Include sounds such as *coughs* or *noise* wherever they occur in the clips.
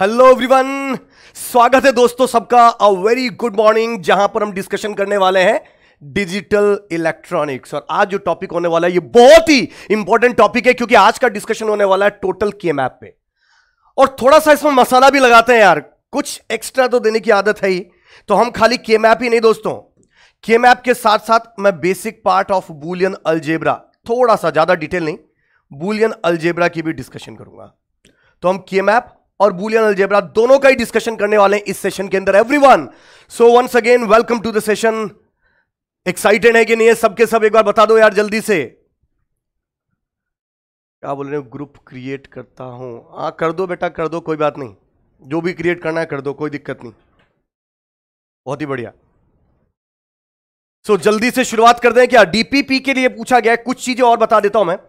Hello everyone स्वागत है दोस्तों सबका अ वेरी गुड मॉर्निंग जहां पर हम डिस्कशन करने वाले हैं डिजिटल इलेक्ट्रॉनिक्स और आज जो टॉपिक होने वाला है ये बहुत ही इंपॉर्टेंट टॉपिक है क्योंकि आज का डिस्कशन होने वाला है टोटल के मैप पे और थोड़ा सा इसमें मसाला भी लगाते हैं यार कुछ एक्स्ट्रा तो देने की आदत है ही तो हम खाली के मैप ही नहीं दोस्तों के मैप के साथ साथ मैं basic part of boolean algebra थोड़ा सा ज्यादा डिटेल नहीं बुलियन अलजेब्रा की भी डिस्कशन करूंगा तो हम के मैप और बुलियन अलजेबरा दोनों का ही डिस्कशन करने वाले हैं इस सेशन के अंदर everyone so once again welcome to the session excited है कि नहीं है सबके सब एक बार बता दो यार जल्दी से क्या बोल रहे हो ग्रुप क्रिएट करता हूं हाँ कर दो बेटा कर दो कोई बात नहीं जो भी क्रिएट करना है कर दो कोई दिक्कत नहीं बहुत ही बढ़िया सो so, जल्दी से शुरुआत कर दें क्या हाँ, डीपीपी के लिए पूछा गया कुछ चीजें और बता देता हूं मैं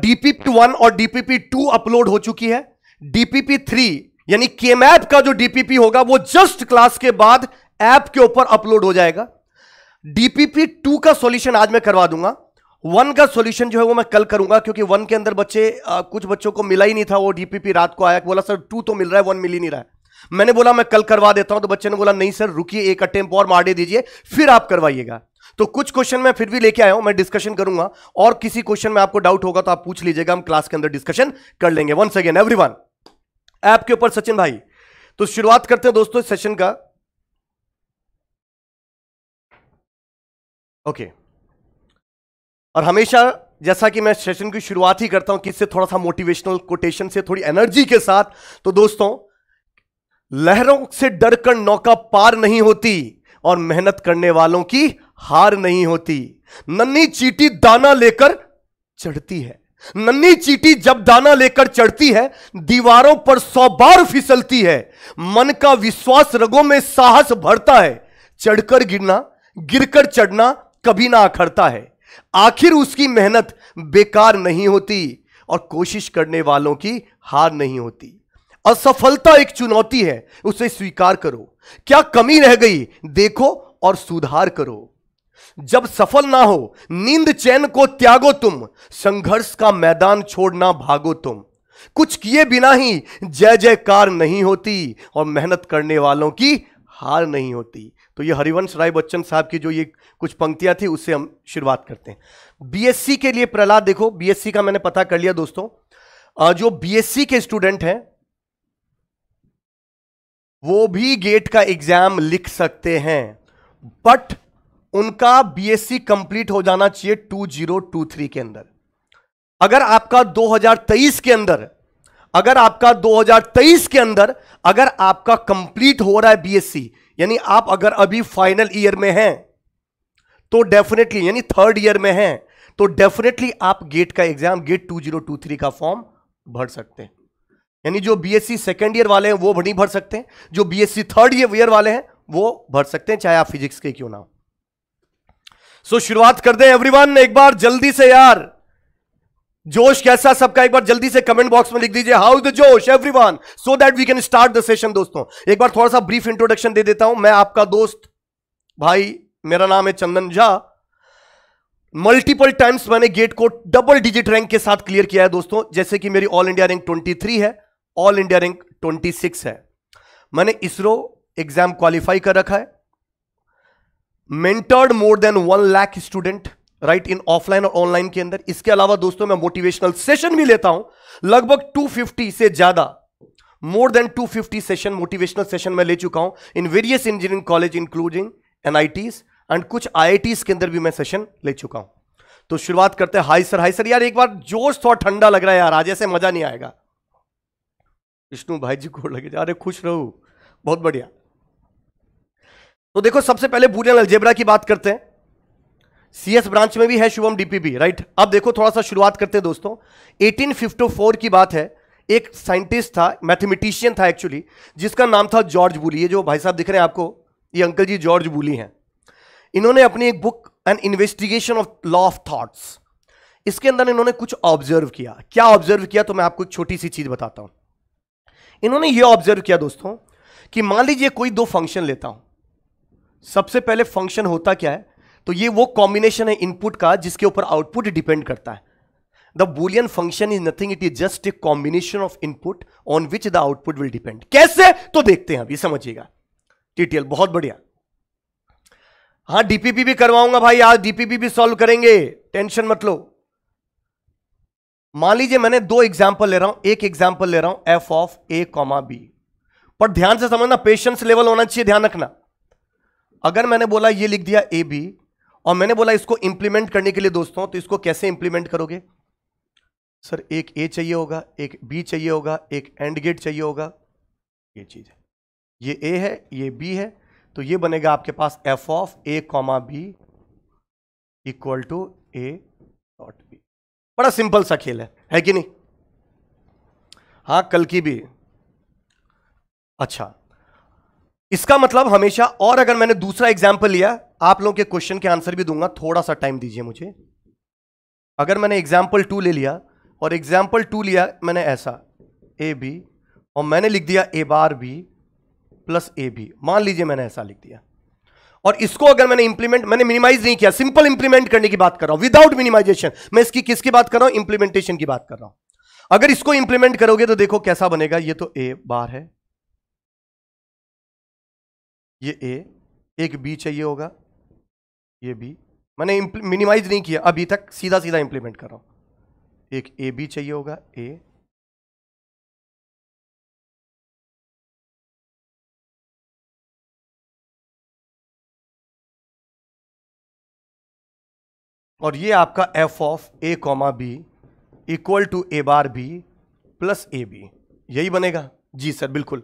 डीपीपी हाँ, वन और डीपीपी टू अपलोड हो चुकी है डीपीपी थ्री यानी केम ऐप का जो डीपीपी होगा वो जस्ट क्लास के बाद ऐप के ऊपर अपलोड हो जाएगा डीपीपी टू का सॉल्यूशन आज मैं करवा दूंगा वन का सॉल्यूशन जो है वो मैं कल करूंगा क्योंकि वन के अंदर बच्चे आ, कुछ बच्चों को मिला ही नहीं था वो डीपीपी रात को आया बोला सर टू तो मिल रहा है वन मिल ही नहीं रहा है मैंने बोला मैं कल करवा देता हूं तो बच्चे ने बोला नहीं सर रुकिए एक अटेम्प और मार दीजिए फिर आप करवाइएगा तो कुछ क्वेश्चन मैं फिर भी लेके आया हूं मैं डिस्कशन करूंगा और किसी क्वेश्चन में आपको डाउट होगा तो आप पूछ लीजिएगा हम क्लास के अंदर डिस्कशन कर लेंगे वंस अगेन एवरीवन ऐप के ऊपर सचिन भाई तो शुरुआत करते हैं दोस्तों सेशन का ओके और हमेशा जैसा कि मैं सेशन की शुरुआत ही करता हूं किससे थोड़ा सा मोटिवेशनल कोटेशन से थोड़ी एनर्जी के साथ तो दोस्तों लहरों से डरकर नौका पार नहीं होती और मेहनत करने वालों की हार नहीं होती नन्ही चीटी दाना लेकर चढ़ती है नन्ही चीटी जब दाना लेकर चढ़ती है दीवारों पर सौ बार फिसलती है मन का विश्वास रगों में साहस भरता है चढ़कर गिरना गिरकर चढ़ना कभी ना अखड़ता है आखिर उसकी मेहनत बेकार नहीं होती और कोशिश करने वालों की हार नहीं होती असफलता एक चुनौती है उसे स्वीकार करो क्या कमी रह गई देखो और सुधार करो जब सफल ना हो नींद चैन को त्यागो तुम संघर्ष का मैदान छोड़ना भागो तुम कुछ किए बिना ही जय जयकार नहीं होती और मेहनत करने वालों की हार नहीं होती तो ये हरिवंश राय बच्चन साहब की जो ये कुछ पंक्तियां थी उससे हम शुरुआत करते हैं बीएससी के लिए प्रहलाद देखो बीएससी का मैंने पता कर लिया दोस्तों जो बीएससी के स्टूडेंट हैं वो भी गेट का एग्जाम लिख सकते हैं बट उनका बीएससी कंप्लीट हो जाना चाहिए 2023 के अंदर अगर आपका 2023 के अंदर अगर आपका 2023 के अंदर अगर आपका कंप्लीट हो रहा है बीएससी यानी आप अगर अभी फाइनल ईयर में हैं तो डेफिनेटली यानी थर्ड ईयर में हैं तो डेफिनेटली आप गेट का एग्जाम गेट 2023 का फॉर्म भर सकते हैं यानी जो बीएससी सेकेंड ईयर वाले हैं वो नहीं भर सकते हैं जो बीएससी थर्ड ईयर वाले हैं वो भर सकते हैं चाहे आप फिजिक्स के क्यों ना हो सो so, शुरुआत कर दे एवरीवन एक बार जल्दी से यार जोश कैसा सबका एक बार जल्दी से कमेंट बॉक्स में लिख दीजिए हाउ इज द जोश everyone so that we can start the session दोस्तों एक बार थोड़ा सा ब्रीफ इंट्रोडक्शन दे देता हूं मैं आपका दोस्त भाई मेरा नाम है चंदन झा मल्टीपल टाइम्स मैंने गेट को डबल डिजिट रैंक के साथ क्लियर किया है दोस्तों जैसे कि मेरी ऑल इंडिया रैंक 23 है ऑल इंडिया रैंक 26 है मैंने इसरो एग्जाम क्वालिफाई कर रखा है mentored more than one lakh student right in offline और ऑनलाइन के अंदर इसके अलावा दोस्तों मैं मोटिवेशनल सेशन भी लेता हूं लगभग 250 से ज्यादा more than 250 session motivational session में ले चुका हूं in various engineering college including NITs and कुछ आईआईटीज के अंदर भी मैं सेशन ले चुका हूं तो शुरुआत करते हैं हाई सर हाई सर यार एक बार जोश थोड़ा ठंडा लग रहा है यार आज ऐसे मजा नहीं आएगा विष्णु भाई जी को लगे अरे खुश रहो बहुत बढ़िया तो देखो सबसे पहले बुलियन अलजेबरा की बात करते हैं सीएस ब्रांच में भी है शुभम डीपीबी राइट अब देखो थोड़ा सा शुरुआत करते हैं दोस्तों 1854 की बात है एक साइंटिस्ट था मैथमेटिशियन था एक्चुअली जिसका नाम था जॉर्ज बुली ये जो भाई साहब दिख रहे हैं आपको ये अंकल जी जॉर्ज बूली हैं इन्होंने अपनी एक book an investigation of law of thoughts इसके अंदर इन्होंने कुछ ऑब्जर्व किया क्या ऑब्जर्व किया तो मैं आपको एक छोटी सी चीज बताता हूं इन्होंने यह ऑब्जर्व किया दोस्तों कि मान लीजिए कोई दो फंक्शन लेता हूं सबसे पहले फंक्शन होता क्या है तो ये वो कॉम्बिनेशन है इनपुट का जिसके ऊपर आउटपुट डिपेंड करता है the boolean function is nothing it is just a combination of input on which the output will depend कैसे तो देखते हैं अभी समझिएगा टीटीएल बहुत बढ़िया हां डीपीपी भी करवाऊंगा भाई आज डीपीपी भी सॉल्व करेंगे टेंशन मत लो मान लीजिए मैंने दो एग्जाम्पल ले रहा हूं एक एग्जाम्पल ले रहा हूं F of A comma B पर ध्यान से समझना पेशेंस लेवल होना चाहिए ध्यान रखना अगर मैंने बोला ये लिख दिया ए बी और मैंने बोला इसको इंप्लीमेंट करने के लिए दोस्तों तो इसको कैसे इंप्लीमेंट करोगे सर एक ए चाहिए होगा एक बी चाहिए होगा एक एंड गेट चाहिए होगा ये चीज़ है ये ए है ये बी है तो ये बनेगा आपके पास F of A comma B equal to A dot B बड़ा सिंपल सा खेल है है कि नहीं हाँ कल की भी अच्छा इसका मतलब हमेशा और अगर मैंने दूसरा एग्जाम्पल लिया आप लोगों के क्वेश्चन के आंसर भी दूंगा थोड़ा सा टाइम दीजिए मुझे अगर मैंने एग्जाम्पल टू ले लिया और एग्जाम्पल टू लिया मैंने ऐसा ए बी और मैंने लिख दिया A bar B plus A B मान लीजिए मैंने ऐसा लिख दिया और इसको अगर मैंने इंप्लीमेंट मैंने मिनिमाइज नहीं किया सिंपल इंप्लीमेंट करने की बात कर रहा हूं विदाउट मिनिमाइजेशन मैं इसकी किसकी बात कर रहा हूं इंप्लीमेंटेशन की बात कर रहा हूं अगर इसको इंप्लीमेंट करोगे तो देखो कैसा बनेगा ये तो ए बार है ये ए एक बी चाहिए होगा ये बी मैंने मिनिमाइज नहीं किया अभी तक सीधा सीधा इंप्लीमेंट कर रहा हूं एक ए बी चाहिए होगा ए और ये आपका F of A comma B equal to A bar B plus A B यही बनेगा जी सर बिल्कुल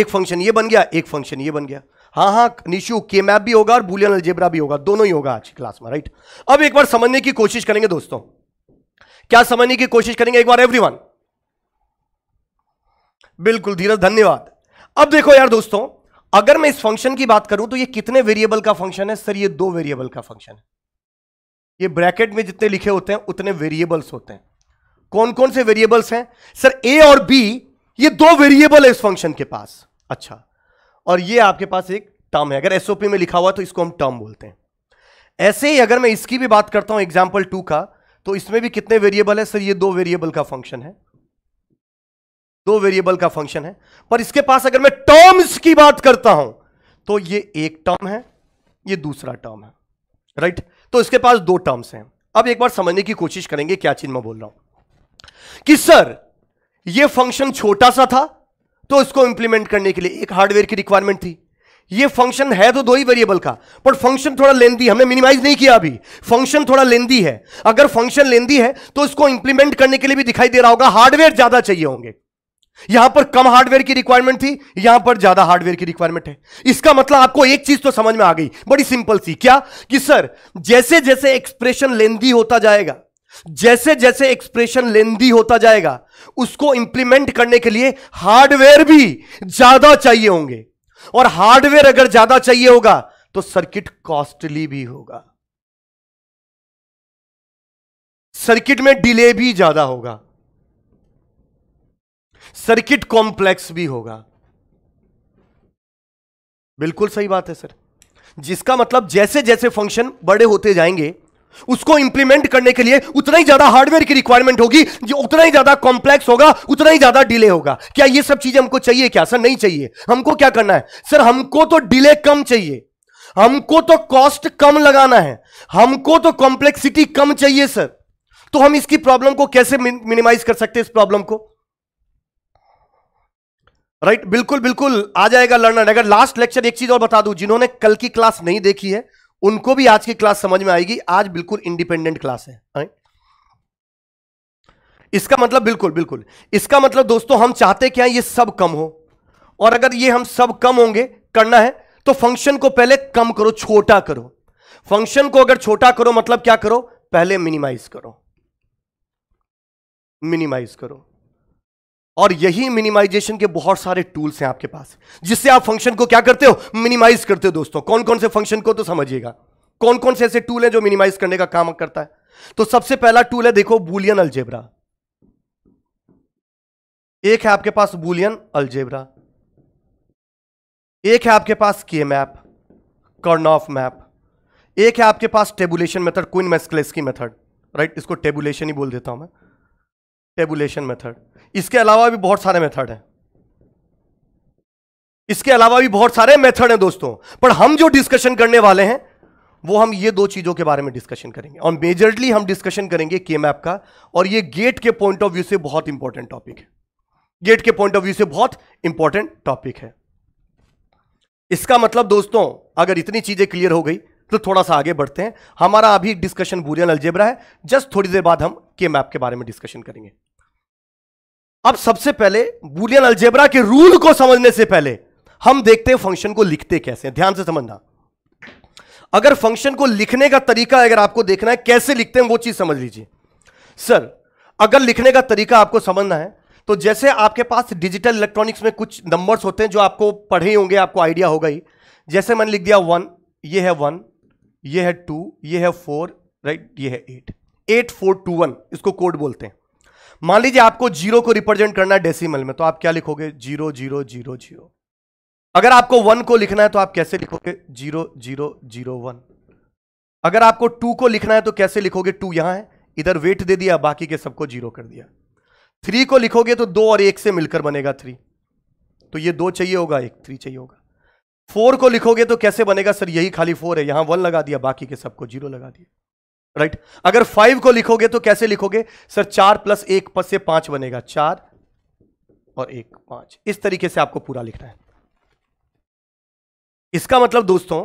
एक फंक्शन ये बन गया एक फंक्शन ये बन गया हाँ हाँ निशु के मैप भी होगा और बुलियन अलजेबरा भी होगा दोनों ही होगा आज क्लास में राइट अब एक बार समझने की कोशिश करेंगे दोस्तों क्या समझने की कोशिश करेंगे एक बार एवरीवन बिल्कुल धीरज धन्यवाद अब देखो यार दोस्तों अगर मैं इस फंक्शन की बात करूं तो ये कितने वेरिएबल का फंक्शन है सर ये दो वेरिएबल का फंक्शन है ये ब्रैकेट में जितने लिखे होते हैं उतने वेरिएबल्स होते हैं कौन कौन से वेरिएबल्स हैं सर ए और बी ये दो वेरिएबल है इस फंक्शन के पास अच्छा और ये आपके पास एक टर्म है अगर एसओपी में लिखा हुआ तो इसको हम टर्म बोलते हैं ऐसे ही अगर मैं इसकी भी बात करता हूं एग्जाम्पल टू का तो इसमें भी कितने वेरिएबल है सर ये दो वेरिएबल का फंक्शन है दो वेरिएबल का फंक्शन है पर इसके पास अगर मैं टर्म्स की बात करता हूं तो ये एक टर्म है ये दूसरा टर्म है राइट right? तो इसके पास दो टर्म्स हैं अब एक बार समझने की कोशिश करेंगे क्या चीज मैं बोल रहा हूं कि सर ये फंक्शन छोटा सा था तो इसको इंप्लीमेंट करने के लिए एक हार्डवेयर की रिक्वायरमेंट थी ये फंक्शन है तो दो ही वेरिएबल का पर फंक्शन थोड़ा लेंदी हमने मिनिमाइज नहीं किया अभी फंक्शन थोड़ा लेंदी है अगर फंक्शन लेंदी है तो इसको इंप्लीमेंट करने के लिए भी दिखाई दे रहा होगा हार्डवेयर ज्यादा चाहिए होंगे यहां पर कम हार्डवेयर की रिक्वायरमेंट थी यहां पर ज्यादा हार्डवेयर की रिक्वायरमेंट है इसका मतलब आपको एक चीज तो समझ में आ गई बड़ी सिंपल सी क्या कि सर जैसे जैसे एक्सप्रेशन लेंदी होता जाएगा जैसे जैसे एक्सप्रेशन लेंदी होता जाएगा उसको इंप्लीमेंट करने के लिए हार्डवेयर भी ज्यादा चाहिए होंगे और हार्डवेयर अगर ज्यादा चाहिए होगा तो सर्किट कॉस्टली भी होगा सर्किट में डिले भी ज्यादा होगा सर्किट कॉम्प्लेक्स भी होगा बिल्कुल सही बात है सर जिसका मतलब जैसे जैसे फंक्शन बड़े होते जाएंगे उसको इंप्लीमेंट करने के लिए उतना ही ज्यादा हार्डवेयर की रिक्वायरमेंट होगी जो उतना ही ज्यादा कॉम्प्लेक्स होगा उतना ही ज्यादा डिले होगा क्या ये सब चीजें हमको चाहिए क्या सर नहीं चाहिए हमको क्या करना है सर हमको तो डिले कम चाहिए हमको तो कॉस्ट कम लगाना है हमको तो कॉम्प्लेक्सिटी कम चाहिए सर तो हम इसकी प्रॉब्लम को कैसे मिनिमाइज कर सकते हैं इस प्रॉब्लम को राइट right? बिल्कुल बिल्कुल आ जाएगा लर्नर अगर लास्ट लेक्चर एक चीज और बता दू जिन्होंने कल की क्लास नहीं देखी है उनको भी आज की क्लास समझ में आएगी आज बिल्कुल इंडिपेंडेंट क्लास है आए? इसका मतलब बिल्कुल बिल्कुल इसका मतलब दोस्तों हम चाहते क्या ये सब कम हो और अगर ये हम सब कम होंगे करना है तो फंक्शन को पहले कम करो छोटा करो फंक्शन को अगर छोटा करो मतलब क्या करो पहले मिनिमाइज करो मिनिमाइज करो और यही मिनिमाइजेशन के बहुत सारे टूल्स हैं आपके पास जिससे आप फंक्शन को क्या करते हो मिनिमाइज करते हो दोस्तों कौन कौन से फंक्शन को तो समझिएगा कौन कौन से ऐसे टूल हैं जो मिनिमाइज करने का काम करता है तो सबसे पहला टूल है देखो बुलियन अल्जेब्रा एक है आपके पास बुलियन अल्जेब्रा एक है आपके पास के मैप कर्न ऑफ मैप एक है आपके पास टेबुलेशन मेथड क्विन मेस्कलेस की मेथड राइट इसको टेबुलेशन ही बोल देता हूं मैं टेबुलेशन मेथड इसके अलावा भी बहुत सारे मेथड हैं इसके अलावा भी बहुत सारे मेथड हैं दोस्तों पर हम जो डिस्कशन करने वाले हैं वो हम ये दो चीजों के बारे में डिस्कशन करेंगे और मेजरली हम डिस्कशन करेंगे के मैप का और ये गेट के पॉइंट ऑफ व्यू से बहुत इंपॉर्टेंट टॉपिक है गेट के पॉइंट ऑफ व्यू से बहुत इंपॉर्टेंट टॉपिक है इसका मतलब दोस्तों अगर इतनी चीजें क्लियर हो गई तो थोड़ा सा आगे बढ़ते हैं हमारा अभी डिस्कशन बुरियन अलजेबरा है जस्ट थोड़ी देर बाद हम के मैप के बारे में डिस्कशन करेंगे अब सबसे पहले बुलियन अलजेबरा के रूल को समझने से पहले हम देखते हैं फंक्शन को लिखते कैसे ध्यान से समझना अगर फंक्शन को लिखने का तरीका अगर आपको देखना है कैसे लिखते हैं वो चीज समझ लीजिए सर अगर लिखने का तरीका आपको समझना है तो जैसे आपके पास डिजिटल इलेक्ट्रॉनिक्स में कुछ नंबर्स होते हैं जो आपको पढ़े होंगे आपको आइडिया होगा ही जैसे मैंने लिख दिया वन ये है वन ये है टू ये है फोर राइट ये है eight eight four two one इसको कोड बोलते हैं मान लीजिए आपको जीरो को रिप्रेजेंट करना है डेसिमल में तो आप क्या लिखोगे जीरो जीरो जीरो जीरो अगर आपको वन को लिखना है तो आप कैसे लिखोगे जीरो जीरो जीरो वन अगर आपको टू को लिखना है तो कैसे लिखोगे टू यहां है इधर वेट दे दिया बाकी के सबको जीरो कर दिया थ्री को लिखोगे तो दो और एक से मिलकर बनेगा थ्री तो ये दो चाहिए होगा एक थ्री चाहिए होगा फोर को लिखोगे तो कैसे बनेगा सर यही खाली फोर है यहां वन लगा दिया बाकी के सबको जीरो लगा दिया राइट right? अगर फाइव को लिखोगे तो कैसे लिखोगे सर चार प्लस एक पद से पांच बनेगा चार और एक पांच इस तरीके से आपको पूरा लिखना है इसका मतलब दोस्तों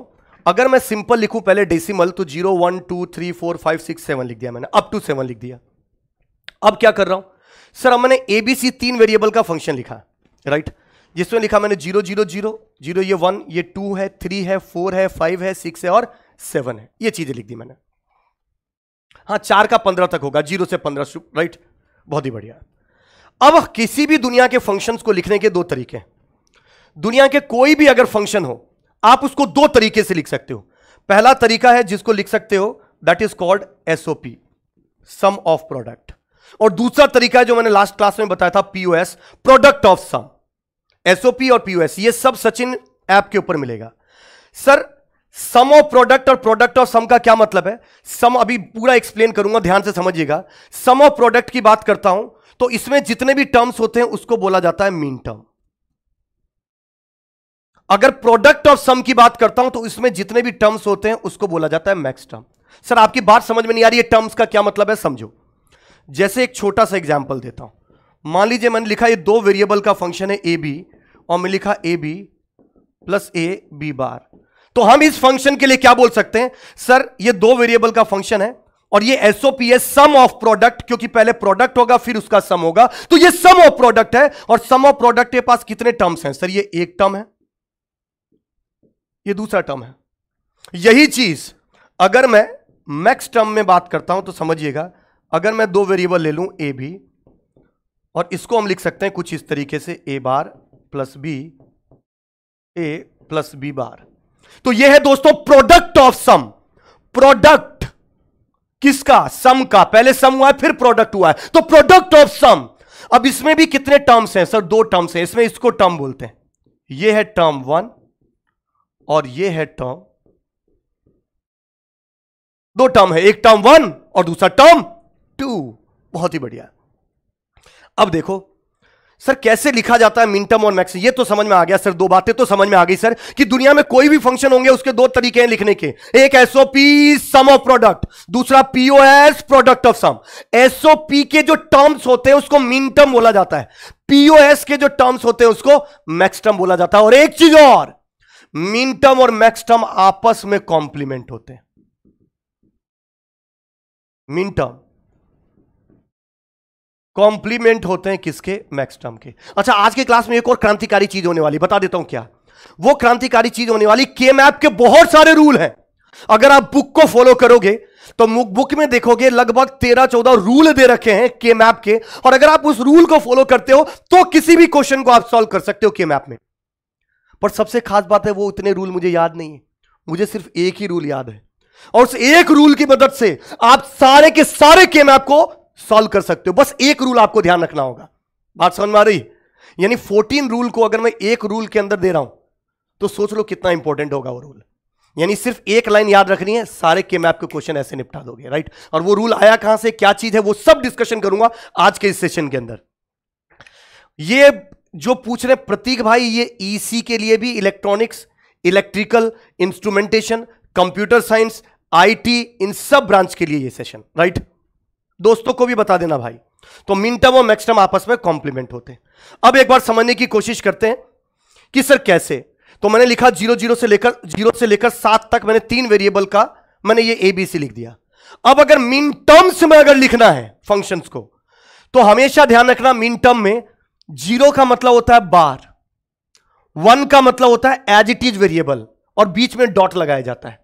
अगर मैं सिंपल लिखूं पहले डेसिमल तो zero one two three four five six seven लिख दिया मैंने अप टू सेवन लिख दिया अब क्या कर रहा हूं सर अब मैंने एबीसी तीन वेरिएबल का फंक्शन लिखा राइट right? जिसमें लिखा मैंने जीरो जीरो जीरो जीरो ये वन ये टू है थ्री है फोर है फाइव है सिक्स है और सेवन है ये चीजें लिख दी मैंने हाँ चार का पंद्रह तक होगा जीरो से पंद्रह राइट बहुत ही बढ़िया अब किसी भी दुनिया के फंक्शंस को लिखने के दो तरीके हैं दुनिया के कोई भी अगर फंक्शन हो आप उसको दो तरीके से लिख सकते हो पहला तरीका है जिसको लिख सकते हो that is called SOP sum of product और दूसरा तरीका है जो मैंने लास्ट क्लास में बताया था POS product of sum SOP और पीओएस ये सब सचिन ऐप के ऊपर मिलेगा सर सम ऑफ प्रोडक्ट और प्रोडक्ट ऑफ सम का क्या मतलब है सम अभी पूरा एक्सप्लेन करूंगा ध्यान से समझिएगा सम ऑफ प्रोडक्ट की बात करता हूं तो इसमें जितने भी टर्म्स होते हैं उसको बोला जाता है मीन टर्म अगर प्रोडक्ट ऑफ सम की बात करता हूं तो इसमें जितने भी टर्म्स होते हैं उसको बोला जाता है मैक्स टर्म सर आपकी बात समझ में नहीं आ रही है टर्म्स का क्या मतलब है समझो जैसे एक छोटा सा एग्जाम्पल देता हूं मान लीजिए मैंने लिखा ये दो वेरिएबल का फंक्शन है ए बी और मैं लिखा A B plus A B bar तो हम इस फंक्शन के लिए क्या बोल सकते हैं सर ये दो वेरिएबल का फंक्शन है और ये एसओपी है सम ऑफ प्रोडक्ट क्योंकि पहले प्रोडक्ट होगा फिर उसका सम होगा तो ये सम ऑफ प्रोडक्ट है और सम ऑफ प्रोडक्ट के पास कितने टर्म्स हैं सर ये एक टर्म है ये दूसरा टर्म है यही चीज अगर मैं मैक्स टर्म में बात करता हूं तो समझिएगा अगर मैं दो वेरिएबल ले लूं ए बी और इसको हम लिख सकते हैं कुछ इस तरीके से A bar plus B A plus B bar तो यह है दोस्तों प्रोडक्ट ऑफ सम प्रोडक्ट किसका सम का पहले सम हुआ है फिर प्रोडक्ट हुआ है तो प्रोडक्ट ऑफ सम अब इसमें भी कितने टर्म्स हैं सर दो टर्म्स हैं इसमें इसको टर्म बोलते हैं यह है टर्म वन और यह है टर्म दो टर्म है एक टर्म वन और दूसरा टर्म टू बहुत ही बढ़िया अब देखो सर कैसे लिखा जाता है मिनटम और मैक्सिम ये तो समझ में आ गया सर दो बातें तो समझ में आ गई सर कि दुनिया में कोई भी फंक्शन होंगे उसके दो तरीके हैं लिखने के एक एसओपी सम ऑफ प्रोडक्ट दूसरा POS product of sum SOP के जो टर्म्स होते हैं उसको मिनटम बोला जाता है पीओएस के जो टर्म्स होते हैं उसको मैक्सटम बोला जाता है और एक चीज और मिनटम और मैक्सटम आपस में कॉम्प्लीमेंट होते हैं मिनटम कॉम्प्लीमेंट होते हैं किसके मैक्स टर्म के अच्छा आज के क्लास में एक और क्रांतिकारी चीज होने वाली बता देता हूं क्या वो क्रांतिकारी चीज होने वाली के मैप के बहुत सारे रूल हैं अगर आप बुक को फॉलो करोगे तो बुक में देखोगे लगभग तेरह चौदह रूल दे रखे हैं के मैप के और अगर आप उस रूल को फॉलो करते हो तो किसी भी क्वेश्चन को आप सॉल्व कर सकते हो के मैप में पर सबसे खास बात है वो इतने रूल मुझे याद नहीं है मुझे सिर्फ एक ही रूल याद है और उस एक रूल की मदद से आप सारे के सारे के मैप को सॉल्व कर सकते हो बस एक रूल आपको ध्यान रखना होगा बात समझ में आ रही यानी फोर्टीन रूल को अगर मैं एक रूल के अंदर दे रहा हूं तो सोच लो कितना इंपॉर्टेंट होगा वो रूल यानी सिर्फ एक लाइन याद रखनी है सारे के मैप के क्वेश्चन ऐसे निपटा दोगे राइट और वो रूल आया कहां से क्या चीज है वो सब डिस्कशन करूंगा आज के इस सेशन के अंदर ये जो पूछ रहे प्रतीक भाई ये ईसी e के लिए भी electronics electrical instrumentation computer science IT इन सब ब्रांच के लिए ये सेशन राइट दोस्तों को भी बता देना भाई तो मिनटम और मैक्स आपस में कॉम्प्लीमेंट होते हैं अब एक बार समझने की कोशिश करते हैं कि सर कैसे तो मैंने लिखा जीरो जीरो से लेकर जीरो से लेकर सात तक मैंने तीन वेरिएबल का मैंने ये एबीसी लिख दिया अब अगर मीन टर्म्स में अगर लिखना है फंक्शंस को तो हमेशा ध्यान रखना मीन टर्म में जीरो का मतलब होता है बार वन का मतलब होता है एज इट इज वेरिएबल और बीच में डॉट लगाया जाता है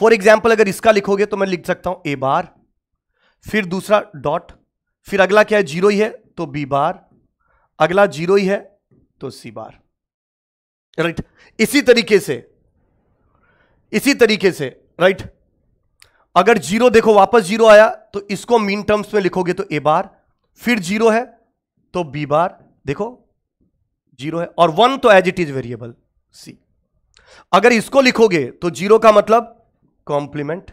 फॉर एग्जाम्पल अगर इसका लिखोगे तो मैं लिख सकता हूं ए बार फिर दूसरा डॉट फिर अगला क्या है जीरो ही है तो बी बार अगला जीरो ही है तो सी बार राइट इसी तरीके से इसी तरीके से राइट अगर जीरो देखो वापस जीरो आया तो इसको मीन टर्म्स में लिखोगे तो ए बार फिर जीरो है तो बी बार देखो जीरो है और वन तो as it is variable C अगर इसको लिखोगे तो जीरो का मतलब कॉम्प्लीमेंट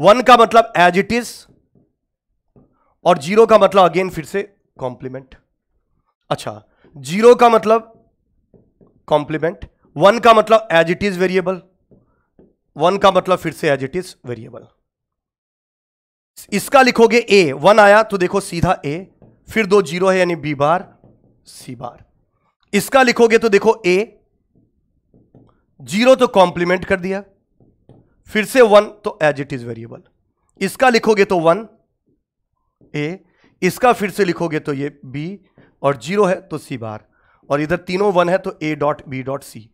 वन का मतलब एज इट इज और जीरो का मतलब अगेन फिर से कॉम्प्लीमेंट अच्छा जीरो का मतलब कॉम्प्लीमेंट वन का मतलब as it is variable one का मतलब फिर से एज इट इज वेरिएबल इसका लिखोगे ए वन आया तो देखो सीधा ए फिर दो जीरो है यानी बी बार सी बार इसका लिखोगे तो देखो ए जीरो तो कॉम्प्लीमेंट कर दिया फिर से वन तो एज इट इज वेरिएबल इसका लिखोगे तो वन ए इसका फिर से लिखोगे तो ये बी और जीरो है तो सी बार और इधर तीनों वन है तो A dot B dot C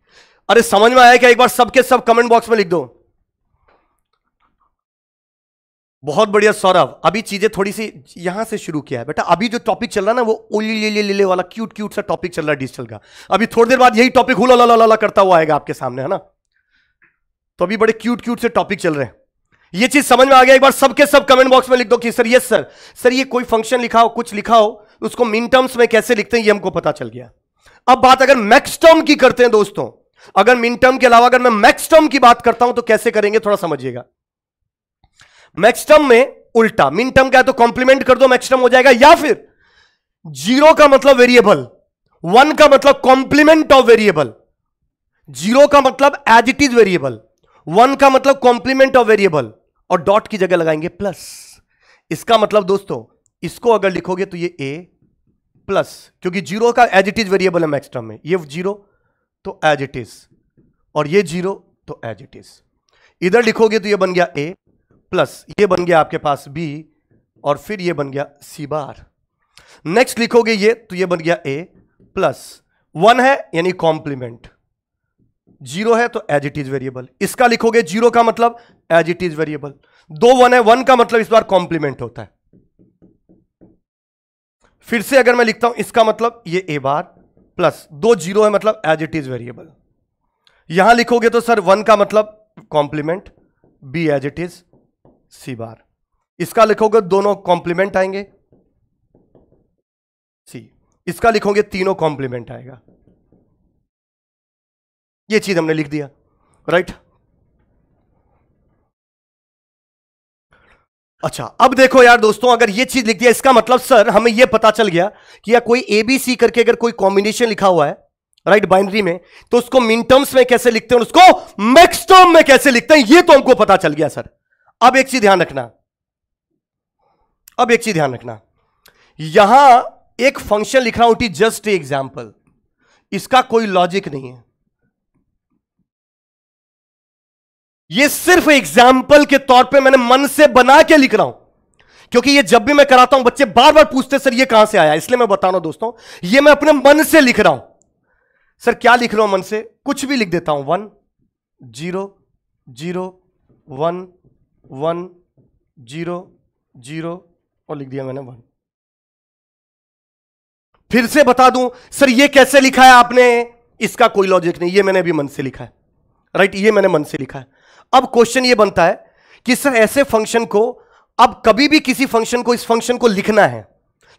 अरे समझ में आया क्या एक बार सबके सब कमेंट बॉक्स में लिख दो बहुत बढ़िया सौरभ अभी चीजें थोड़ी सी यहां से शुरू किया है बेटा अभी जो टॉपिक चल रहा है ना वो ओली ले ले ले ले वाला क्यूट क्यूट सा टॉपिक चल रहा है डिजिटल का अभी थोड़ी देर बाद यही टॉपिक हुला ला ला ला करता हुआ आएगा आपके सामने है ना तो अभी बड़े क्यूट क्यूट से टॉपिक चल रहे हैं ये चीज समझ में आ गया एक बार सबके सब कमेंट बॉक्स में लिख दो कि सर यस सर सर ये कोई फंक्शन लिखा हो कुछ लिखा हो उसको मीन टर्म्स में कैसे लिखते हैं ये हमको पता चल गया अब बात अगर मैक्स टर्म की करते हैं दोस्तों अगर मीन टर्म के अलावा अगर मैं मैक्स टर्म की बात करता हूं तो कैसे करेंगे थोड़ा समझिएगा मैक्स टर्म में उल्टा मीन टर्म का तो कॉम्प्लीमेंट कर दो मैक्स टर्म हो जाएगा या फिर जीरो का मतलब वेरिएबल वन का मतलब कॉम्प्लीमेंट ऑफ वेरिएबल जीरो का मतलब as it is variable one का मतलब कॉम्प्लीमेंट ऑफ वेरिएबल और डॉट की जगह लगाएंगे प्लस इसका मतलब दोस्तों इसको अगर लिखोगे तो ये ए प्लस क्योंकि जीरो का एज इट इज वेरिएबल है मैक्स टर्म में ये जीरो तो एज इट इज और ये जीरो तो एज इट इज इधर लिखोगे तो ये बन गया ए प्लस ये बन गया आपके पास बी और फिर ये बन गया सी बार नेक्स्ट लिखोगे ये तो ये बन गया ए प्लस वन है यानी कॉम्प्लीमेंट जीरो है तो एज इट इज वेरिएबल इसका लिखोगे जीरो का मतलब एज इट इज वेरिएबल दो वन है वन का मतलब इस बार कॉम्प्लीमेंट होता है फिर से अगर मैं लिखता हूं इसका मतलब ये ए बार प्लस दो जीरो है मतलब एज इट इज वेरिएबल यहां लिखोगे तो सर वन का मतलब complement B as it is C bar इसका लिखोगे दोनों कॉम्प्लीमेंट आएंगे सी इसका लिखोगे तीनों कॉम्प्लीमेंट आएगा ये चीज हमने लिख दिया राइट right? अच्छा अब देखो यार दोस्तों अगर ये चीज लिख दिया इसका मतलब सर हमें ये पता चल गया कि या कोई एबीसी करके अगर कोई कॉम्बिनेशन लिखा हुआ है राइट बाइनरी में तो उसको मिन टर्म्स में कैसे लिखते हैं उसको मैक्स टर्म में कैसे लिखते हैं ये तो हमको पता चल गया सर अब एक चीज ध्यान रखना अब एक चीज ध्यान रखना यहां एक फंक्शन लिख रहा हूं जस्ट एग्जाम्पल इसका कोई लॉजिक नहीं है ये सिर्फ एग्जाम्पल के तौर पे मैंने मन से बना के लिख रहा हूं क्योंकि ये जब भी मैं कराता हूं बच्चे बार बार पूछते सर ये कहां से आया इसलिए मैं बता रहा हूं दोस्तों ये मैं अपने मन से लिख रहा हूं सर क्या लिख रहा हूं मन से कुछ भी लिख देता हूं one zero zero one one zero zero और लिख दिया मैंने वन फिर से बता दूं सर ये कैसे लिखा है आपने इसका कोई लॉजिक नहीं ये मैंने भी मन से लिखा है राइट ये मैंने मन से लिखा है अब क्वेश्चन ये बनता है कि सर ऐसे फंक्शन को अब कभी भी किसी फंक्शन को इस फंक्शन को लिखना है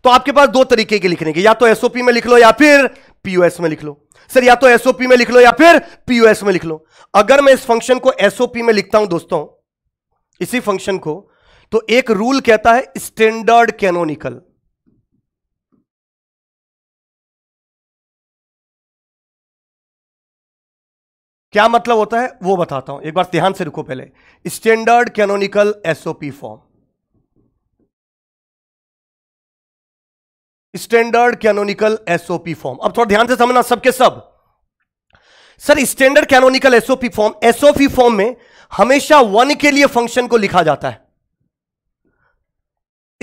तो आपके पास दो तरीके के लिखने के या तो एसओपी में लिख लो या फिर पीओएस में लिख लो सर या तो एसओपी में लिख लो या फिर पीओएस में लिख लो अगर मैं इस फंक्शन को एसओपी में लिखता हूं दोस्तों इसी फंक्शन को तो एक रूल कहता है स्टैंडर्ड कैनोनिकल क्या मतलब होता है वो बताता हूं एक बार ध्यान से रुको पहले standard canonical SOP form standard canonical SOP form अब थोड़ा ध्यान से समझना सबके सब sir standard canonical SOP form SOP form में हमेशा वन के लिए फंक्शन को लिखा जाता है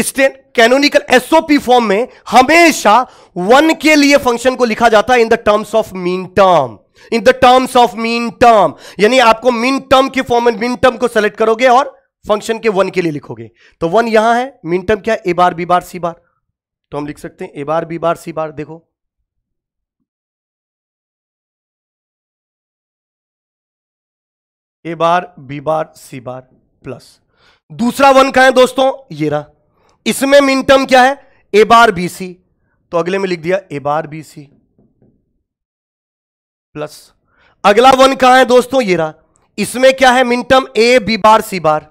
स्टैंड कैनोनिकल एसओपी फॉर्म में हमेशा वन के लिए फंक्शन को लिखा जाता है in the terms of min term in the terms of min term यानी आपको मीन टर्म की फॉर्म में मीन टर्म को सेलेक्ट करोगे और फंक्शन के वन के लिए लिखोगे तो वन यहां है मीन टर्म क्या ए bar B bar C bar तो हम लिख सकते हैं A bar B bar C bar देखो A bar B bar C bar plus दूसरा वन का है दोस्तों ये रहा इसमें मिनटर्म क्या है ए बार बी सी तो अगले में लिख दिया A bar B C plus अगला वन कहां है दोस्तों ये रहा इसमें क्या है मिनटम ए बी बार सी बार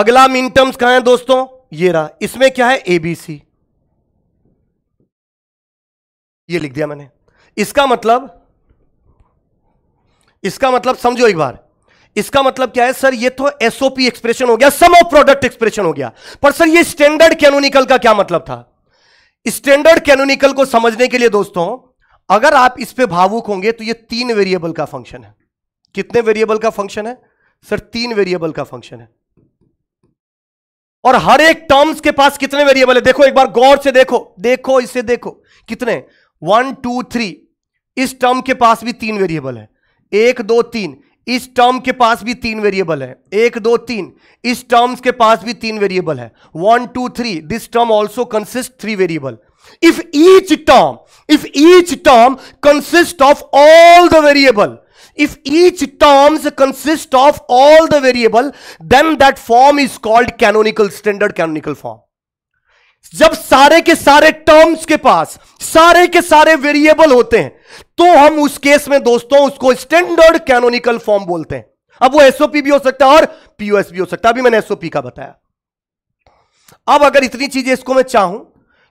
अगला मिनटम्स कहां है दोस्तों ये रहा इसमें क्या है ए बी सी ये लिख दिया मैंने इसका मतलब इसका मतलब समझो एक बार इसका मतलब क्या है सर ये तो एसओपी एक्सप्रेशन हो गया सम ऑफ प्रोडक्ट एक्सप्रेशन हो गया पर सर ये स्टैंडर्ड कैनोनिकल का क्या मतलब था स्टैंडर्ड कैनोनिकल को समझने के लिए दोस्तों अगर आप इस पे भावुक होंगे तो ये तीन वेरिएबल का फंक्शन है कितने वेरिएबल का फंक्शन है सर तीन वेरिएबल का फंक्शन है और हर एक टर्म्स के पास कितने वेरिएबल है देखो एक बार गौर से देखो देखो इसे देखो कितने वन टू थ्री इस टर्म के पास भी तीन वेरिएबल है एक दो तीन इस टर्म के पास भी तीन वेरिएबल है एक दो तीन इस टर्म्स के पास भी तीन वेरिएबल है one two three this term also consist three variable if each term if each term consist of all the variable if each terms consist of all the variable then that form is called canonical standard canonical form जब सारे के सारे terms के पास सारे के सारे variable होते हैं तो हम उस केस में दोस्तों उसको स्टैंडर्ड कैनोनिकल फॉर्म बोलते हैं अब वो एसओपी भी हो सकता है और पीओएस भी हो सकता है अभी मैंने एसओपी का बताया अब अगर इतनी चीजें इसको मैं चाहूं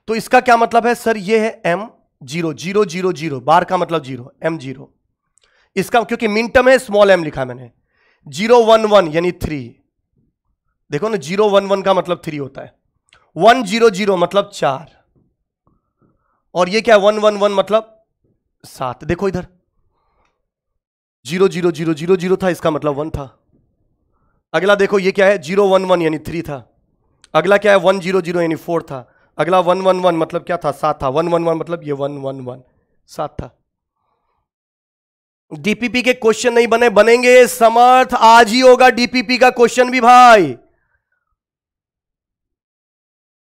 तो इसका क्या मतलब है सर ये है M zero zero zero zero bar का मतलब जीरो एम जीरो इसका क्योंकि मिनटम है स्मॉल एम लिखा मैंने जीरो वन वन यानी थ्री देखो ना जीरो वन वन का मतलब थ्री होता है वन जीरो जीरो मतलब चार और ये क्या है वन वन वन मतलब सात देखो इधर zero zero zero zero zero था इसका मतलब वन था अगला देखो ये क्या है जीरो वन वन यानी थ्री था अगला क्या है वन जीरो जीरो यानी फोर था अगला वन वन वन मतलब क्या था सात था वन वन वन मतलब ये वन वन वन सात था डीपीपी के क्वेश्चन नहीं बने बनेंगे समर्थ आज ही होगा डीपीपी का क्वेश्चन भी भाई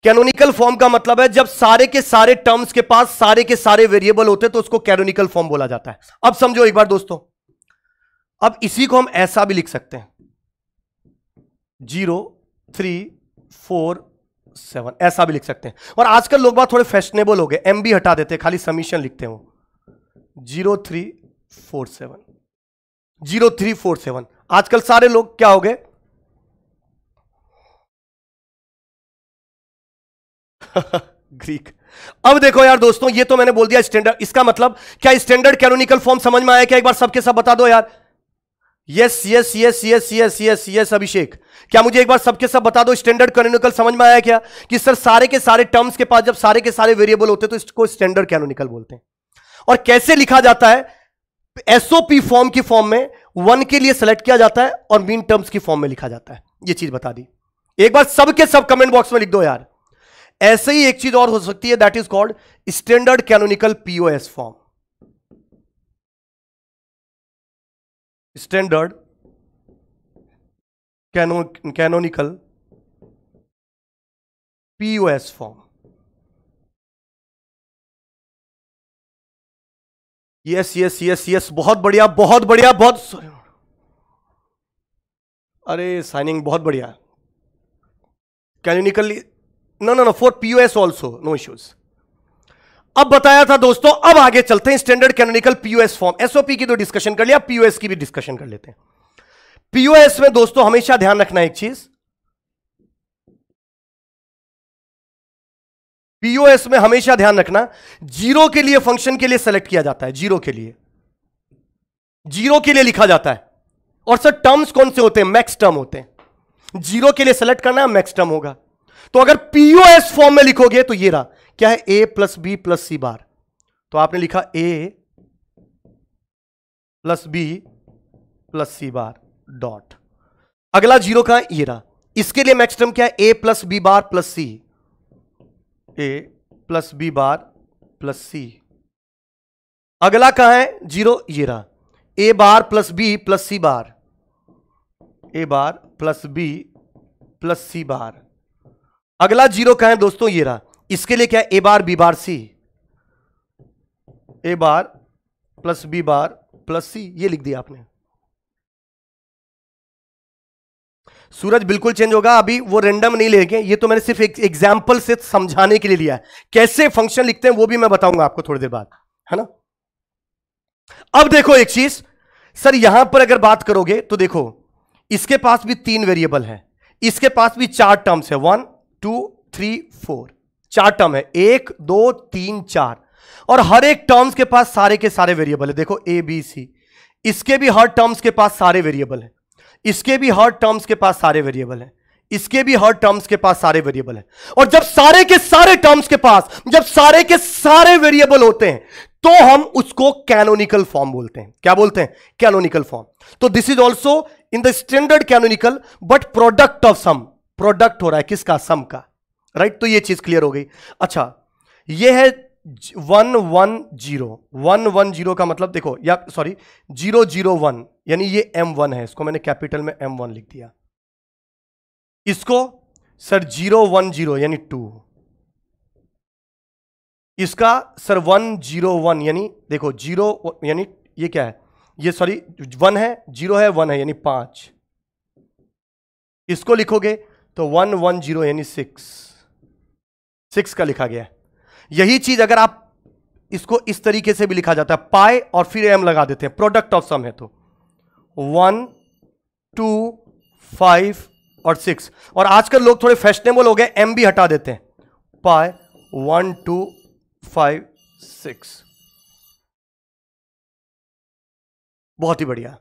कैनोनिकल फॉर्म का मतलब है जब सारे के सारे टर्म्स के पास सारे के सारे वेरिएबल होते तो उसको कैनोनिकल फॉर्म बोला जाता है अब समझो एक बार दोस्तों अब इसी को हम ऐसा भी लिख सकते हैं जीरो थ्री फोर सेवन ऐसा भी लिख सकते हैं और आजकल लोग बात थोड़े फैशनेबल हो गए एम भी हटा देते हैं खाली समीशन लिखते हैं zero three four seven zero three four seven आजकल सारे लोग क्या हो गए *laughs* ग्रीक अब देखो यार दोस्तों ये तो मैंने बोल दिया स्टैंडर्ड इसका मतलब क्या स्टैंडर्ड कैनोनिकल फॉर्म समझ में आया क्या एक बार सबके सब बता दो यार yes yes yes yes yes yes yes Abhishek क्या मुझे एक बार सबके सब बता दो स्टैंडर्ड कैनोनिकल समझ में आया क्या कि सर सारे के सारे टर्म्स के पास जब सारे के सारे वेरिएबल होते तो इसको स्टैंडर्ड कैनोनिकल बोलते हैं और कैसे लिखा जाता है एसओपी फॉर्म की फॉर्म में वन के लिए सेलेक्ट किया जाता है और मीन टर्म्स की फॉर्म में लिखा जाता है ये चीज बता दी एक बार सबके सब कमेंट बॉक्स में लिख दो यार ऐसे ही एक चीज और हो सकती है that is called standard canonical POS form standard cano canonical POS form yes yes yes yes बहुत बढ़िया बहुत बढ़िया बहुत अरे साइनिंग बहुत बढ़िया canonical no no no for POS also no issues अब बताया था दोस्तों अब आगे चलते हैं standard canonical POS form SOP की तो डिस्कशन कर लिया पीओएस की भी डिस्कशन कर लेते हैं पीओएस में दोस्तों हमेशा ध्यान रखना एक चीज पीओएस में हमेशा ध्यान रखना जीरो के लिए फंक्शन के लिए सेलेक्ट किया जाता है जीरो के लिए जीरो के लिए लिखा जाता है और सर टर्म्स कौन से होते हैं मैक्स टर्म होते हैं जीरो के लिए सेलेक्ट करना है मैक्स टर्म होगा तो अगर पीओएस फॉर्म में लिखोगे तो ये रहा क्या है A plus B plus C bar तो आपने लिखा A plus B plus C bar dot अगला जीरो का ये रहा इसके लिए मैक्सिमम क्या है A plus B bar plus C A plus B bar plus C अगला कहा है जीरो ये रहा A bar plus B plus C bar A bar plus B plus C bar अगला जीरो का है दोस्तों ये रहा इसके लिए क्या है A bar B bar C A bar plus B bar plus C ये लिख दिया आपने सूरज बिल्कुल चेंज होगा अभी वो रेंडम नहीं लेंगे ये तो मैंने सिर्फ एक एग्जाम्पल से समझाने के लिए लिया है कैसे फंक्शन लिखते हैं वो भी मैं बताऊंगा आपको थोड़ी देर बाद है ना अब देखो एक चीज सर यहां पर अगर बात करोगे तो देखो इसके पास भी तीन वेरिएबल है इसके पास भी चार टर्म्स है वन टू थ्री फोर चार टर्म है एक दो तीन चार और हर एक टर्म्स के पास सारे के सारे वेरिएबल है देखो ए बी सी इसके भी हर टर्म्स के पास सारे वेरिएबल है इसके भी हर टर्म्स के पास सारे वेरिएबल है इसके भी हर टर्म्स के पास सारे वेरिएबल है और जब सारे के सारे टर्म्स के पास जब सारे के सारे वेरिएबल होते हैं तो हम उसको कैनोनिकल फॉर्म बोलते हैं क्या बोलते हैं कैनोनिकल फॉर्म तो this is also in the standard canonical but product of sum product हो रहा है किसका सम का राइट तो ये चीज क्लियर हो गई अच्छा ये है one one zero one one zero का मतलब देखो या सॉरी जीरो जीरो वन यानी ये एम वन है इसको मैंने कैपिटल में एम वन लिख दिया इसको सर जीरो वन जीरो यानी टू इसका सर वन जीरो वन यानी देखो जीरो यानी ये क्या है ये सॉरी वन है जीरो है वन है यानी पांच इसको लिखोगे तो वन वन जीरो यानी सिक्स सिक्स का लिखा गया यही चीज अगर आप इसको इस तरीके से भी लिखा जाता है पाए और फिर एम लगा देते हैं प्रोडक्ट ऑफ सम है तो वन टू फाइव और सिक्स और आजकल लोग थोड़े फैशनेबल हो गए एम भी हटा देते हैं पाए वन टू फाइव सिक्स बहुत ही बढ़िया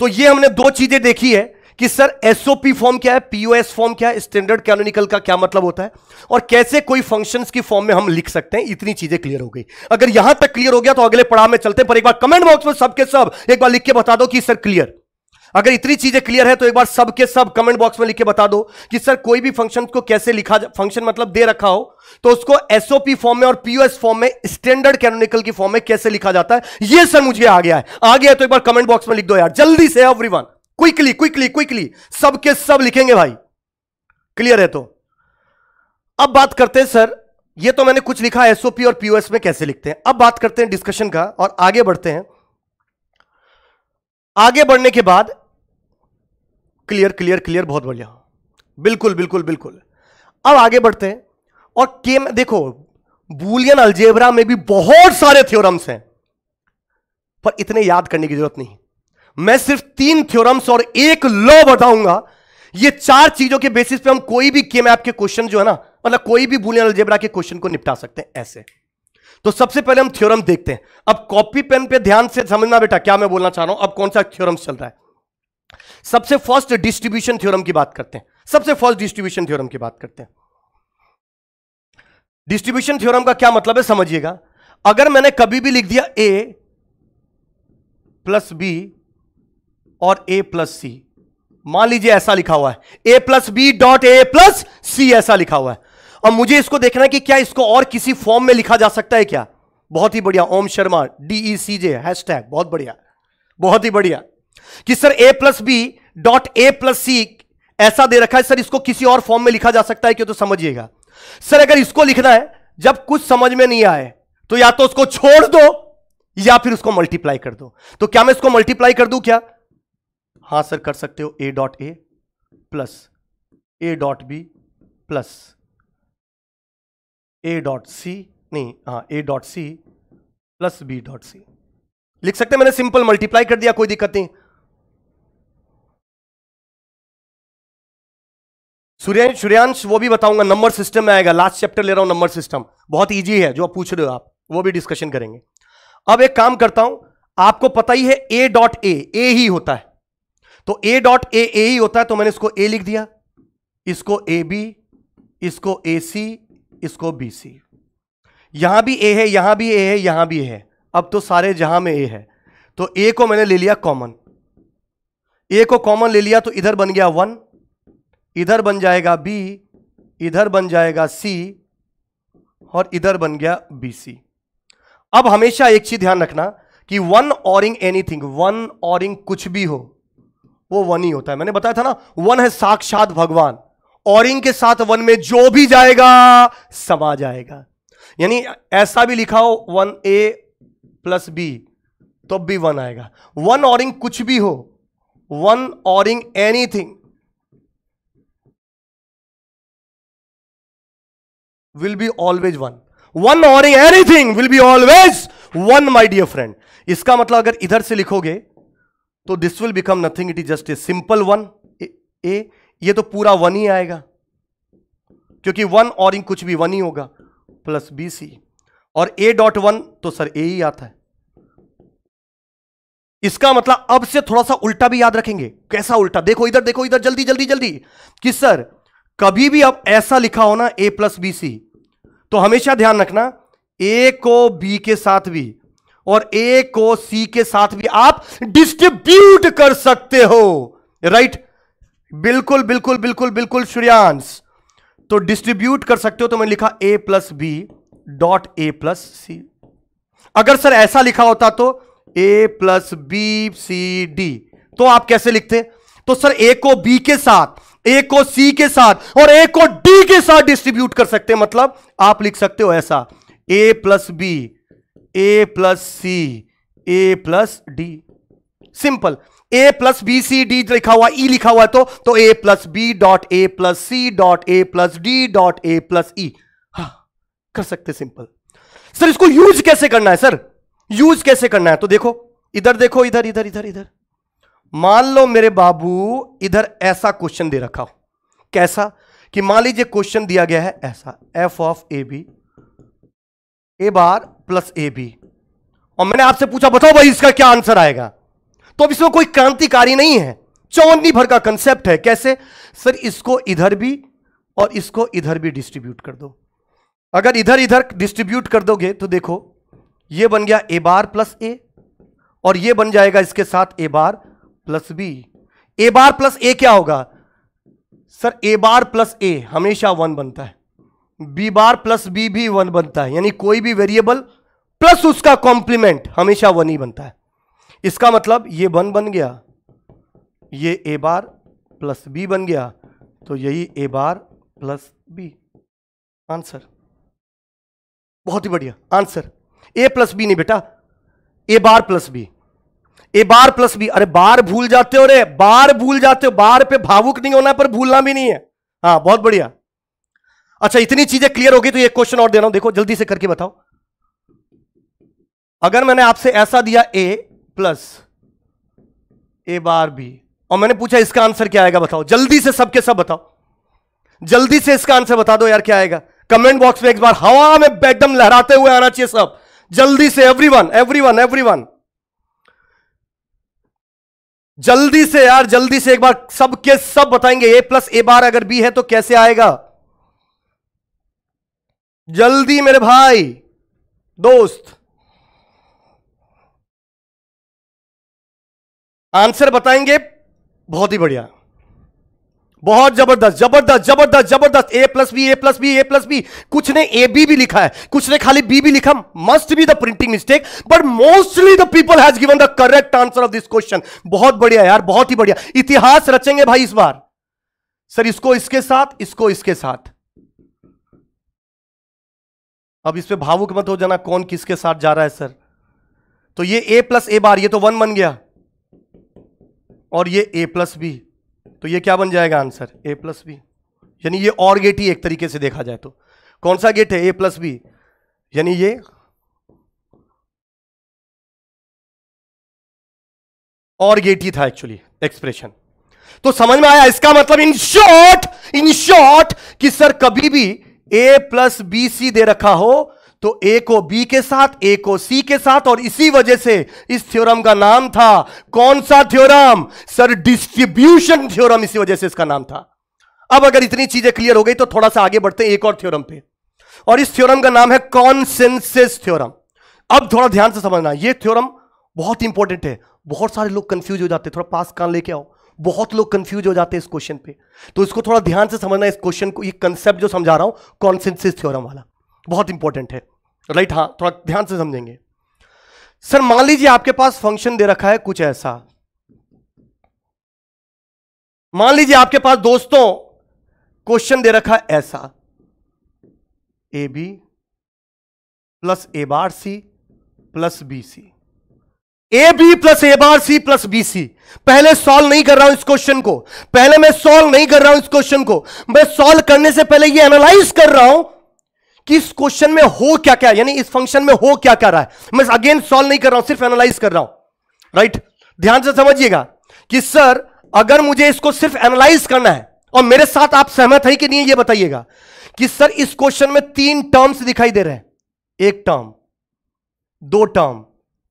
तो ये हमने दो चीजें देखी है कि सर एसओपी फॉर्म क्या है पीओएस फॉर्म क्या है स्टैंडर्ड कैनोनिकल का क्या मतलब होता है और कैसे कोई फंक्शंस की फॉर्म में हम लिख सकते हैं इतनी चीजें क्लियर हो गई अगर यहां तक क्लियर हो गया तो अगले पड़ाव में चलते पर एक बार कमेंट बॉक्स में सबके सब एक बार लिख के बता दो कि सर क्लियर अगर इतनी चीजें क्लियर है तो एक बार सबके सब कमेंट बॉक्स में लिख के बता दो कि सर कोई भी फंक्शन को कैसे लिखा फंक्शन मतलब दे रखा हो तो उसको एसओपी फॉर्म में और पीओएस फॉर्म में स्टैंडर्ड कैनोनिकल की फॉर्म में कैसे लिखा जाता है ये सर मुझे आ गया है आ गया है तो एक बार कमेंट बॉक्स में लिख दो यार जल्दी से एवरीवन क्विकली क्विकली क्विकली सबके सब लिखेंगे भाई क्लियर है तो अब बात करते हैं सर ये तो मैंने कुछ लिखा एसओपी और पीओएस में कैसे लिखते हैं अब बात करते हैं डिस्कशन का और आगे बढ़ते हैं आगे बढ़ने के बाद क्लियर क्लियर क्लियर बहुत बढ़िया बिल्कुल बिल्कुल बिल्कुल अब आगे बढ़ते हैं और के देखो बुलियन अलजेबरा में भी बहुत सारे थ्योरम्स हैं पर इतने याद करने की जरूरत नहीं मैं सिर्फ तीन थ्योरम्स और एक लॉ बताऊंगा ये चार चीजों के बेसिस पे हम कोई भी के मैप के क्वेश्चन जो है ना मतलब कोई भी बुलियन अलजेबरा के क्वेश्चन को निपटा सकते हैं ऐसे तो सबसे पहले हम थ्योरम देखते हैं अब कॉपी पेन पे ध्यान से समझना बेटा क्या मैं बोलना चाह रहा हूं अब कौन सा थ्योरम चल रहा है सबसे फर्स्ट डिस्ट्रीब्यूशन थ्योरम की बात करते हैं सबसे फर्स्ट डिस्ट्रीब्यूशन थ्योरम की बात करते हैं डिस्ट्रीब्यूशन थ्योरम का क्या मतलब है समझिएगा अगर मैंने कभी भी लिख दिया ए प्लस बी और ए प्लस सी मान लीजिए ऐसा लिखा हुआ है A plus B dot A plus C ऐसा लिखा हुआ है और मुझे इसको देखना है कि क्या इसको और किसी फॉर्म में लिखा जा सकता है क्या बहुत ही बढ़िया Om Sharma DE C J hashtag बहुत बढ़िया बहुत ही बढ़िया कि sir A plus B dot A plus C ऐसा दे रखा है सर इसको किसी और फॉर्म में लिखा जा सकता है क्यों तो समझिएगा सर अगर इसको लिखना है जब कुछ समझ में नहीं आए तो या तो उसको छोड़ दो या फिर उसको मल्टीप्लाई कर दो तो क्या मैं इसको मल्टीप्लाई कर दू क्या हाँ सर कर सकते हो A dot A plus A dot B plus A dot C नहीं हाँ A dot C plus B dot C लिख सकते हैं मैंने सिंपल मल्टीप्लाई कर दिया कोई दिक्कत नहीं सूर्यांश सूर्यांश वो भी बताऊंगा नंबर सिस्टम में आएगा लास्ट चैप्टर ले रहा हूं नंबर सिस्टम बहुत इजी है जो आप पूछ रहे हो आप वो भी डिस्कशन करेंगे अब एक काम करता हूं आपको पता ही है ए डॉट ए ए ही होता है तो ए डॉट ए ए ही होता है तो मैंने इसको ए लिख दिया इसको ए बी इसको ए सी इसको बी सी यहां भी ए है यहां भी ए है यहां भी ए है अब तो सारे जहां में ए है तो ए को मैंने ले लिया कॉमन ए को कॉमन ले लिया तो इधर बन गया वन इधर बन जाएगा बी इधर बन जाएगा सी और इधर बन गया बी सी अब हमेशा एक चीज ध्यान रखना कि one ORing anything one oring कुछ भी हो वो वन ही होता है मैंने बताया था ना वन है साक्षात भगवान और इनके साथ वन में जो भी जाएगा समा जाएगा यानी ऐसा भी लिखा हो वन ए प्लस बी तो भी वन आएगा वन ऑरिंग कुछ भी हो one ORing anything will be always one one or anything will be always one my dear friend इसका मतलब अगर इधर से लिखोगे तो this will become nothing it is just a simple one A ये तो पूरा वन ही आएगा क्योंकि वन और इन कुछ भी वन ही होगा प्लस बी सी और ए डॉट वन तो सर ए ही आता है इसका मतलब अब से थोड़ा सा उल्टा भी याद रखेंगे कैसा उल्टा देखो इधर देखो इधर जल्दी जल्दी जल्दी कि सर कभी भी अब ऐसा लिखा हो ना ए प्लस बी सी तो हमेशा ध्यान रखना ए को बी के साथ भी और ए को सी के साथ भी आप डिस्ट्रीब्यूट कर सकते हो राइट right? बिल्कुल बिल्कुल बिल्कुल बिल्कुल श्रेयांश तो डिस्ट्रीब्यूट कर सकते हो तो मैंने लिखा A plus B dot A plus C अगर सर ऐसा लिखा होता तो A plus B C D तो आप कैसे लिखते तो सर ए को बी के साथ ए को सी के साथ और ए को डी के साथ डिस्ट्रीब्यूट कर सकते हैं मतलब आप लिख सकते हो ऐसा A plus B A plus C A plus D simple A plus B C D लिखा हुआ ई e लिखा हुआ है तो तो A plus B dot A plus C dot A plus D dot A plus E कर सकते simple sir इसको यूज कैसे करना है सर यूज कैसे करना है तो देखो इधर देखो इधर इधर इधर इधर मान लो मेरे बाबू इधर ऐसा क्वेश्चन दे रखा हो कैसा कि मान लीजिए क्वेश्चन दिया गया है ऐसा F of A B A bar plus A B और मैंने आपसे पूछा बताओ भाई इसका क्या आंसर आएगा तो अब इसमें कोई क्रांतिकारी नहीं है चौवनी भर का कंसेप्ट है कैसे सर इसको इधर भी और इसको इधर भी डिस्ट्रीब्यूट कर दो अगर इधर इधर डिस्ट्रीब्यूट कर दोगे तो देखो ये बन गया ए बार प्लस ए और ये बन जाएगा इसके साथ A bar plus B A bar plus A क्या होगा सर ए बार प्लस ए हमेशा वन बनता है बी बार प्लस बी भी वन बनता है यानी कोई भी वेरिएबल प्लस उसका कॉम्प्लीमेंट हमेशा वन ही बनता है इसका मतलब ये वन बन गया ये ए बार प्लस बी बन गया तो यही A bar plus B answer बहुत ही बढ़िया आंसर ए प्लस बी नहीं बेटा A bar plus B A bar plus B अरे बार भूल जाते हो रे बार भूल जाते हो बार पे भावुक नहीं होना पर भूलना भी नहीं है हाँ बहुत बढ़िया अच्छा इतनी चीजें क्लियर होगी तो ये क्वेश्चन और दे रहा हूं देखो जल्दी से करके बताओ अगर मैंने आपसे ऐसा दिया ए प्लस ए बार बी और मैंने पूछा इसका आंसर क्या आएगा बताओ जल्दी से सबके सब बताओ जल्दी से इसका आंसर बता दो यार क्या आएगा कमेंट बॉक्स में एक बार हवा में बैडम लहराते हुए आना चाहिए सब जल्दी से एवरीवन एवरीवन एवरीवन जल्दी से यार जल्दी से एक बार सबके सब बताएंगे ए प्लस ए बार अगर बी है तो कैसे आएगा जल्दी मेरे भाई दोस्त आंसर बताएंगे बहुत ही बढ़िया बहुत जबरदस्त जबरदस्त जबरदस्त जबरदस्त A plus B A plus B A plus B कुछ ने ए बी भी लिखा है कुछ ने खाली बी भी लिखा must be the printing mistake but mostly the people has given the correct answer of this question बहुत बढ़िया यार बहुत ही बढ़िया इतिहास रचेंगे भाई इस बार सर इसको इसके साथ इसको इसके साथ अब इस पर भावुक मत हो जाना कौन किसके साथ जा रहा है सर तो ये ए प्लस ए बार ये तो वन बन गया और ये ए प्लस बी तो ये क्या बन जाएगा आंसर ए प्लस बी यानी ये और गेट ही एक तरीके से देखा जाए तो कौन सा गेट है ए प्लस बी यानी ये और गेट ही था एक्चुअली एक्सप्रेशन तो समझ में आया इसका मतलब इन शॉर्ट इन शॉर्ट कि सर कभी भी ए प्लस बी सी दे रखा हो तो ए को बी के साथ ए को सी के साथ और इसी वजह से इस थ्योरम का नाम था कौन सा थ्योरम सर डिस्ट्रीब्यूशन थ्योरम इसी वजह से इसका नाम था अब अगर इतनी चीजें क्लियर हो गई तो थोड़ा सा आगे बढ़ते हैं एक और थ्योरम पे और इस थ्योरम का नाम है कॉन्सेंसिस थ्योरम अब थोड़ा ध्यान से समझना यह थ्योरम बहुत इंपॉर्टेंट है बहुत सारे लोग कंफ्यूज हो जाते हैं थोड़ा पास कान लेके आओ बहुत लोग कंफ्यूज हो जाते हैं इस क्वेश्चन पे तो इसको थोड़ा ध्यान से समझना इस क्वेश्चन को ये कंसेप्ट जो समझा रहा हूं कॉन्सेंसिस थ्योरम वाला बहुत इंपॉर्टेंट है राइट हाँ थोड़ा ध्यान से समझेंगे सर मान लीजिए आपके पास फंक्शन दे रखा है कुछ ऐसा मान लीजिए आपके पास दोस्तों क्वेश्चन दे रखा है ऐसा A B plus A bar C plus B C A B plus A bar C plus B C पहले सॉल्व नहीं कर रहा हूं इस क्वेश्चन को पहले मैं सॉल्व नहीं कर रहा हूं इस क्वेश्चन को मैं सॉल्व करने से पहले ये एनालाइज कर रहा हूं कि इस क्वेश्चन में हो क्या क्या यानी इस फंक्शन में हो क्या क्या रहा है मैं अगेन सॉल्व नहीं कर रहा हूं सिर्फ एनालाइज कर रहा हूं राइट ध्यान से समझिएगा कि सर अगर मुझे इसको सिर्फ एनालाइज करना है और मेरे साथ आप सहमत है कि नहीं ये बताइएगा कि सर इस क्वेश्चन में तीन टर्म्स दिखाई दे रहे हैं एक टर्म दो टर्म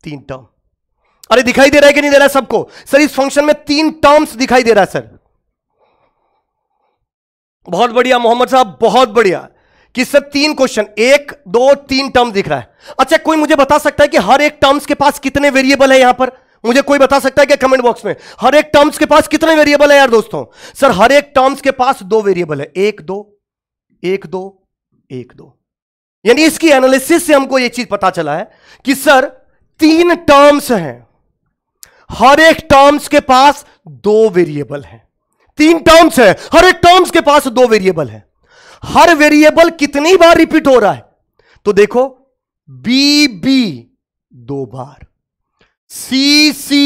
तीन टर्म अरे दिखाई दे रहा है कि नहीं दे रहा है सबको सर इस फंक्शन में तीन टर्म्स दिखाई दे रहा है सर बहुत बढ़िया मोहम्मद साहब बहुत बढ़िया कि सर तीन क्वेश्चन एक दो तीन टर्म दिख रहा है अच्छा कोई मुझे बता सकता है कि हर एक टर्म्स के पास कितने वेरिएबल है यहां पर मुझे कोई बता सकता है क्या कमेंट बॉक्स में हर एक टर्म्स के पास कितने वेरिएबल है यार दोस्तों सर हर एक टर्म्स के पास दो वेरिएबल है एक दो एक दो एक दो यानी इसकी एनालिसिस से हमको यह चीज पता चला है कि सर तीन टर्म्स हैं हर एक टर्म्स के पास दो वेरिएबल हैं तीन टर्म्स है हर एक टर्म्स के पास दो वेरिएबल है हर वेरिएबल कितनी बार रिपीट हो रहा है तो देखो बी बी दो बार सी सी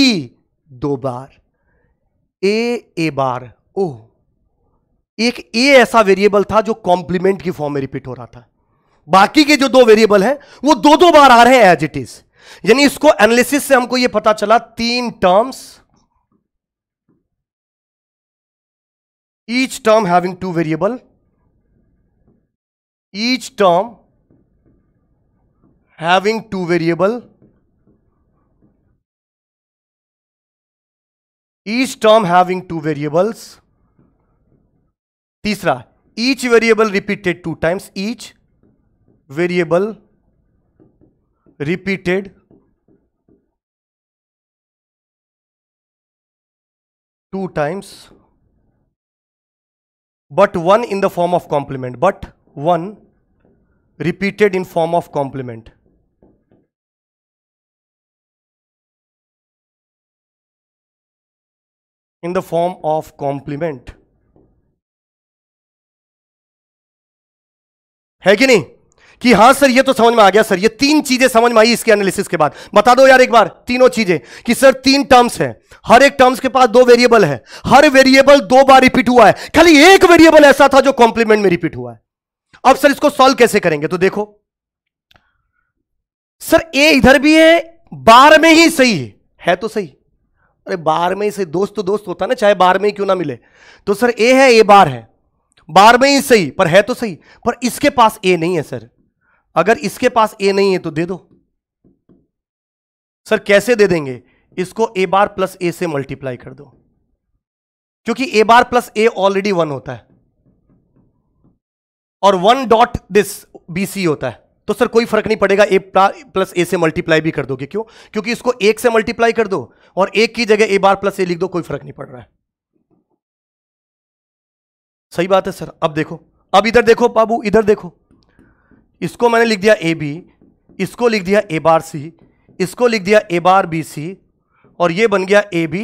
दो बार ए ए बार ओ एक ए ऐसा वेरिएबल था जो कॉम्प्लीमेंट की फॉर्म में रिपीट हो रहा था बाकी के जो दो वेरिएबल हैं वो दो दो बार आ रहे हैं एज इट इज यानी इसको एनालिसिस से हमको यह पता चला तीन terms each term having two variable each term having two variable each term having two variables तीसरा each variable repeated two times each variable repeated two times but one in the form of complement but one repeated in form of complement in the form of complement Hey, कि हां sir ये तो समझ में आ गया sir ये तीन चीजें समझ में आई इसके एनालिसिस के बाद बता दो यार एक बार तीनों चीजें कि सर तीन टर्म्स हैं हर एक टर्म्स के पास दो वेरिएबल है हर वेरिएबल दो बार रिपीट हुआ है खाली एक वेरिएबल ऐसा था जो कॉम्प्लीमेंट में रिपीट हुआ है अब सर इसको सॉल्व कैसे करेंगे तो देखो सर ए इधर भी है बार में ही सही है, है तो सही अरे बार में ही सही दोस्त तो दोस्त होता ना चाहे बार में ही क्यों ना मिले तो सर ए है ए बार है बार में ही सही पर है तो सही पर इसके पास ए नहीं है सर अगर इसके पास ए नहीं है तो दे दो सर कैसे दे देंगे इसको ए बार प्लस ए से मल्टीप्लाई कर दो क्योंकि A bar plus A already one होता है और वन डॉट दिस बीसी होता है तो सर कोई फर्क नहीं पड़ेगा ए प्लस ए से मल्टीप्लाई भी कर दोगे क्यों क्योंकि इसको एक से मल्टीप्लाई कर दो और एक की जगह ए बार प्लस ए लिख दो कोई फर्क नहीं पड़ रहा है सही बात है सर अब देखो अब इधर देखो बाबू इधर देखो इसको मैंने लिख दिया ए बी इसको लिख दिया ए बार सी इसको लिख दिया ए बार बी सी और ये बन गया ए बी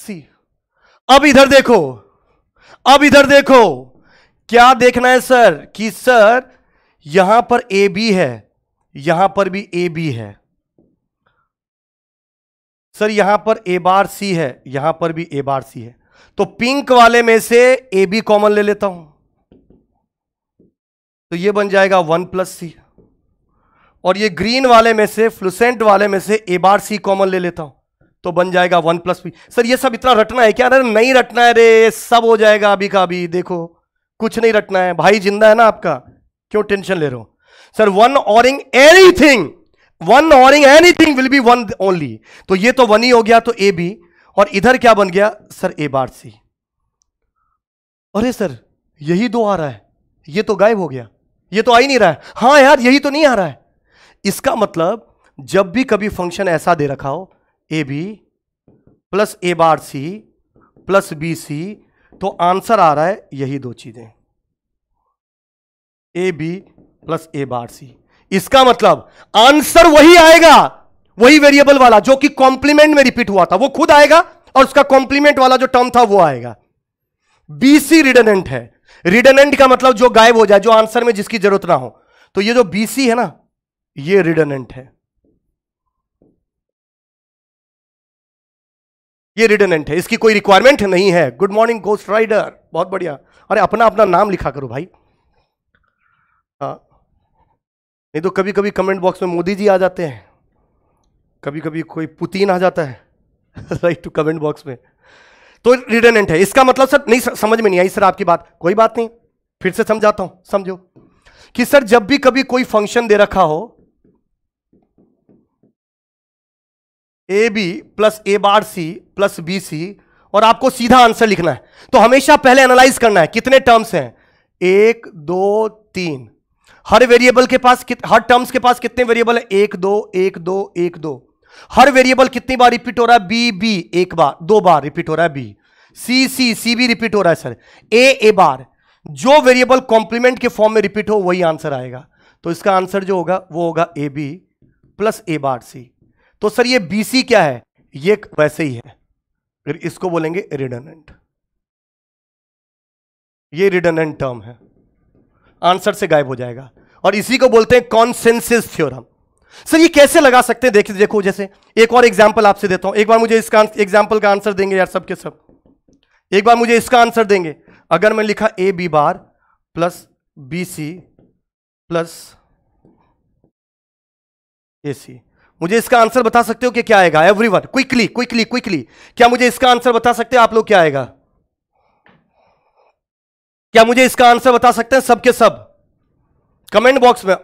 सी अब इधर देखो अब इधर देखो क्या देखना है सर कि सर यहां पर ए बी है यहां पर भी ए बी है सर यहां पर ए बार सी है यहां पर भी ए बार सी है तो पिंक वाले में से ए बी कॉमन ले लेता हूं तो ये बन जाएगा वन प्लस सी और ये ग्रीन वाले में से फ्लूसेंट वाले में से ए बार सी कॉमन ले लेता हूं तो बन जाएगा वन प्लस बी सर ये सब इतना रटना है क्या अरे नहीं रटना है रे सब हो जाएगा अभी का अभी देखो कुछ नहीं रटना है भाई जिंदा है ना आपका क्यों टेंशन ले रहे हो sir one ORing anything one ORing anything will be one only तो ये तो वन ही हो गया तो ए बी और इधर क्या बन गया सर ए बार सी अरे सर यही दो आ रहा है ये तो गायब हो गया ये तो आ ही नहीं रहा है हाँ यार यही तो नहीं आ रहा है इसका मतलब जब भी कभी फंक्शन ऐसा दे रखा हो A B plus A bar C plus B C तो आंसर आ रहा है यही दो चीजें ए बी प्लस ए बार सी इसका मतलब आंसर वही आएगा वही वेरिएबल वाला जो कि कॉम्प्लीमेंट में रिपीट हुआ था वो खुद आएगा और उसका कॉम्प्लीमेंट वाला जो टर्म था वो आएगा बी सी रिडनेंट है रिडनेंट का मतलब जो गायब हो जाए जो आंसर में जिसकी जरूरत ना हो तो ये जो बीसी है ना ये रिडनेंट है ये रिडनेंट है इसकी कोई रिक्वायरमेंट नहीं है गुड मॉर्निंग गोस्ट राइडर बहुत बढ़िया अरे अपना अपना नाम लिखा करो भाई आ, हाँ। नहीं तो कभी कभी कमेंट बॉक्स में मोदी जी आ जाते हैं कभी कभी कोई पुतिन आ जाता है राइट टू कमेंट बॉक्स में तो रिडेनेंट है इसका मतलब सर नहीं सर, समझ में नहीं आई सर आपकी बात कोई बात नहीं फिर से समझाता हूं समझो कि सर जब भी कभी कोई फंक्शन दे रखा हो A B plus A bar C plus B C और आपको सीधा आंसर लिखना है तो हमेशा पहले एनालाइज करना है कितने टर्म्स हैं एक दो तीन हर वेरिएबल के पास हर टर्म्स के पास कितने वेरिएबल है एक दो एक दो एक दो हर वेरिएबल कितनी बार रिपीट हो रहा है बी बी एक बार दो बार रिपीट हो रहा है बी सी सी सी भी रिपीट हो रहा है सर ए ए बार जो वेरिएबल कॉम्प्लीमेंट के फॉर्म में रिपीट हो वही आंसर आएगा तो इसका आंसर जो होगा वो होगा ए बी प्लस ए बार सी तो सर ये बी सी क्या है ये वैसे ही है फिर इसको बोलेंगे रिडनेंट ये रिडनेंट टर्म है आंसर से गायब हो जाएगा और इसी को बोलते हैं कॉन्सेंसिस थ्योरम सर ये कैसे लगा सकते हैं देखिए देखो जैसे एक और एग्जाम्पल आपसे देता हूं एक बार मुझे इसका एग्जाम्पल का आंसर देंगे यार सबके सब एक बार मुझे इसका आंसर देंगे अगर मैं लिखा A B bar plus B C plus A C मुझे इसका आंसर बता सकते हो कि क्या आएगा everyone quickly quickly quickly क्या मुझे इसका आंसर बता सकते हैं आप लोग क्या आएगा क्या मुझे इसका आंसर बता सकते हैं सबके सब कमेंट बॉक्स में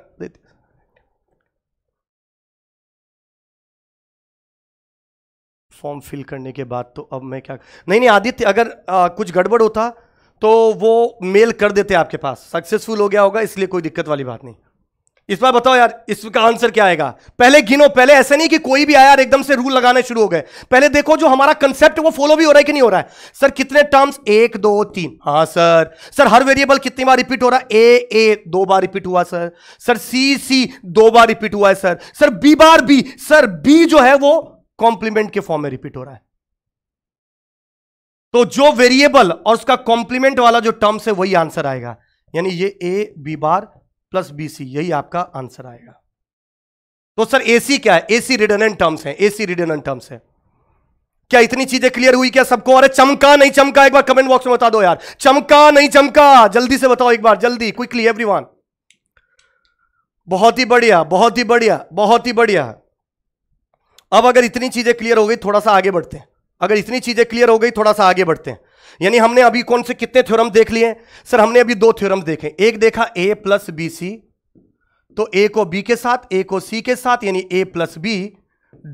फॉर्म फिल करने के बाद तो अब मैं क्या नहीं नहीं आदित्य अगर आ, कुछ गड़बड़ होता तो वो मेल कर देते आपके पास सक्सेसफुल हो गया होगा इसलिए कोई दिक्कत वाली बात नहीं इस बार बताओ यार इसका आंसर क्या आएगा पहले गिनो पहले ऐसे नहीं कि कोई भी आया यार एकदम से रूल लगाने शुरू हो गए पहले देखो जो हमारा कंसेप्ट वो फॉलो भी हो रहा है कि नहीं हो रहा है सर कितने टर्म्स एक दो तीन हाँ सर सर हर वेरिएबल कितनी बार रिपीट हो रहा है ए ए दो बार रिपीट हुआ सर सर सी सी दो बार रिपीट हुआ है sir sir B bar B sir B जो है वो कॉम्प्लीमेंट के फॉर्म में रिपीट हो रहा है तो जो वेरिएबल और उसका कॉम्प्लीमेंट वाला जो टर्म्स है वही आंसर आएगा यानी ये A B bar plus B C यही आपका आंसर आएगा तो सर एसी क्या है एसी रिडनेंट टर्म्स है एसी रिडनेंट टर्म्स है क्या इतनी चीजें क्लियर हुई क्या सबको अरे चमका नहीं चमका एक बार कमेंट बॉक्स में बता दो यार चमका नहीं चमका जल्दी से बताओ एक बार जल्दी क्विकली एवरीवन बहुत ही बढ़िया बहुत ही बढ़िया बहुत ही बढ़िया अब अगर इतनी चीज़ें क्लियर हो गई थोड़ा सा आगे बढ़ते हैं अगर इतनी चीज़ें क्लियर हो गई थोड़ा सा आगे बढ़ते हैं यानी हमने अभी कौन से कितने थ्योरम देख लिए सर हमने अभी दो थ्योरम देखे एक देखा ए प्लस बी सी तो ए को बी के साथ ए को सी के साथ यानी A plus B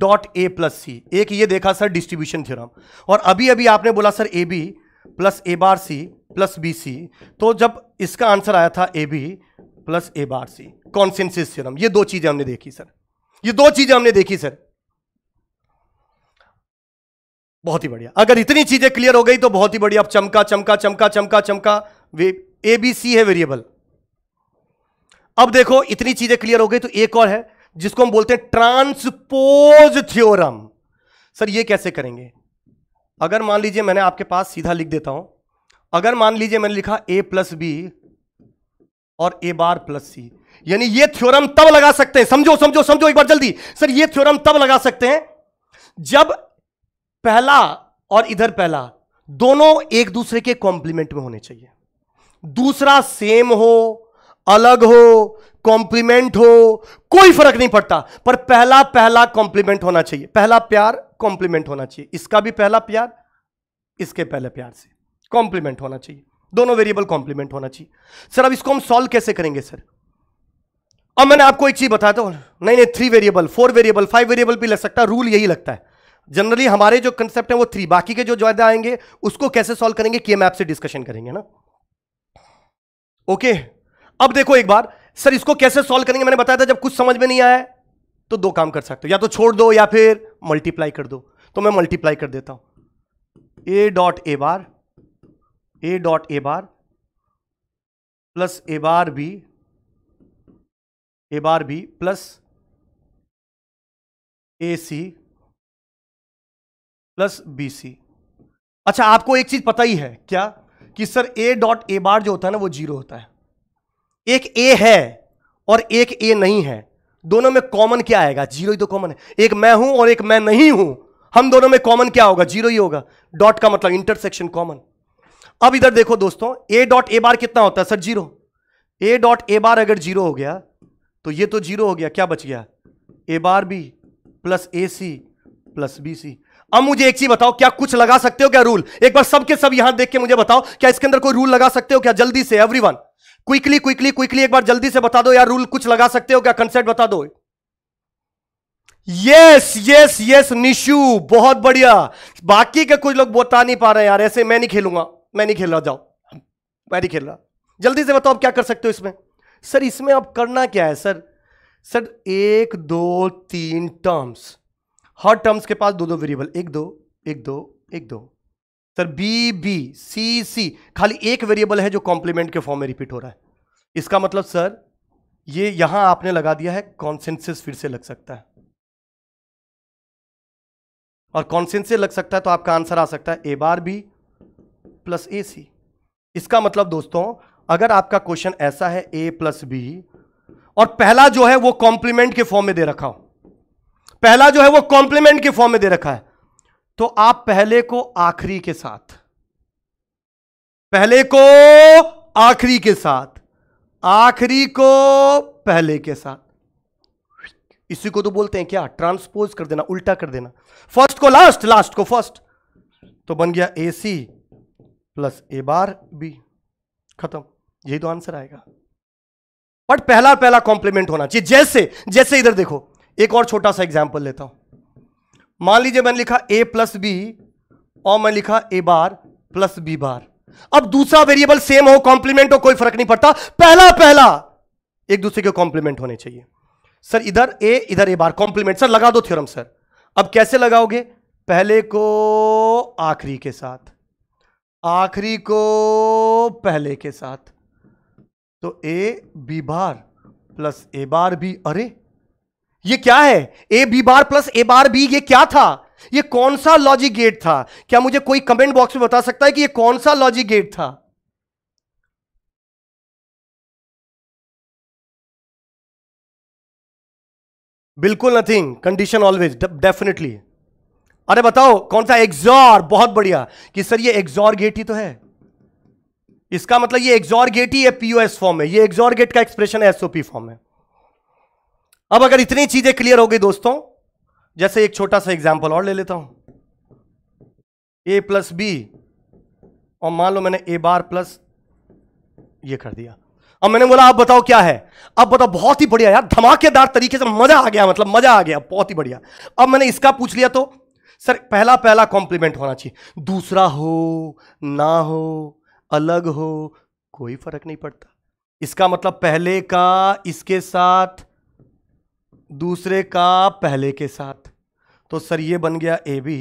dot A plus C एक ये देखा सर डिस्ट्रीब्यूशन थ्योरम और अभी अभी आपने बोला sir A B plus A bar C plus B C तो जब इसका आंसर आया था A B plus A bar C consensus theorem ये दो चीज़ें हमने देखी सर ये दो चीज़ें हमने देखी सर बहुत ही बढ़िया अगर इतनी चीजें क्लियर हो गई तो बहुत ही बढ़िया अब चमका चमका चमका चमका चमका ए बी सी है वेरिएबल अब देखो इतनी चीजें क्लियर हो गई तो एक और है जिसको हम बोलते हैं ट्रांसपोज थ्योरम सर ये कैसे करेंगे अगर मान लीजिए मैंने आपके पास सीधा लिख देता हूं अगर मान लीजिए मैंने लिखा ए प्लस बी और ए बार प्लस सी यानी ये थ्योरम तब लगा सकते हैं समझो समझो समझो एक बार जल्दी सर ये थ्योरम तब लगा सकते हैं जब पहला और इधर पहला दोनों एक दूसरे के कॉम्प्लीमेंट में होने चाहिए दूसरा सेम हो अलग हो कॉम्प्लीमेंट हो कोई फर्क नहीं पड़ता पर पहला पहला कॉम्प्लीमेंट होना चाहिए पहला प्यार कॉम्प्लीमेंट होना चाहिए इसका भी पहला प्यार इसके पहले प्यार से कॉम्प्लीमेंट होना चाहिए दोनों वेरिएबल कॉम्प्लीमेंट होना चाहिए सर अब इसको हम सॉल्व कैसे करेंगे सर अब मैंने आपको एक चीज बताया तो नहीं नहीं three variable four variable five variable भी लग सकता है रूल यही लगता है जनरली हमारे जो कंसेप्ट है वो थ्री बाकी के जो ज्यादा आएंगे उसको कैसे सॉल्व करेंगे के मैप से डिस्कशन करेंगे ना ओके अब देखो एक बार सर इसको कैसे सॉल्व करेंगे मैंने बताया था जब कुछ समझ में नहीं आया तो दो काम कर सकते हो या तो छोड़ दो या फिर मल्टीप्लाई कर दो तो मैं मल्टीप्लाई कर देता हूं A dot A bar A dot A bar plus A bar B A bar B plus A C plus B C अच्छा आपको एक चीज पता ही है क्या कि sir A dot A bar जो होता है ना वो जीरो होता है एक ए है और एक ए नहीं है दोनों में कॉमन क्या आएगा जीरो ही तो कॉमन है एक मैं हूं और एक मैं नहीं हूं हम दोनों में कॉमन क्या होगा जीरो ही होगा डॉट का मतलब इंटरसेक्शन कॉमन अब इधर देखो दोस्तों ए डॉट ए बार कितना होता है sir zero A dot A bar अगर जीरो हो गया तो ये तो जीरो हो गया क्या बच गया A bar B plus A C plus B C अब मुझे एक चीज बताओ क्या कुछ लगा सकते हो क्या रूल एक बार सबके सब यहां देख के मुझे बताओ क्या इसके अंदर कोई रूल लगा सकते हो क्या जल्दी से वन क्विकली क्विकली क्विकली एक बार जल्दी से बता दो यार रूल कुछ लगा सकते हो क्या कंसेप्ट बता दो यस यस यस निशु बहुत बढ़िया बाकी के कुछ लोग बता नहीं पा रहे यार ऐसे मैं नहीं खेलूंगा मैं नहीं खेल रहा जाओ मैं नहीं खेल रहा जल्दी से बताओ आप क्या कर सकते हो इसमें सर इसमें आप करना क्या है सर सर एक दो तीन टर्म्स हर टर्म्स के पास दो दो वेरिएबल एक दो एक दो एक दो sir B B C C खाली एक वेरिएबल है जो कॉम्प्लीमेंट के फॉर्म में रिपीट हो रहा है इसका मतलब सर ये यहां आपने लगा दिया है कॉन्सेंसिस फिर से लग सकता है और कॉन्सेंसिस लग सकता है तो आपका आंसर आ सकता है A bar B plus A सी इसका मतलब दोस्तों अगर आपका क्वेश्चन ऐसा है ए प्लस बी और पहला जो है वो कॉम्प्लीमेंट के फॉर्म में दे रखा हो पहला जो है वो कॉम्प्लीमेंट के फॉर्म में दे रखा है तो आप पहले को आखिरी के साथ पहले को आखिरी के साथ आखिरी को पहले के साथ इसी को तो बोलते हैं क्या ट्रांसपोज कर देना उल्टा कर देना फर्स्ट को लास्ट लास्ट को फर्स्ट तो बन गया ए C plus A bar B खत्म यही तो आंसर आएगा बट पहला पहला कॉम्प्लीमेंट होना चाहिए जैसे जैसे इधर देखो एक और छोटा सा एग्जाम्पल लेता हूं मान लीजिए मैंने लिखा ए प्लस बी और मैंने लिखा ए बार प्लस बी बार अब दूसरा वेरिएबल सेम हो कॉम्प्लीमेंट हो कोई फर्क नहीं पड़ता पहला पहला एक दूसरे के कॉम्प्लीमेंट होने चाहिए सर इधर ए इधर ए बार कॉम्प्लीमेंट सर लगा दो थ्योरम सर अब कैसे लगाओगे पहले को आखिरी के साथ आखिरी को पहले के साथ तो ए बी बार प्लस ए बार भी अरे ये क्या है A B bar plus A bar B ये क्या था ये कौन सा लॉजिक गेट था क्या मुझे कोई कमेंट बॉक्स में बता सकता है कि ये कौन सा लॉजिक गेट था बिल्कुल नथिंग कंडीशन ऑलवेज डेफिनेटली अरे बताओ कौन सा एग्जॉर बहुत बढ़िया कि सर ये एग्जॉर गेट ही तो है इसका मतलब ये एग्जॉर गेट ही है पीओएस फॉर्म में ये एग्जॉर गेट का एक्सप्रेशन है एसओपी फॉर्म में अब अगर इतनी चीजें क्लियर हो गई दोस्तों जैसे एक छोटा सा एग्जाम्पल और ले लेता हूं ए प्लस बी और मान लो मैंने ए बार प्लस ये कर दिया अब मैंने बोला आप बताओ क्या है अब बताओ बहुत ही बढ़िया यार धमाकेदार तरीके से मजा आ गया मतलब मजा आ गया बहुत ही बढ़िया अब मैंने इसका पूछ लिया तो सर पहला पहला कॉम्प्लीमेंट होना चाहिए दूसरा हो ना हो अलग हो कोई फर्क नहीं पड़ता इसका मतलब पहले का इसके साथ दूसरे का पहले के साथ तो सर ये बन गया A B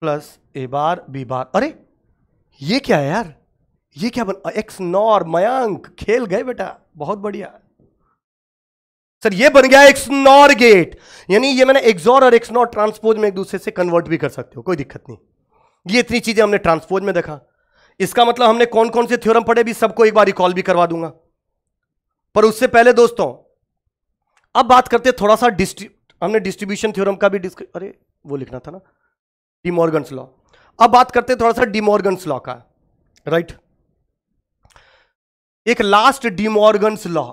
plus A bar B bar अरे ये क्या है यार ये क्या बन एक्स नॉर मयांक खेल गए बेटा बहुत बढ़िया सर ये बन गया एक्स नॉर गेट यानी ये मैंने एक्सोर और एक्स नॉर ट्रांसपोज में एक दूसरे से कन्वर्ट भी कर सकते हो कोई दिक्कत नहीं ये इतनी चीजें हमने ट्रांसपोज में देखा इसका मतलब हमने कौन कौन से थ्योरम पढ़े भी सबको एक बार रिकॉल भी करवा दूंगा पर उससे पहले दोस्तों अब बात करते हैं थोड़ा सा डिस्ट्री हमने डिस्ट्रीब्यूशन थ्योरम का भी अरे वो लिखना था ना डिमॉर्गन्स लॉ अब बात करते हैं थोड़ा सा डिमोर्गन लॉ का राइट एक लास्ट डिमोर्गन लॉ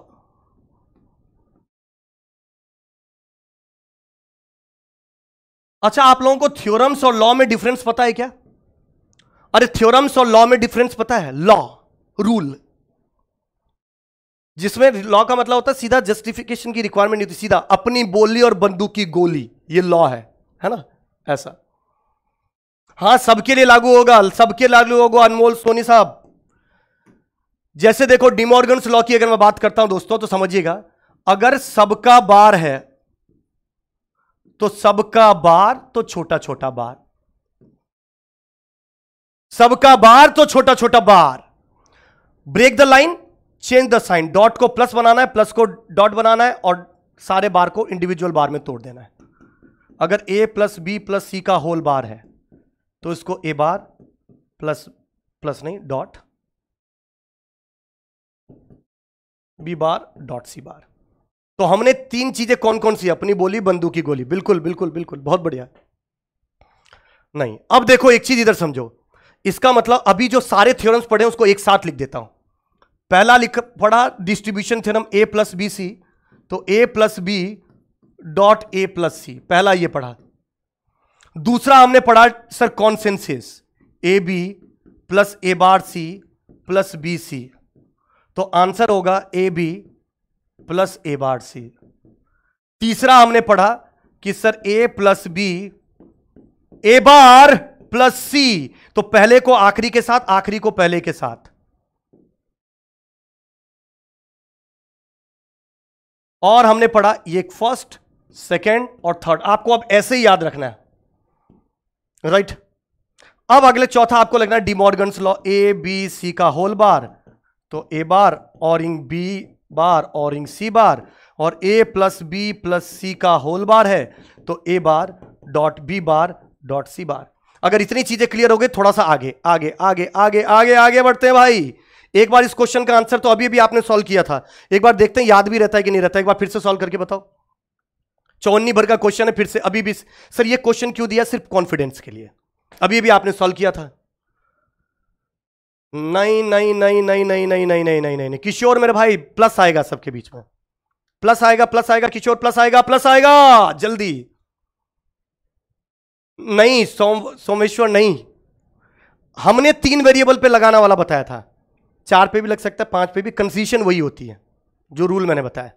अच्छा आप लोगों को थ्योरम्स और लॉ में डिफरेंस पता है क्या अरे थ्योरम्स और लॉ में डिफरेंस पता है लॉ रूल जिसमें लॉ का मतलब होता है सीधा जस्टिफिकेशन की रिक्वायरमेंट नहीं होती सीधा अपनी बोली और बंदूक की गोली ये लॉ है है ना ऐसा हां सबके लिए लागू होगा सबके लागू होगा अनमोल सोनी साहब जैसे देखो डिमोर्गन्स लॉ की अगर मैं बात करता हूं दोस्तों तो समझिएगा अगर सबका बार है तो सबका बार तो छोटा छोटा बार सबका बार तो छोटा छोटा bar break the line change the sign dot को प्लस बनाना है प्लस को डॉट बनाना है और सारे बार को इंडिविजुअल बार में तोड़ देना है अगर A plus B plus C का होल बार है तो इसको ए बार प्लस प्लस नहीं dot B bar dot C bar तो हमने तीन चीजें कौन कौन सी अपनी बोली बंदूक की गोली बिल्कुल बिल्कुल बिल्कुल बहुत बढ़िया नहीं अब देखो एक चीज इधर समझो इसका मतलब अभी जो सारे थ्योरम्स पढ़े उसको एक साथ लिख देता हूं पहला लिख पढ़ा distribution theorem A plus B C तो A plus B dot A plus C पहला ये पढ़ा दूसरा हमने पढ़ा sir consensus A B plus A bar C plus B C तो आंसर होगा ए बी प्लस ए बार सी तीसरा हमने पढ़ा कि sir A plus B A bar plus C तो पहले को आखिरी के साथ आखिरी को पहले के साथ और हमने पढ़ा ये फर्स्ट सेकेंड और थर्ड आपको अब ऐसे ही याद रखना है राइट right? अब अगले चौथा आपको लगना है De Morgan's law A B C का होल बार तो ए बार और इंग बी बार और इंग सी बार और A plus B plus C का होल बार है तो A bar dot B bar dot C bar अगर इतनी चीजें क्लियर हो गई थोड़ा सा आगे आगे आगे आगे आगे आगे बढ़ते हैं भाई एक बार इस क्वेश्चन का आंसर तो अभी अभी आपने सॉल्व किया था एक बार देखते हैं याद भी रहता है कि नहीं रहता एक बार फिर से सॉल्व करके बताओ चौन्नी भर का क्वेश्चन है फिर से अभी भी सर ये क्वेश्चन क्यों दिया सिर्फ कॉन्फिडेंस के लिए अभी अभी आपने सॉल्व किया था नहीं नहीं नहीं नहीं नहीं नहीं नहीं नहीं नहीं नहीं किशोर मेरे भाई प्लस आएगा सबके बीच में प्लस आएगा प्लस आएगा किशोर प्लस आएगा प्लस आएगा जल्दी नहीं सोमेश्वर नहीं हमने तीन वेरिएबल पे लगाना वाला बताया था चार पे भी लग सकता है पांच पे भी कंसीशन वही होती है जो रूल मैंने बताया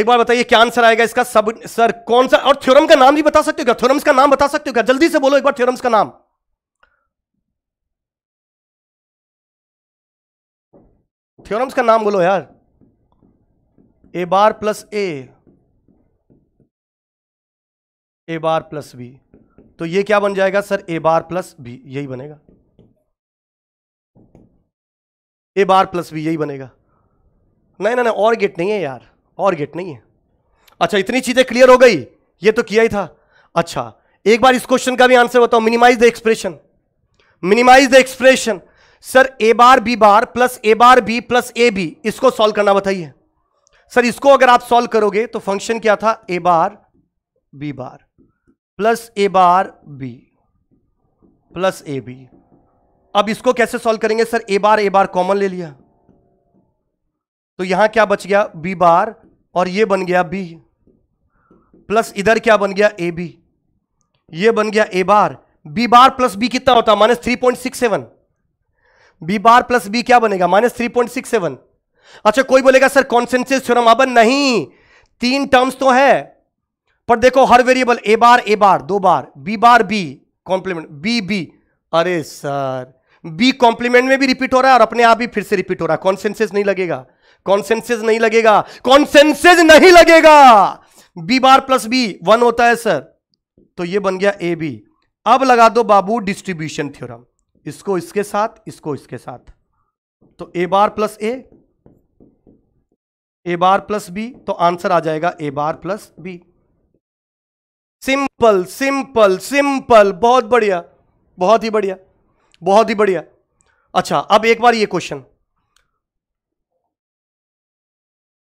एक बार बताइए क्या आंसर आएगा इसका सब सर कौन सा और थ्योरम का नाम भी बता सकते हो क्या थ्योरम्स का नाम बता सकते हो क्या जल्दी से बोलो एक बार थ्योरम्स का नाम थ्योरम्स का नाम बोलो यार A bar plus A A bar plus B तो ये क्या बन जाएगा sir A bar plus B यही बनेगा ए बार प्लस बी यही बनेगा नहीं ना ना और गेट नहीं है यार और गेट नहीं है अच्छा इतनी चीजें क्लियर हो गई ये तो किया ही था अच्छा एक बार इस क्वेश्चन का भी आंसर बताओ minimize the expression minimize the expression sir A bar B bar plus A bar B plus A B इसको सॉल्व करना बताइए सर इसको अगर आप सॉल्व करोगे तो फंक्शन क्या था A bar B bar plus A bar B plus A B अब इसको कैसे सॉल्व करेंगे sir A bar A bar common ले लिया तो यहां क्या बच गया बी बार और ये बन गया बी प्लस इधर क्या बन गया ए बी ये बन गया A bar B bar plus B कितना होता है minus three point six seven B bar plus B क्या बनेगा minus three point six seven अच्छा कोई बोलेगा सर कॉन्सेंसिस थ्योरम अब नहीं तीन टर्म्स तो है पर देखो हर variable A bar A bar दो बार B bar B complement B B अरे सर बी कॉम्प्लीमेंट में भी रिपीट हो रहा है और अपने आप भी फिर से रिपीट हो रहा है कॉन्सेंसेज नहीं लगेगा कॉन्सेंसेज नहीं लगेगा कॉन्सेंसेज नहीं लगेगा B bar plus B one होता है सर तो ये बन गया ए बी अब लगा दो बाबू डिस्ट्रीब्यूशन थ्योरम इसको इसके साथ इसको इसके साथ तो A bar plus A A bar plus B तो आंसर आ जाएगा A bar plus B simple simple simple बहुत बढ़िया बहुत ही बढ़िया बहुत ही बढ़िया अच्छा अब एक बार ये क्वेश्चन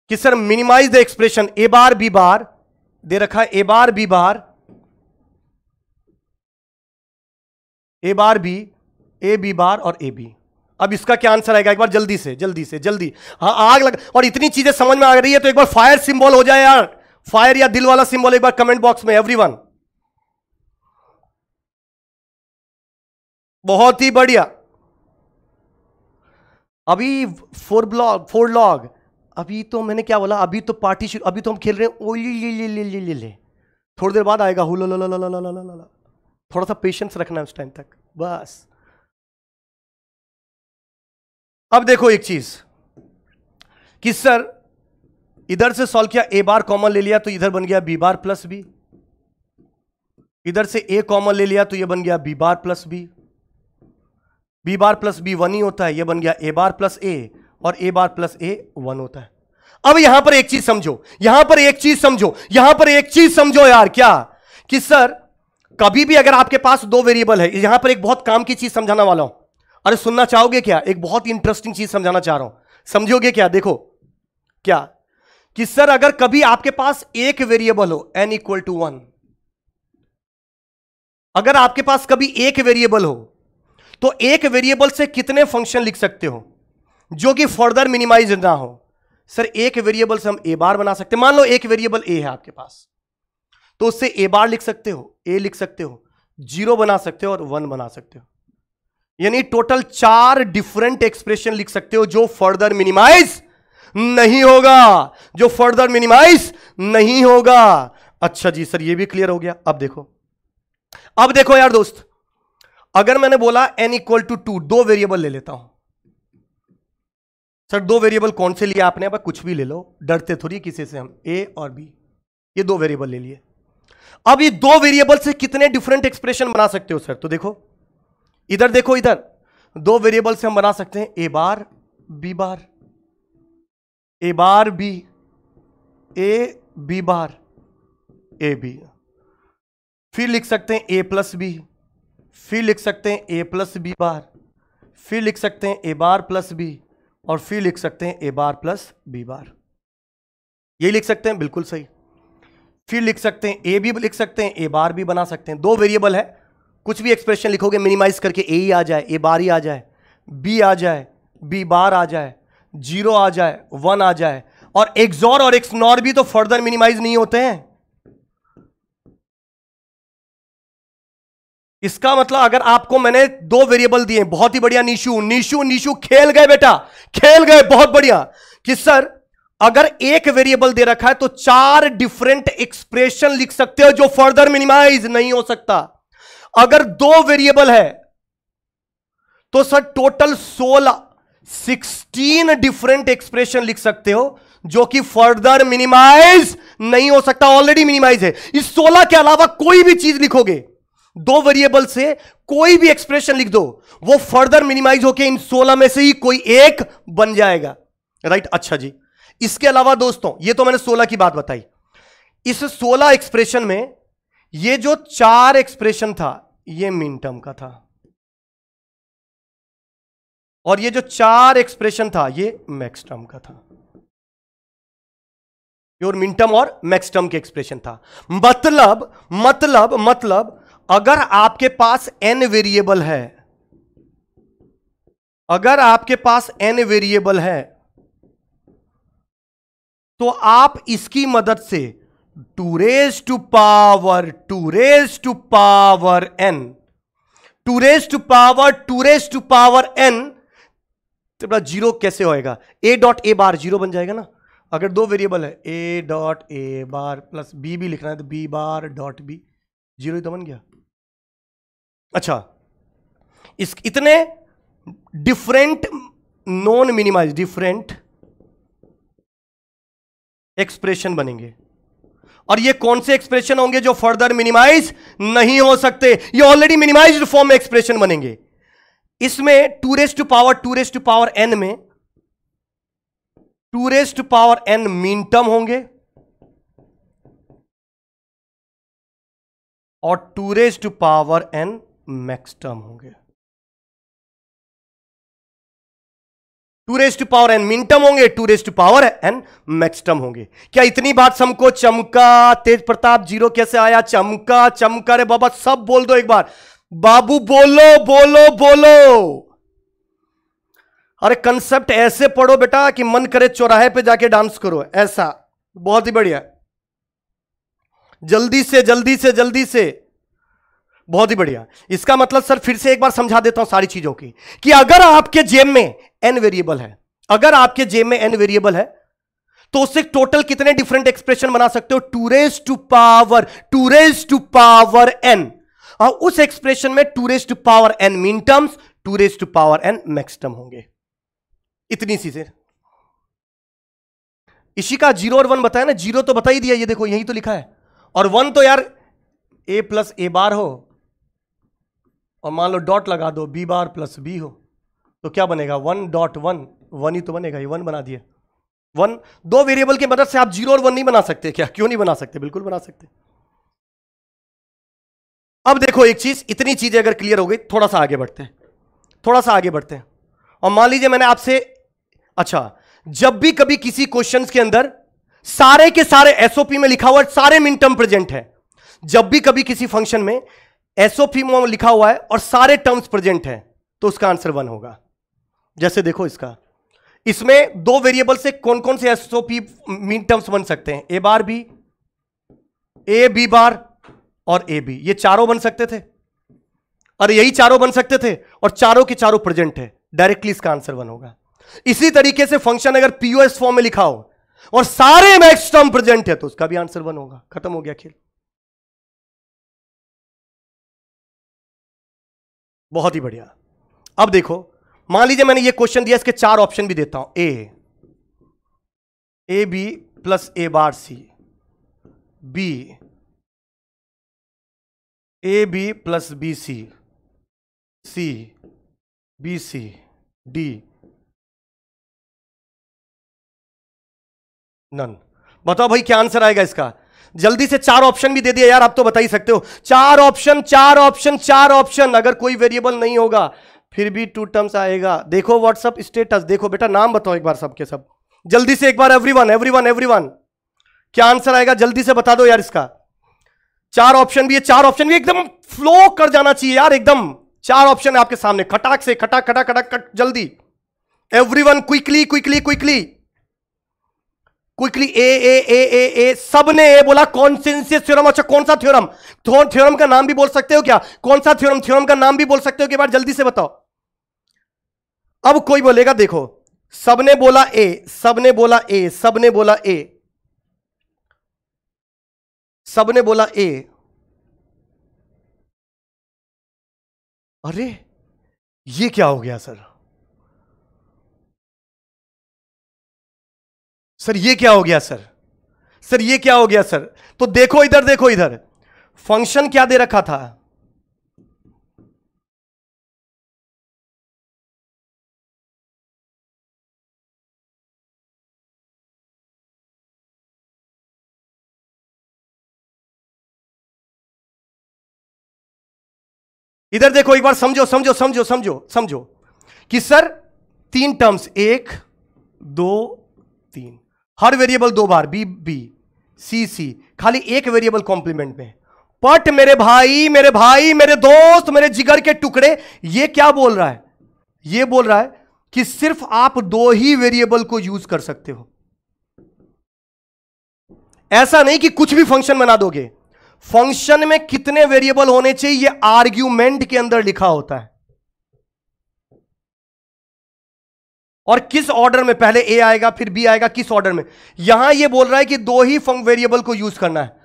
कि sir minimize the expression A bar B bar दे रखा है A bar B bar A bar B A B bar और ए बी अब इसका क्या आंसर आएगा एक बार जल्दी से जल्दी से जल्दी हाँ आग लग और इतनी चीजें समझ में आ रही है तो एक बार फायर सिंबल हो जाए यार फायर या दिल वाला सिंबल एक बार कमेंट बॉक्स में एवरीवन बहुत ही बढ़िया अभी फोर ब्लॉग फोर लॉग अभी तो मैंने क्या बोला अभी तो पार्टी अभी तो हम खेल रहे हैं ओ ले ले ले ले ले ले थोड़ी देर बाद आएगा हुला ला ला ला ला ला ला ला थोड़ा सा पेशेंस रखना है उस टाइम तक बस अब देखो एक चीज कि सर इधर से सॉल्व किया ए बार कॉमन ले लिया तो इधर बन गया बी बार प्लस बी इधर से ए कॉमन ले लिया तो ये बन गया B bar plus B B bar plus B one ही होता है ये बन गया ए बार प्लस ए और ए बार प्लस ए वन होता है अब यहां पर एक चीज समझो यहां पर एक चीज समझो यहां पर एक चीज समझो यार क्या कि सर कभी भी अगर आपके पास दो वेरिएबल है यहां पर एक बहुत काम की चीज समझाना वाला हूं अरे सुनना चाहोगे क्या एक बहुत इंटरेस्टिंग चीज समझाना चाह रहा हूं समझोगे क्या देखो क्या कि सर अगर कभी आपके पास एक वेरिएबल हो एन इक्वल टू वन अगर आपके पास कभी एक वेरिएबल हो तो एक वेरिएबल से कितने फंक्शन लिख सकते हो जो कि फर्दर मिनिमाइज ना हो सर एक वेरिएबल से हम ए बार बना सकते मान लो एक वेरिएबल ए है आपके पास तो उससे ए बार लिख सकते हो ए लिख सकते हो जीरो बना सकते हो और वन बना सकते हो यानी टोटल चार डिफरेंट एक्सप्रेशन लिख सकते हो जो फर्दर मिनिमाइज नहीं होगा जो फर्दर मिनिमाइज नहीं होगा अच्छा जी सर ये भी क्लियर हो गया अब देखो अब देखो यार दोस्त अगर मैंने बोला एन इक्वल टू टू दो वेरिएबल ले लेता हूं सर दो वेरिएबल कौन से लिए आपने अब कुछ भी ले लो डरते थोड़ी किसी से हम ए और बी ये दो वेरिएबल ले लिए अब ये दो वेरिएबल से कितने डिफरेंट एक्सप्रेशन बना सकते हो सर तो देखो इधर देखो इधर दो वेरिएबल से हम बना सकते हैं A bar B bar A bar B A B bar A B फिर लिख सकते हैं ए प्लस बी फिर लिख सकते हैं ए प्लस बी बार फिर लिख सकते हैं ए बार प्लस बी और फिर लिख सकते हैं ए बार प्लस बी बार यही लिख सकते हैं बिल्कुल सही फिर लिख सकते हैं ए भी लिख सकते हैं ए बार भी बना सकते हैं दो वेरिएबल है कुछ भी एक्सप्रेशन लिखोगे मिनिमाइज करके ए ही आ जाए ए बार ही आ जाए बी आ जाए बी बार आ जाए जीरो आ जाए वन आ जाए और एक्सॉर और एक्सनॉर भी तो फर्दर मिनिमाइज नहीं होते हैं इसका मतलब अगर आपको मैंने दो वेरिएबल दिए बहुत ही बढ़िया निशु निशु निशु खेल गए बेटा खेल गए बहुत बढ़िया कि सर अगर एक वेरिएबल दे रखा है तो चार डिफरेंट एक्सप्रेशन लिख सकते हो जो फर्दर मिनिमाइज नहीं हो सकता अगर दो वेरिएबल है तो सर टोटल सोलह सिक्सटीन डिफरेंट एक्सप्रेशन लिख सकते हो जो कि फर्दर मिनिमाइज नहीं हो सकता ऑलरेडी मिनिमाइज है इस सोलह के अलावा कोई भी चीज लिखोगे दो वेरिएबल से कोई भी एक्सप्रेशन लिख दो वो फर्दर मिनिमाइज होके इन सोलह में से ही कोई एक बन जाएगा राइट right? अच्छा जी इसके अलावा दोस्तों ये तो मैंने सोलह की बात बताई इस सोलह एक्सप्रेशन में ये जो चार एक्सप्रेशन था ये मिन टर्म का था और ये जो चार एक्सप्रेशन था ये मैक्स टर्म का था प्योर मिनटम और मैक्सटर्म के एक्सप्रेशन था मतलब मतलब मतलब अगर आपके पास एन वेरिएबल है अगर आपके पास एन वेरिएबल है तो आप इसकी मदद से two raise to power two raise to power N two raise to power two raise to power N तो जीरो कैसे होएगा ए डॉट ए बार जीरो बन जाएगा ना अगर दो वेरिएबल है A dot A bar plus B भी लिखना है तो B bar dot B zero ही तो बन गया अच्छा इस इतने different non minimize different expression बनेंगे और ये कौन से एक्सप्रेशन होंगे जो फर्दर मिनिमाइज नहीं हो सकते ये ऑलरेडी मिनिमाइज्ड फॉर्म में एक्सप्रेशन बनेंगे इसमें two raise to power two raise to power N में two raise to power N min term होंगे और two raise to power N max term होंगे two raised power N min term होंगे two raised power N max term होंगे क्या इतनी बात सबको चमका तेज प्रताप जीरो कैसे आया चमका चमका रे बाबा सब बोल दो एक बार बाबू बोलो बोलो बोलो अरे कंसेप्ट ऐसे पढ़ो बेटा कि मन करे चौराहे पे जाके डांस करो ऐसा बहुत ही बढ़िया जल्दी से जल्दी से जल्दी से बहुत ही बढ़िया इसका मतलब सर फिर से एक बार समझा देता हूं सारी चीजों की कि अगर आपके जेब में एन वेरिएबल है अगर आपके जेब में एन वेरिएबल है तो उससे टोटल कितने डिफरेंट एक्सप्रेशन बना सकते हो two to power two to power N और उस एक्सप्रेशन में two to power N min terms two to power N max term होंगे इतनी सी से इसी का जीरो और वन बताया ना जीरो तो बता ही दिया ये देखो यही तो लिखा है और वन तो यार ए प्लस ए बार हो और मान लो डॉट लगा दो बी बार प्लस बी हो तो क्या बनेगा वन डॉट वन वन ही तो बनेगा ये वन बना दिए वन दो वेरिएबल की मदद से आप जीरो और वन नहीं बना सकते क्या क्यों नहीं बना सकते बिल्कुल बना सकते अब देखो एक चीज इतनी चीजें अगर क्लियर हो गई थोड़ा सा आगे बढ़ते हैं थोड़ा सा आगे बढ़ते हैं और मान लीजिए मैंने आपसे अच्छा जब भी कभी किसी क्वेश्चन के अंदर सारे के सारे एसओपी में लिखा हुआ सारे मिनटर्म प्रेजेंट है जब भी कभी किसी फंक्शन में एसओपी लिखा हुआ है और सारे टर्म्स प्रेजेंट हैं तो उसका आंसर वन होगा जैसे देखो इसका इसमें दो वेरिएबल से कौन कौन से एसओपी मीन टर्म्स बन सकते हैं A bar B A B bar और ए बी ये चारों बन सकते थे और यही चारों बन सकते थे और चारों के चारों प्रेजेंट है डायरेक्टली इसका आंसर वन होगा इसी तरीके से फंक्शन अगर पीओएस फॉर्म में लिखा हो और सारे मैक्स टर्म प्रेजेंट है तो उसका भी आंसर वन होगा खत्म हो गया खेल बहुत ही बढ़िया अब देखो मान लीजिए मैंने ये क्वेश्चन दिया इसके चार ऑप्शन भी देता हूं A A B plus A bar C B A B plus B C C B C D none बताओ भाई क्या आंसर आएगा इसका जल्दी से चार ऑप्शन भी दे दिया यार आप तो बता ही सकते हो चार ऑप्शन चार ऑप्शन चार ऑप्शन अगर कोई वेरिएबल नहीं होगा फिर भी टू टर्म्स आएगा देखो व्हाट्सअप स्टेटस देखो बेटा नाम बताओ एक बार सबके सब जल्दी से एक बार वन एवरी वन क्या आंसर आएगा जल्दी से बता दो यार इसका चार ऑप्शन भी है चार ऑप्शन भी एकदम फ्लो कर जाना चाहिए यार एकदम चार ऑप्शन है आपके सामने खटाक से खटाक खटाक खटाक खट जल्दी one quickly quickly quickly quickly A A A A A सब ने ए बोला कॉन्सेंसियस थ्योरम अच्छा कौन सा थ्योरम थ्योरम का नाम भी बोल सकते हो क्या कौन सा थ्योरम थ्योरम का नाम भी बोल सकते हो कि बार जल्दी से बताओ अब कोई बोलेगा देखो सबने बोला ए सबने बोला ए सबने बोला ए सबने बोला ए अरे ये क्या हो गया सर सर ये क्या हो गया सर सर ये क्या हो गया सर तो देखो इधर देखो इधर फंक्शन क्या दे रखा था इधर देखो एक बार समझो समझो समझो समझो समझो कि सर तीन टर्म्स एक दो तीन हर वेरिएबल दो बार बी बी सी सी खाली एक वेरिएबल कॉम्प्लीमेंट में पट मेरे भाई मेरे भाई मेरे दोस्त मेरे जिगर के टुकड़े ये क्या बोल रहा है ये बोल रहा है कि सिर्फ आप दो ही वेरिएबल को यूज कर सकते हो ऐसा नहीं कि कुछ भी फंक्शन बना दोगे फंक्शन में कितने वेरिएबल होने चाहिए ये आर्ग्यूमेंट के अंदर लिखा होता है और किस ऑर्डर में पहले ए आएगा फिर बी आएगा किस ऑर्डर में यहां ये बोल रहा है कि दो ही फंक वेरिएबल को यूज करना है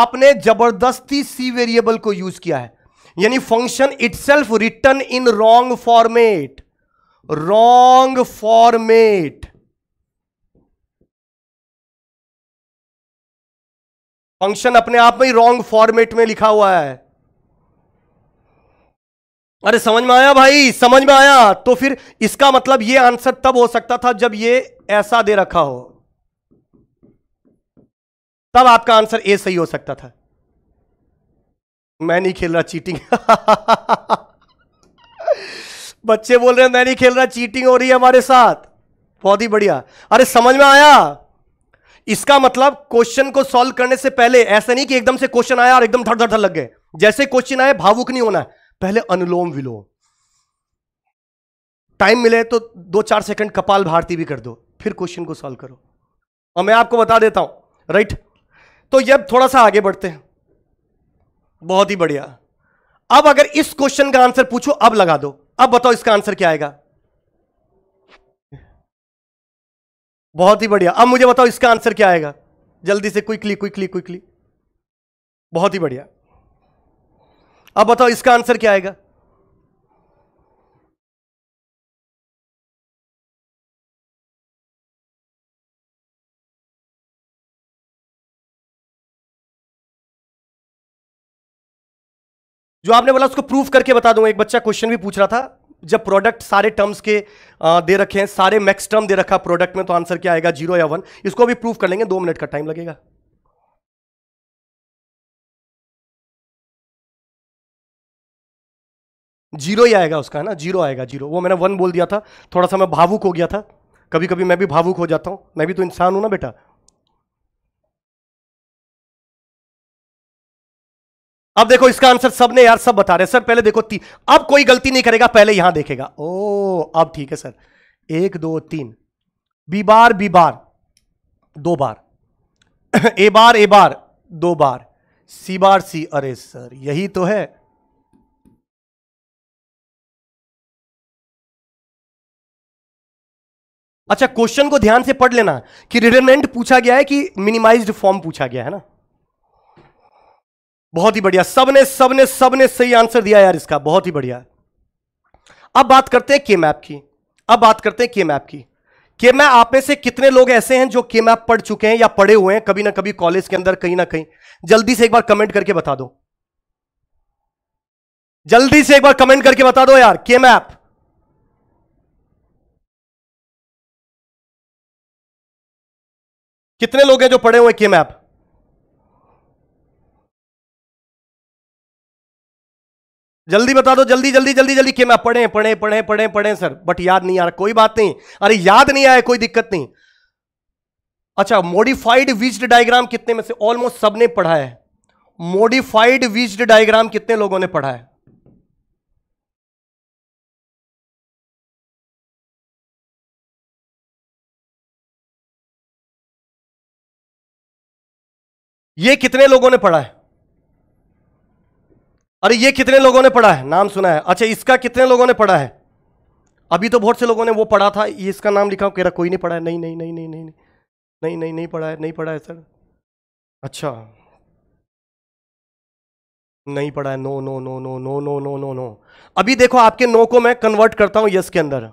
आपने जबरदस्ती सी वेरिएबल को यूज किया है यानी function self return in wrong format wrong format function अपने आप में ही रॉन्ग फॉर्मेट में लिखा हुआ है अरे समझ में आया भाई समझ में आया तो फिर इसका मतलब ये आंसर तब हो सकता था जब ये ऐसा दे रखा हो तब आपका आंसर ए सही हो सकता था मैं नहीं खेल रहा चीटिंग *laughs* बच्चे बोल रहे हैं मैं नहीं खेल रहा चीटिंग हो रही है हमारे साथ बहुत ही बढ़िया अरे समझ में आया इसका मतलब क्वेश्चन को सॉल्व करने से पहले ऐसा नहीं कि एकदम से क्वेश्चन आया और एकदम धड़ धड़ धड़ लग गए जैसे क्वेश्चन आए भावुक नहीं होना है पहले अनुलोम विलोम टाइम मिले तो दो चार सेकंड कपाल भारती भी कर दो फिर क्वेश्चन को सॉल्व करो और मैं आपको बता देता हूं राइट तो जब थोड़ा सा आगे बढ़ते हैं बहुत ही बढ़िया अब अगर इस क्वेश्चन का आंसर पूछो अब लगा दो अब बताओ इसका आंसर क्या आएगा बहुत ही बढ़िया अब मुझे बताओ इसका आंसर क्या आएगा जल्दी से क्विकली क्विकली क्विकली बहुत ही बढ़िया अब बताओ इसका आंसर क्या आएगा जो आपने बोला उसको प्रूफ करके बता दूंगा एक बच्चा क्वेश्चन भी पूछ रहा था जब प्रोडक्ट सारे टर्म्स के दे रखे हैं सारे मैक्स टर्म दे रखा प्रोडक्ट में तो आंसर क्या आएगा जीरो या वन इसको भी प्रूफ कर लेंगे दो मिनट का टाइम लगेगा जीरो ही आएगा उसका है ना जीरो आएगा जीरो वो मैंने वन बोल दिया था थोड़ा सा मैं भावुक हो गया था कभी कभी मैं भी भावुक हो जाता हूं मैं भी तो इंसान हूं ना बेटा अब देखो इसका आंसर सबने यार सब बता रहे सर पहले देखो तीन अब कोई गलती नहीं करेगा पहले यहां देखेगा ओ अब ठीक है सर एक दो तीन बी बार बी बार दो बार *coughs* ए बार ए बार दो बार सी बार सी अरे सर यही तो है अच्छा क्वेश्चन को ध्यान से पढ़ लेना कि रिडनेंट पूछा गया है कि मिनिमाइज्ड फॉर्म पूछा गया है ना बहुत ही बढ़िया सबने सबने सबने सही आंसर दिया यार इसका बहुत ही बढ़िया अब बात करते हैं के मैप की अब बात करते हैं के मैप की के मैप आप में से कितने लोग ऐसे हैं जो के मैप पढ़ चुके हैं या पढ़े हुए हैं कभी ना कभी कॉलेज के अंदर कहीं ना कहीं जल्दी से एक बार कमेंट करके बता दो जल्दी से एक बार कमेंट करके बता दो यार के मैप कितने लोग हैं जो पढ़े हुए के मैप जल्दी बता दो जल्दी जल्दी जल्दी जल्दी के मैप पढ़े पढ़े पढ़े पढ़े पढ़े सर बट याद नहीं आ रहा कोई बात नहीं अरे याद नहीं आया कोई दिक्कत नहीं अच्छा मॉडिफाइड विज्ड डायग्राम कितने में से ऑलमोस्ट सबने पढ़ा है मॉडिफाइड विज्ड डायग्राम कितने लोगों ने पढ़ा है ये कितने लोगों ने पढ़ा है अरे ये कितने लोगों ने पढ़ा है नाम सुना है अच्छा इसका कितने लोगों ने पढ़ा है अभी तो बहुत से लोगों ने वो पढ़ा था ये इसका नाम लिखा कह रहा कोई नहीं पढ़ा है नहीं नहीं नहीं नहीं नहीं नहीं नहीं नहीं नहीं पढ़ा है नहीं पढ़ा है सर अच्छा नहीं पढ़ा है no no no no no no no no no अभी देखो आपके नो को मैं कन्वर्ट करता हूं यस के अंदर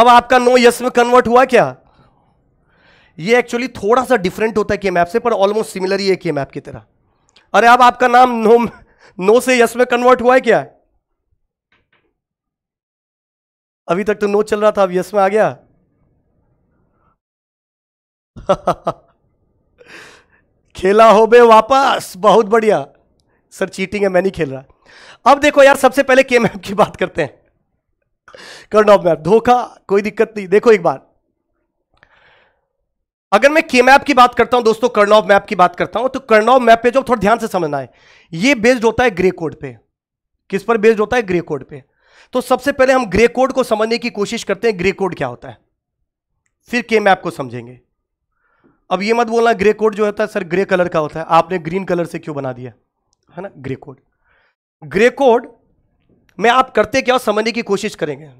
अब आपका नो यस में कन्वर्ट हुआ क्या ये एक्चुअली थोड़ा सा डिफरेंट होता है के मैप से पर ऑलमोस्ट सिमिलर ही है के मैप की तरह अरे अब आपका नाम नो नो से यस में कन्वर्ट हुआ है क्या अभी तक तो नो चल रहा था अब यस में आ गया *laughs* खेला हो बे वापस बहुत बढ़िया सर चीटिंग है मैं नहीं खेल रहा अब देखो यार सबसे पहले के मैप की बात करते हैं कर्न ऑफ मैप धोखा कोई दिक्कत नहीं देखो एक बार अगर मैं के मैप की बात करता हूं दोस्तों कर्न ऑफ मैप की बात करता हूं तो कर्न ऑफ मैप पे जो थोड़ा ध्यान से समझना है ये बेस्ड होता है ग्रे कोड पे किस पर बेस्ड होता है ग्रे कोड पे तो सबसे पहले हम ग्रे कोड को समझने की कोशिश करते हैं ग्रे कोड क्या होता है फिर के मैप को समझेंगे अब ये मत बोलना ग्रे कोड जो होता है सर ग्रे कलर का होता है आपने ग्रीन कलर से क्यों बना दिया है ना ग्रे कोड ग्रे कोड मैं आप करते क्या समझने की कोशिश करेंगे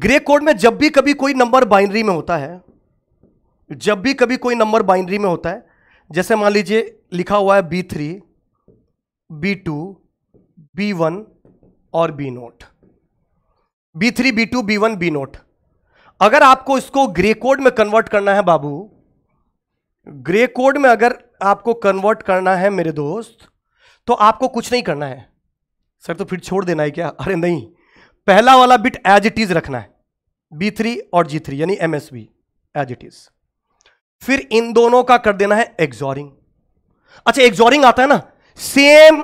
ग्रे कोड में जब भी कभी कोई नंबर बाइनरी में होता है जब भी कभी कोई नंबर बाइनरी में होता है जैसे मान लीजिए लिखा हुआ है B three B two B one और B naught B three B two B one B naught अगर आपको इसको ग्रे कोड में कन्वर्ट करना है बाबू ग्रे कोड में अगर आपको कन्वर्ट करना है मेरे दोस्त तो आपको कुछ नहीं करना है सर तो फिर छोड़ देना है क्या अरे नहीं पहला वाला बिट एज इट इज रखना है बी थ्री और जी थ्री यानी M S B as it is फिर इन दोनों का कर देना है एग्जॉरिंग अच्छा एग्जॉरिंग आता है ना सेम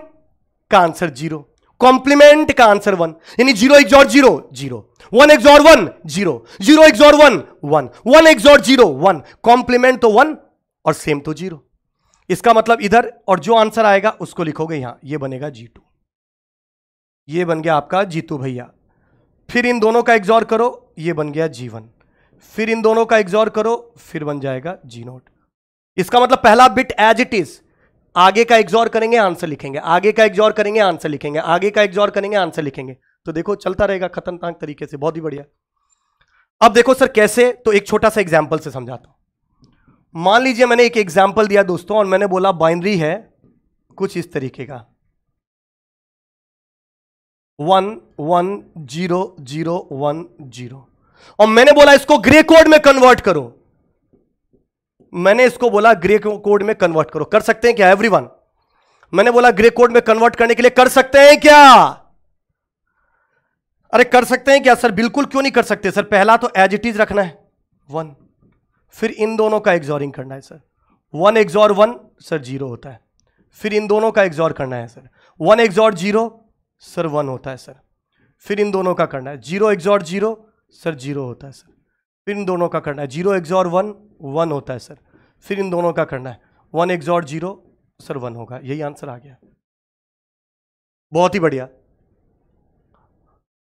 का आंसर जीरो कॉम्प्लीमेंट का आंसर वन यानी zero XOR zero zero one XOR one zero zero XOR one one one XOR zero one complement तो वन और सेम तो जीरो इसका मतलब इधर और जो आंसर आएगा उसको लिखोगे यहां ये बनेगा जी टू ये बन गया आपका जीतू भैया फिर इन दोनों का एग्जॉर करो ये बन गया जीवन फिर इन दोनों का एग्जॉर करो फिर बन जाएगा जी नोट इसका मतलब पहला बिट एज इट इज आगे का एग्जॉर करेंगे आंसर लिखेंगे आगे का एग्जॉर करेंगे आंसर लिखेंगे आगे का एग्जॉर करेंगे आंसर लिखेंगे तो देखो चलता रहेगा खतरनाक तरीके से बहुत ही बढ़िया अब देखो सर कैसे तो एक छोटा सा एग्जाम्पल से समझाता हूं मान लीजिए मैंने एक एग्जाम्पल दिया दोस्तों और मैंने बोला बाइनरी है कुछ इस तरीके का one one zero zero one zero और मैंने बोला इसको ग्रे कोड में कन्वर्ट करो मैंने इसको बोला ग्रे कोड में कन्वर्ट करो कर सकते हैं क्या एवरीवन मैंने बोला ग्रे कोड में कन्वर्ट करने के लिए कर सकते हैं क्या अरे कर सकते हैं क्या सर बिल्कुल क्यों नहीं कर सकते सर पहला तो एज इट इज रखना है वन फिर इन दोनों का एग्जॉरिंग करना है sir one XOR one sir zero होता है फिर इन दोनों का एग्जॉर करना है sir one XOR zero sir one होता है सर फिर इन दोनों का करना है zero XOR zero sir zero होता है सर फिर इन दोनों का करना है जीरो एग्जॉर वन वन होता है सर फिर इन दोनों का करना है one XOR zero sir one होगा यही आंसर आ गया बहुत ही बढ़िया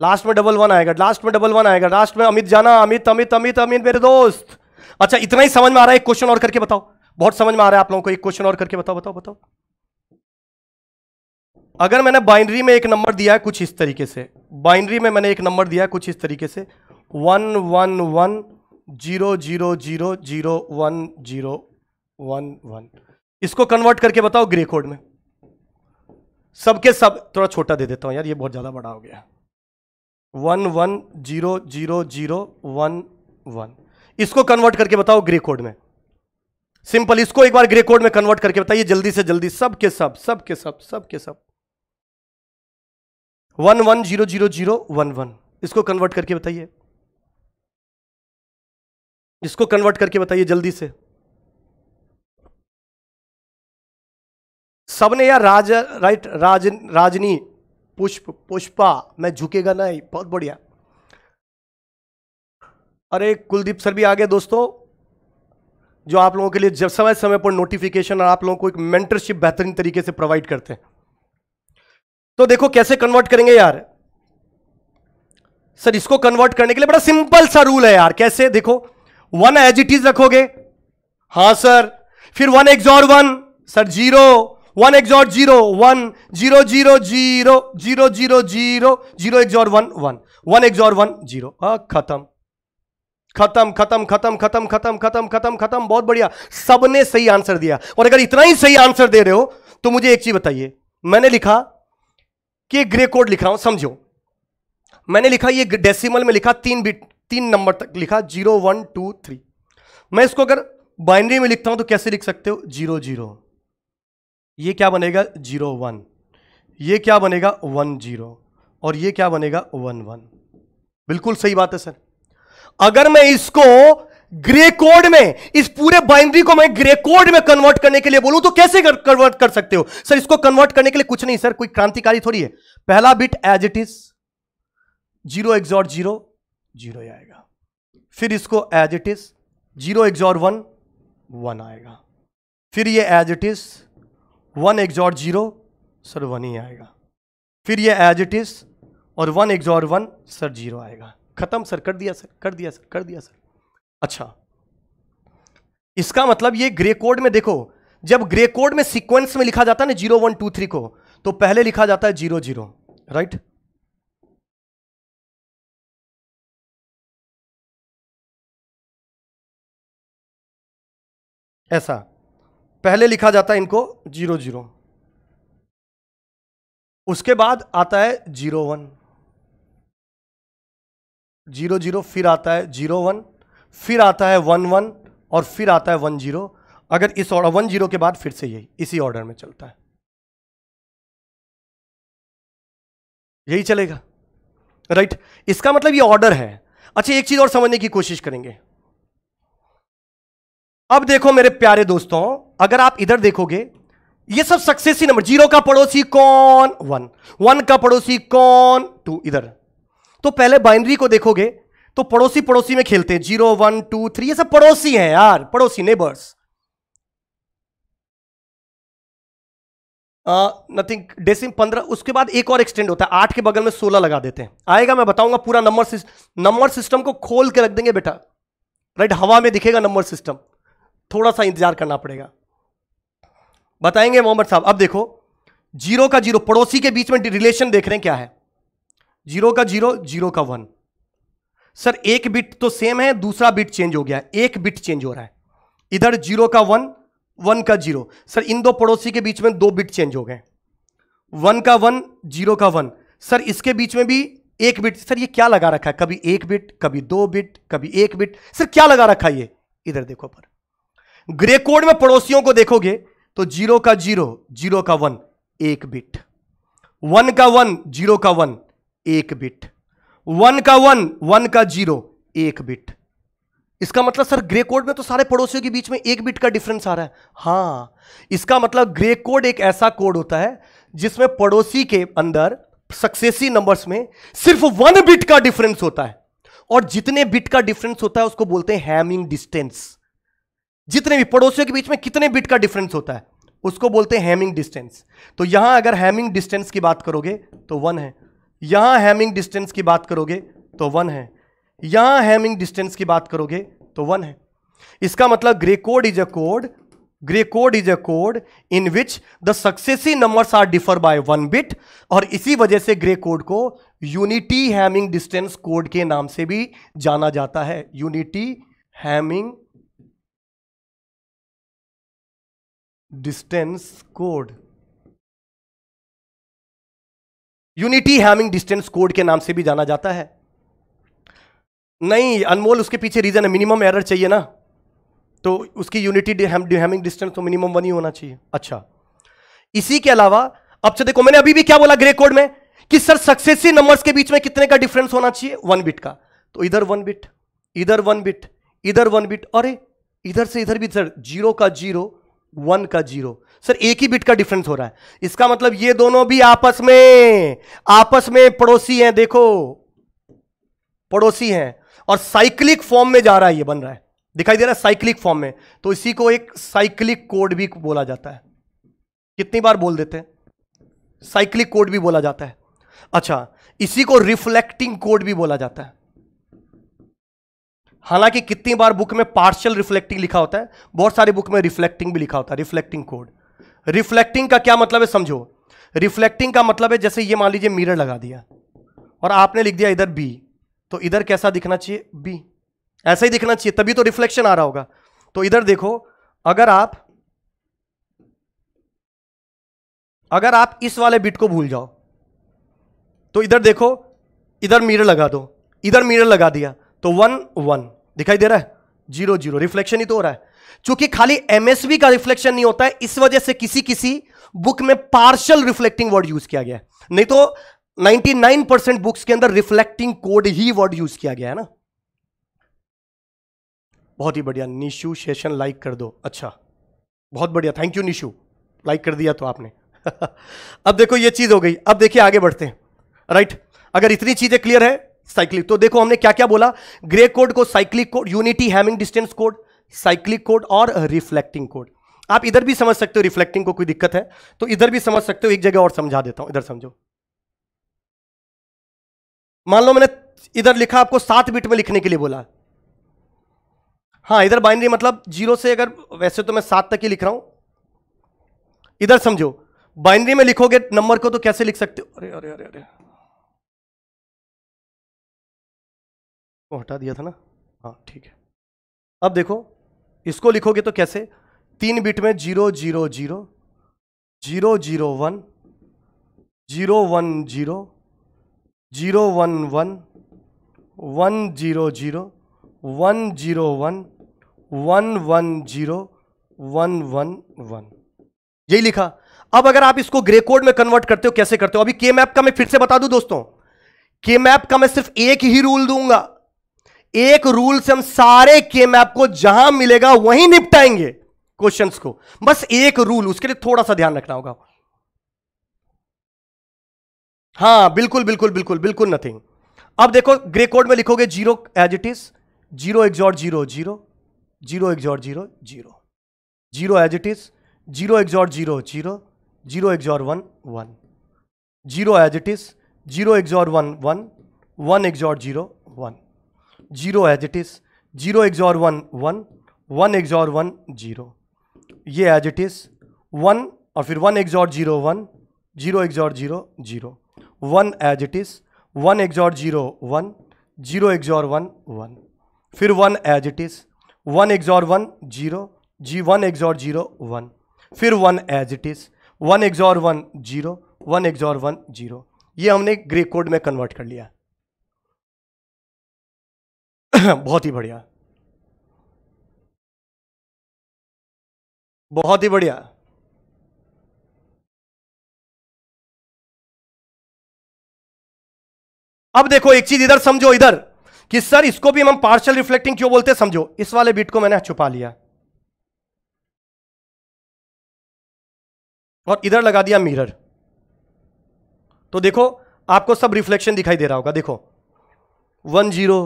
लास्ट में डबल वन आएगा लास्ट में डबल वन आएगा लास्ट में अमित जाना अमित अमित अमित अमित मेरे दोस्त अच्छा इतना ही समझ में आ रहा है एक क्वेश्चन और करके बताओ बहुत समझ में आ रहा है आप लोगों को एक क्वेश्चन और करके बताओ बताओ बताओ अगर मैंने बाइनरी में एक नंबर दिया है कुछ इस तरीके से बाइनरी में मैंने एक नंबर दिया है कुछ इस तरीके से one one one zero zero zero zero one zero one one इसको कन्वर्ट करके बताओ ग्रे कोड में सबके सब थोड़ा छोटा दे देता हूं यार ये बहुत ज़्यादा बड़ा हो गया one one zero zero zero one one इसको कन्वर्ट करके बताओ ग्रे कोड में सिंपल इसको एक बार ग्रे कोड में कन्वर्ट करके बताइए जल्दी से जल्दी सब के सब सब के सब सब के सब one one zero zero zero one one इसको कन्वर्ट करके बताइए इसको कन्वर्ट करके बताइए जल्दी से सबने यार राज राइट राज राजनी पुष्प पुष्पा मैं झुकेगा नहीं बहुत बढ़िया अरे कुलदीप सर भी आ गए दोस्तों जो आप लोगों के लिए जब समय समय पर नोटिफिकेशन और आप लोगों को एक मेंटरशिप बेहतरीन तरीके से प्रोवाइड करते हैं तो देखो कैसे कन्वर्ट करेंगे यार सर इसको कन्वर्ट करने के लिए बड़ा सिंपल सा रूल है यार कैसे देखो वन एज इट इज रखोगे हां सर फिर one XOR one sir zero one XOR zero one zero zero zero zero zero zero zero XOR one one one XOR one zero खत्म खत्म खत्म खत्म खत्म खत्म खत्म खत्म खत्म बहुत बढ़िया सबने सही आंसर दिया और अगर इतना ही सही आंसर दे रहे हो तो मुझे एक चीज बताइए मैंने लिखा कि ये ग्रे कोड लिख रहा हूं समझो मैंने लिखा ये डेसिमल में लिखा तीन बिट तीन नंबर तक लिखा जीरो वन टू थ्री मैं इसको अगर बाइनरी में लिखता हूं तो कैसे लिख सकते हो जीरो जीरो ये क्या बनेगा जीरो वन ये क्या बनेगा वन जीरो और ये क्या बनेगा वन वन बिल्कुल सही बात है सर अगर मैं इसको ग्रे कोड में इस पूरे बाइनरी को मैं ग्रे कोड में कन्वर्ट करने के लिए बोलूं तो कैसे कन्वर्ट कर सकते हो सर इसको कन्वर्ट करने के लिए कुछ नहीं सर कोई क्रांतिकारी थोड़ी है पहला bit as it is zero XOR zero zero आएगा फिर इसको as it is zero XOR one one आएगा फिर ये as it is one XOR zero sir one ही आएगा फिर ये एज इट इज और one XOR one sir zero आएगा खत्म सर कर दिया सर कर दिया सर कर दिया सर अच्छा इसका मतलब ये ग्रे कोड में देखो जब ग्रे कोड में सीक्वेंस में लिखा जाता है ना जीरो वन टू थ्री को तो पहले लिखा जाता है जीरो जीरो राइट ऐसा पहले लिखा जाता है इनको जीरो जीरो उसके बाद आता है जीरो वन जीरो जीरो फिर आता है जीरो वन फिर आता है वन वन और फिर आता है वन जीरो अगर इस ऑर्डर वन जीरो के बाद फिर से यही इसी ऑर्डर में चलता है यही चलेगा राइट इसका मतलब ये ऑर्डर है अच्छा एक चीज और समझने की कोशिश करेंगे अब देखो मेरे प्यारे दोस्तों अगर आप इधर देखोगे ये सब सक्सेसिव नंबर जीरो का पड़ोसी कौन वन वन का पड़ोसी कौन टू इधर तो पहले बाइनरी को देखोगे तो पड़ोसी पड़ोसी में खेलते हैं जीरो वन टू थ्री ये सब पड़ोसी हैं यार पड़ोसी नेबर्स नथिंग डेसिम पंद्रह उसके बाद एक और एक्सटेंड होता है आठ के बगल में सोलह लगा देते हैं आएगा मैं बताऊंगा पूरा नंबर नंबर सिस्टम को खोल के रख देंगे बेटा राइट हवा में दिखेगा नंबर सिस्टम थोड़ा सा इंतजार करना पड़ेगा बताएंगे मोहम्मद साहब अब देखो जीरो का जीरो पड़ोसी के बीच में रिलेशन देख रहे हैं क्या है जीरो का जीरो जीरो का वन सर एक बिट तो सेम है दूसरा बिट चेंज हो गया एक बिट चेंज हो रहा है इधर जीरो का वन वन का जीरो सर इन दो पड़ोसी के बीच में दो बिट चेंज हो गए वन का वन जीरो का वन सर इसके बीच में भी एक बिट सर ये क्या लगा रखा है कभी एक बिट कभी दो बिट कभी एक बिट सर क्या लगा रखा है ये इधर देखो पर ग्रे कोड में पड़ोसियों को देखोगे तो जीरो का जीरो जीरो का वन एक बिट वन का वन जीरो का वन एक बिट वन का वन वन का जीरो एक बिट इसका मतलब सर ग्रे कोड में तो सारे पड़ोसियों के बीच में एक बिट का डिफरेंस आ रहा है हां इसका मतलब ग्रे कोड एक ऐसा कोड होता है जिसमें पड़ोसी के अंदर सक्सेसिव नंबर्स में सिर्फ वन बिट का डिफरेंस होता है और जितने बिट का डिफरेंस होता है उसको बोलते हैं हैमिंग डिस्टेंस जितने भी पड़ोसियों के बीच में कितने बिट का डिफरेंस होता है उसको बोलते हैं हैमिंग डिस्टेंस तो यहां अगर हैमिंग डिस्टेंस की बात करोगे तो वन है यहां हैमिंग डिस्टेंस की बात करोगे तो वन है यहां हैमिंग डिस्टेंस की बात करोगे तो वन है इसका मतलब Gray code is a code Gray code is a code in which the successive numbers are differ by one bit और इसी वजह से ग्रे कोड को यूनिटी हैमिंग डिस्टेंस कोड के नाम से भी जाना जाता है unity Hamming distance code unity Hamming distance code के नाम से भी जाना जाता है नहीं अनमोल उसके पीछे रीज़न है मिनिमम एरर चाहिए ना तो उसकी यूनिटी हैमिंग डिस्टेंस तो मिनिमम वन ही होना चाहिए अच्छा इसी के अलावा अब से देखो मैंने अभी भी क्या बोला ग्रे कोड में कि सर सक्सेसिव नंबर्स के बीच में कितने का डिफरेंस होना चाहिए वन बिट का तो इधर वन बिट इधर वन बिट इधर वन बिट अरे इधर से इधर भी सर जीरो का जीरो वन का जीरो सर एक ही बिट का डिफरेंस हो रहा है इसका मतलब ये दोनों भी आपस में आपस में पड़ोसी हैं देखो पड़ोसी हैं और साइक्लिक फॉर्म में जा रहा है ये बन रहा है दिखाई दे रहा है साइक्लिक फॉर्म में तो इसी को एक साइक्लिक कोड भी बोला जाता है कितनी बार बोल देते हैं साइक्लिक कोड भी बोला जाता है अच्छा इसी को रिफ्लेक्टिंग कोड भी बोला जाता है हालांकि कितनी बार बुक में पार्शियल रिफ्लेक्टिंग लिखा होता है बहुत सारी बुक में रिफ्लेक्टिंग भी लिखा होता है रिफ्लेक्टिंग कोड रिफ्लेक्टिंग का क्या मतलब है समझो रिफ्लेक्टिंग का मतलब है जैसे ये मान लीजिए मिरर लगा दिया और आपने लिख दिया इधर बी तो इधर कैसा दिखना चाहिए बी ऐसा ही दिखना चाहिए तभी तो रिफ्लेक्शन आ रहा होगा तो इधर देखो अगर आप अगर आप इस वाले बिट को भूल जाओ तो इधर देखो इधर मिरर लगा दो इधर मिरर लगा दिया तो वन वन दिखाई दे रहा है जीरो जीरो रिफ्लेक्शन ही तो हो रहा है चूंकि खाली एमएसवी का रिफ्लेक्शन नहीं होता है इस वजह से किसी किसी बुक में पार्शल रिफ्लेक्टिंग वर्ड यूज किया गया है नहीं तो 99 परसेंट बुक्स के अंदर रिफ्लेक्टिंग कोड ही वर्ड यूज किया गया है ना बहुत ही बढ़िया निशु सेशन लाइक कर दो अच्छा बहुत बढ़िया थैंक यू निशु लाइक कर दिया तो आपने *laughs* अब देखो ये चीज हो गई अब देखिए आगे बढ़ते हैं राइट अगर इतनी चीजें क्लियर है साइक्लिक तो देखो हमने क्या क्या बोला ग्रे कोड को cyclic code unity Hamming distance code cyclic code और रिफ्लेक्टिंग कोड आप इधर भी समझ सकते हो रिफ्लेक्टिंग को कोई दिक्कत है तो इधर भी समझ सकते हो एक जगह और समझा देता हूं इधर समझो मान लो मैंने इधर लिखा आपको सात बिट में लिखने के लिए बोला हाँ इधर बाइनरी मतलब जीरो से अगर वैसे तो मैं सात तक ही लिख रहा हूं इधर समझो बाइनरी में लिखोगे नंबर को तो कैसे लिख सकते हो अरे अरे अरे अरे हटा दिया था ना हाँ ठीक है अब देखो इसको लिखोगे तो कैसे तीन बिट में zero zero zero zero zero one zero one zero zero one one one zero zero one zero one one one zero one one one यही लिखा अब अगर आप इसको ग्रे कोड में कन्वर्ट करते हो कैसे करते हो अभी के मैप का मैं फिर से बता दूं दोस्तों के मैप का मैं सिर्फ एक ही रूल दूंगा एक रूल से हम सारे के मैप को जहां मिलेगा वहीं निपटाएंगे क्वेश्चंस को बस एक रूल उसके लिए थोड़ा सा ध्यान रखना होगा हां बिल्कुल बिल्कुल बिल्कुल बिल्कुल नथिंग अब देखो ग्रे कोड में लिखोगे zero as it is zero XOR zero zero zero XOR zero zero zero as it is zero XOR zero zero zero XOR one one zero as it is zero XOR one one one XOR zero one zero as it is zero XOR one one one XOR one zero ये as it is one और फिर one XOR zero one zero XOR zero zero one as it is one XOR zero one zero XOR one one फिर one as it is one XOR one zero जी one XOR zero one फिर one as it is one XOR one zero one XOR one zero ये हमने grey code में convert कर लिया *coughs* बहुत ही बढ़िया बहुत ही बढ़िया अब देखो एक चीज इधर समझो इधर कि सर इसको भी हम पार्शियल रिफ्लेक्टिंग क्यों बोलते समझो इस वाले बीट को मैंने छुपा लिया और इधर लगा दिया मिरर तो देखो आपको सब रिफ्लेक्शन दिखाई दे रहा होगा देखो one zero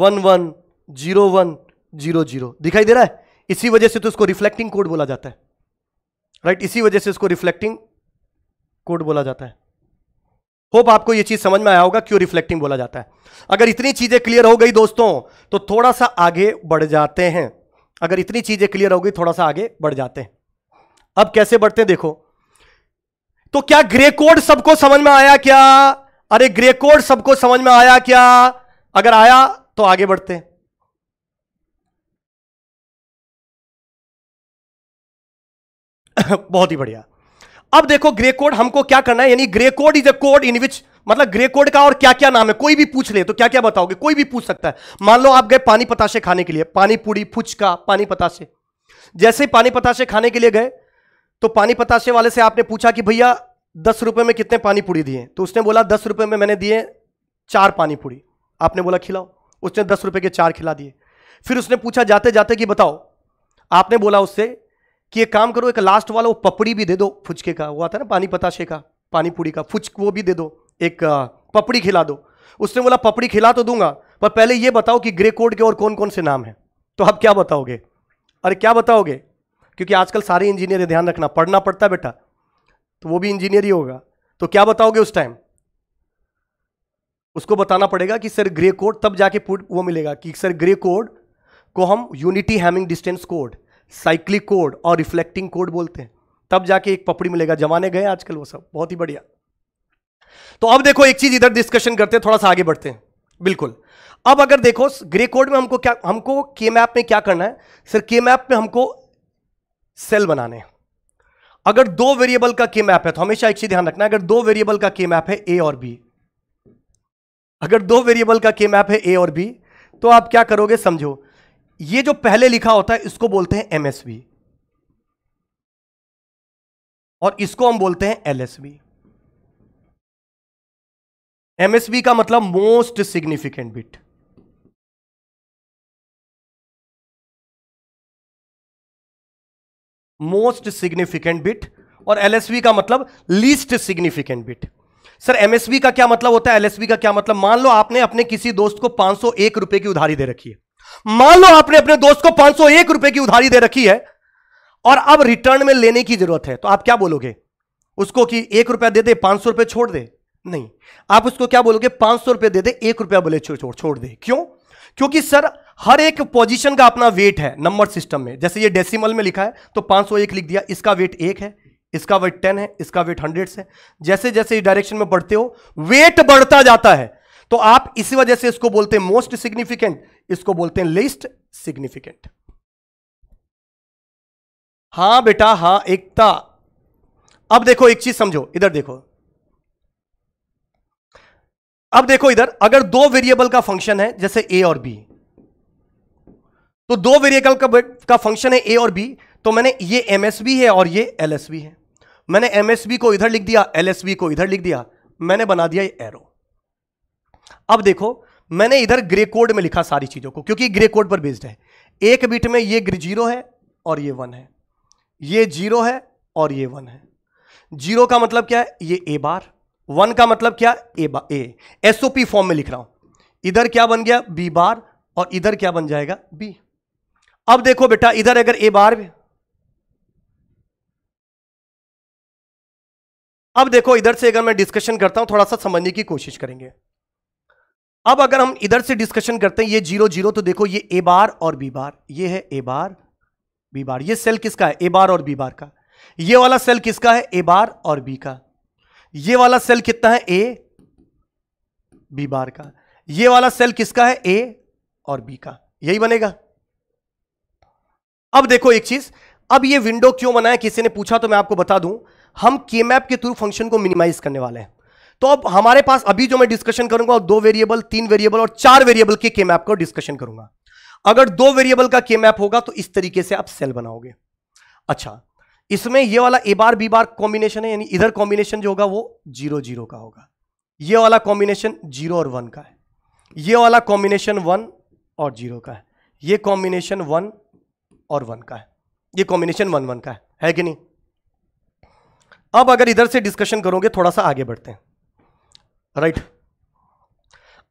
one one zero one zero zero दिखाई दे रहा है इसी वजह से तो इसको रिफ्लेक्टिंग कोड बोला जाता है राइट इसी वजह से इसको रिफ्लेक्टिंग कोड बोला जाता है होप आपको यह चीज समझ में आया होगा क्यों रिफ्लेक्टिंग बोला जाता है अगर इतनी चीजें क्लियर हो गई दोस्तों तो थोड़ा सा आगे बढ़ जाते हैं अगर इतनी चीजें क्लियर हो गई थोड़ा सा आगे बढ़ जाते हैं अब कैसे बढ़ते हैं देखो तो क्या ग्रे कोड सबको समझ में आया क्या अरे ग्रे कोड सबको समझ में आया क्या अगर आया तो आगे बढ़ते हैं बहुत ही बढ़िया अब देखो ग्रे कोड हमको क्या करना है यानी Gray code is a code in which मतलब ग्रे कोड का और क्या क्या नाम है कोई भी पूछ ले तो क्या क्या बताओगे कोई भी पूछ सकता है मान लो आप गए पानी पताशे खाने के लिए पानी पूरी फुचका पानी पताशे जैसे ही पानी पताशे खाने के लिए गए तो पानी पताशे वाले से आपने पूछा कि भैया दस रुपए में कितने पानी पूरी दिए तो उसने बोला दस रुपए में मैंने दिए चार पानी पूरी आपने बोला खिलाओ उसने दस रुपये के चार खिला दिए फिर उसने पूछा जाते जाते कि बताओ आपने बोला उससे कि एक काम करो एक लास्ट वाला वो पपड़ी भी दे दो फुचके का वो आता है ना पानी पताशे का पानी पूरी का फुच वो भी दे दो एक पपड़ी खिला दो उसने बोला पपड़ी खिला तो दूंगा पर पहले ये बताओ कि ग्रे कोड के और कौन कौन से नाम हैं तो आप क्या बताओगे अरे क्या बताओगे क्योंकि आजकल सारे इंजीनियर ध्यान रखना पढ़ना पड़ता है बेटा तो वो भी इंजीनियर ही होगा तो क्या बताओगे उस टाइम उसको बताना पड़ेगा कि सर ग्रे कोड तब जाके वो मिलेगा कि सर ग्रे कोड को हम unity Hamming distance code cyclic code और रिफ्लेक्टिंग कोड बोलते हैं तब जाके एक पपड़ी मिलेगा जमाने गए आजकल वो सब बहुत ही बढ़िया तो अब देखो एक चीज इधर डिस्कशन करते हैं थोड़ा सा आगे बढ़ते हैं बिल्कुल अब अगर देखो ग्रे कोड में हमको क्या हमको के मैप में क्या करना है सर के मैप में हमको सेल बनाने हैं अगर दो वेरिएबल का के मैप है तो हमेशा एक चीज ध्यान रखना है अगर दो वेरिएबल का के मैप है ए और बी अगर दो वेरिएबल का के मैप है ए और बी तो आप क्या करोगे समझो ये जो पहले लिखा होता है इसको बोलते हैं एमएसबी और इसको हम बोलते हैं एलएसबी एमएसबी का मतलब most significant bit most significant bit और एलएसबी का मतलब least significant bit sir MSB का क्या मतलब होता है एलएसबी का क्या मतलब मान लो आपने अपने किसी दोस्त को पांच सौ एक रुपए की उधारी दे रखी है मान लो आपने अपने दोस्त को पांच सौ एक रुपए की उधारी दे रखी है और अब रिटर्न में लेने की जरूरत है तो आप क्या बोलोगे उसको कि एक रुपया दे दे पांच सौ रुपए छोड़ दे नहीं आप उसको क्या बोलोगे पांच सौ रुपए दे दे एक रुपया बोले छोड़ छोड़ दे क्यों क्योंकि सर हर एक पोजीशन का अपना वेट है नंबर सिस्टम में जैसे ये डेसिमल में लिखा है तो 501 लिख दिया इसका वेट एक है इसका वेट टेन है इसका वेट हंड्रेड है जैसे जैसे इस डायरेक्शन में बढ़ते हो वेट बढ़ता जाता है तो आप इसी वजह से इसको बोलते हैं मोस्ट सिग्निफिकेंट इसको बोलते हैं लिस्ट सिग्निफिकेंट हां बेटा हां एकता अब देखो एक चीज समझो इधर देखो अब देखो इधर अगर दो वेरिएबल का फंक्शन है जैसे ए और बी तो दो वेरिएबल का का फंक्शन है ए और बी तो मैंने ये एमएसबी है और ये एलएसबी है मैंने एमएसबी को इधर लिख दिया एलएसबी को इधर लिख दिया मैंने बना दिया ये एरो अब देखो मैंने इधर ग्रे कोड में लिखा सारी चीजों को क्योंकि ग्रे कोड पर बेस्ड है एक बिट में ये जीरो है और ये वन है ये जीरो है और ये वन है जीरो का मतलब क्या है ये ए बार वन का मतलब क्या ए बा ए एसओपी फॉर्म में लिख रहा हूं इधर क्या बन गया बी बार और इधर क्या बन जाएगा बी अब देखो बेटा इधर अगर ए बार अब देखो इधर से अगर मैं डिस्कशन करता हूं थोड़ा सा समझने की कोशिश करेंगे अब अगर हम इधर से डिस्कशन करते हैं ये जीरो जीरो तो देखो ये ए बार और बी बार ये है ए बार बी बार ये सेल किसका है ए बार और बी बार का ये वाला सेल किसका है ए बार और बी का ये वाला सेल कितना है ए बी बार का ये वाला सेल किसका है ए और बी का यही बनेगा अब देखो एक चीज अब ये विंडो क्यों बनाया किसी ने पूछा तो मैं आपको बता दूं हम के मैप के थ्रू फंक्शन को मिनिमाइज करने वाले हैं तो अब हमारे पास अभी जो मैं डिस्कशन करूंगा दो वेरिएबल तीन वेरिएबल और चार वेरिएबल के के मैप का डिस्कशन करूंगा अगर दो वेरिएबल का के मैप होगा तो इस तरीके से आप सेल बनाओगे अच्छा इसमें ये वाला ए बार बी बार कॉम्बिनेशन है यानी इधर कॉम्बिनेशन जो होगा वो जीरो जीरो का होगा ये वाला कॉम्बिनेशन जीरो और वन का है ये वाला कॉम्बिनेशन वन और जीरो का है ये कॉम्बिनेशन वन और वन का है ये कॉम्बिनेशन वन वन का है है कि नहीं अब अगर इधर से डिस्कशन करोगे थोड़ा सा आगे बढ़ते हैं राइट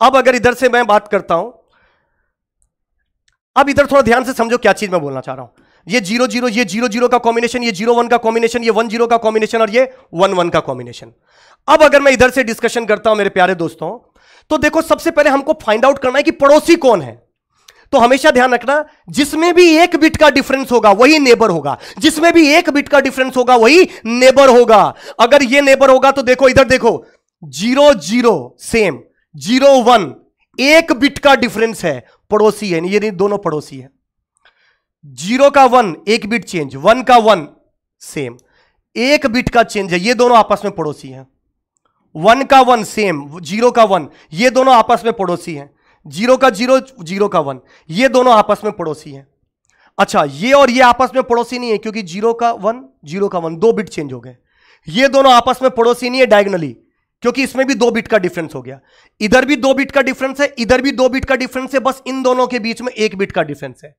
अब अगर इधर से मैं बात करता हूं अब इधर थोड़ा ध्यान से समझो क्या चीज मैं बोलना चाह रहा हूं ये जीरो जीरो ये जीरो जीरो का कॉम्बिनेशन ये जीरो वन का कॉम्बिनेशन ये वन जीरो का कॉम्बिनेशन और ये वन वन का कॉम्बिनेशन अब अगर मैं इधर से डिस्कशन करता हूं मेरे प्यारे दोस्तों तो देखो सबसे पहले हमको फाइंड आउट करना है कि पड़ोसी कौन है तो हमेशा ध्यान रखना जिसमें भी एक बिट का डिफरेंस होगा वही नेबर होगा जिसमें भी एक बिट का डिफरेंस होगा वही नेबर होगा अगर ये नेबर होगा तो देखो इधर देखो zero zero same zero one एक बिट का डिफरेंस है पड़ोसी है ये दोनों पड़ोसी है जीरो का वन एक बिट चेंज वन का वन सेम एक बिट का चेंज है ये दोनों आपस में पड़ोसी हैं वन का वन सेम जीरो का वन ये दोनों आपस में पड़ोसी हैं जीरो का जीरो जीरो का वन ये दोनों आपस में पड़ोसी हैं अच्छा ये और ये आपस में पड़ोसी नहीं है क्योंकि जीरो का वन जीरो का वन दो बिट चेंज हो गए ये दोनों आपस में पड़ोसी नहीं है डायगनली क्योंकि इसमें भी दो बिट का डिफरेंस हो गया इधर भी दो बिट का डिफरेंस है इधर भी दो बिट का डिफरेंस है बस इन दोनों के बीच में एक बिट का डिफरेंस है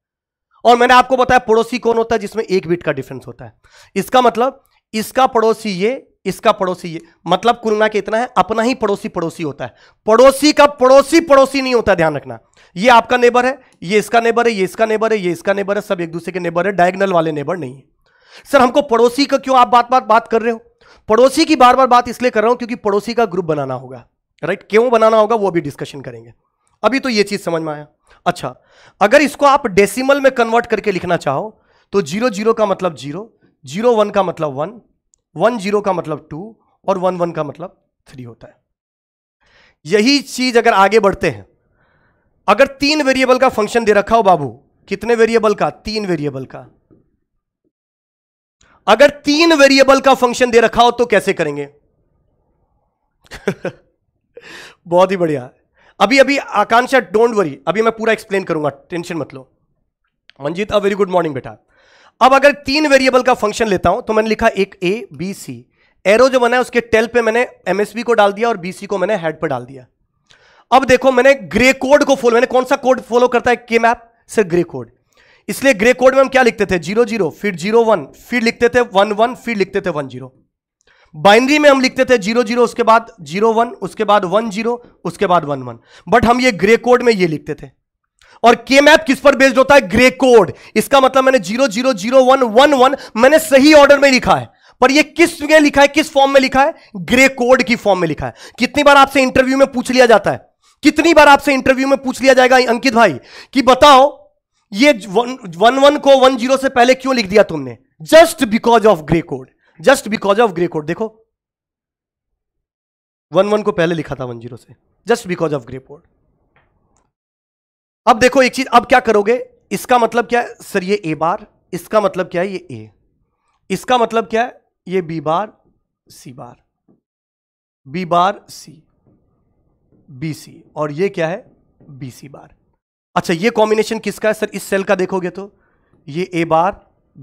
और मैंने आपको बताया पड़ोसी कौन होता है जिसमें एक बिट का डिफरेंस होता है इसका मतलब इसका पड़ोसी ये इसका पड़ोसी ये मतलब कुलना के इतना है अपना ही पड़ोसी पड़ोसी होता है पड़ोसी का पड़ोसी पड़ोसी नहीं होता ध्यान रखना ये आपका नेबर है ये इसका नेबर है ये इसका नेबर है ये इसका नेबर है सब एक दूसरे के नेबर है डायगनल वाले नेबर नहीं है सर हमको पड़ोसी का क्यों आप बात बात बात कर रहे हो पड़ोसी की बार बार बात इसलिए कर रहा हूं क्योंकि पड़ोसी का ग्रुप बनाना होगा राइट क्यों बनाना होगा वो अभी डिस्कशन करेंगे अभी तो ये चीज समझ में आया अच्छा अगर इसको आप डेसिमल में कन्वर्ट करके लिखना चाहो तो जीरो जीरो का मतलब जीरो जीरो वन का मतलब वन वन जीरो का मतलब टू और वन वन का मतलब थ्री होता है यही चीज अगर आगे बढ़ते हैं अगर तीन वेरिएबल का फंक्शन दे रखा हो बाबू कितने वेरिएबल का तीन वेरिएबल का अगर तीन वेरिएबल का फंक्शन दे रखा हो तो कैसे करेंगे *laughs* बहुत ही बढ़िया अभी अभी आकांक्षा डोंट वरी अभी मैं पूरा एक्सप्लेन करूंगा टेंशन मत लो Manjeet uh very good morning बेटा अब अगर तीन वेरिएबल का फंक्शन लेता हूं तो मैंने लिखा एक ए बी सी एरो जो बना है उसके टेल पे मैंने एमएसबी को डाल दिया और बीसी को मैंने हेड पर डाल दिया अब देखो मैंने ग्रे कोड को फॉलो मैंने कौन सा कोड फॉलो करता है के मैप सर ग्रे कोड इसलिए ग्रे कोड में हम क्या लिखते थे जीरो जीरो फिर जीरो वन फिर लिखते थे वन वन फिर लिखते थे वन जीरो बाइनरी में हम लिखते थे जीरो जीरो उसके बाद जीरो वन उसके बाद वन जीरो उसके बाद वन वन बट हम ये ग्रे कोड में ये लिखते थे और के मैप किस पर बेस्ड होता है ग्रे कोड इसका मतलब मैंने zero zero zero one one one मैंने सही ऑर्डर में लिखा है पर ये किस में लिखा है किस फॉर्म में लिखा है ग्रे कोड की फॉर्म में लिखा है कितनी बार आपसे इंटरव्यू में पूछ लिया जाता है कितनी बार आपसे इंटरव्यू में पूछ लिया जाएगा अंकित भाई कि बताओ ये वन वन, वन को वन जीरो से पहले क्यों लिख दिया तुमने just because of Gray code just because of Gray code देखो वन वन को पहले लिखा था वन जीरो से just because of Gray code अब देखो एक चीज अब क्या करोगे इसका मतलब क्या है सर ये ए बार इसका मतलब क्या है ये ए इसका मतलब क्या है ये B bar C bar B bar C B C और ये क्या है बी सी बार अच्छा ये कॉम्बिनेशन किसका है सर इस सेल का देखोगे तो ये A bar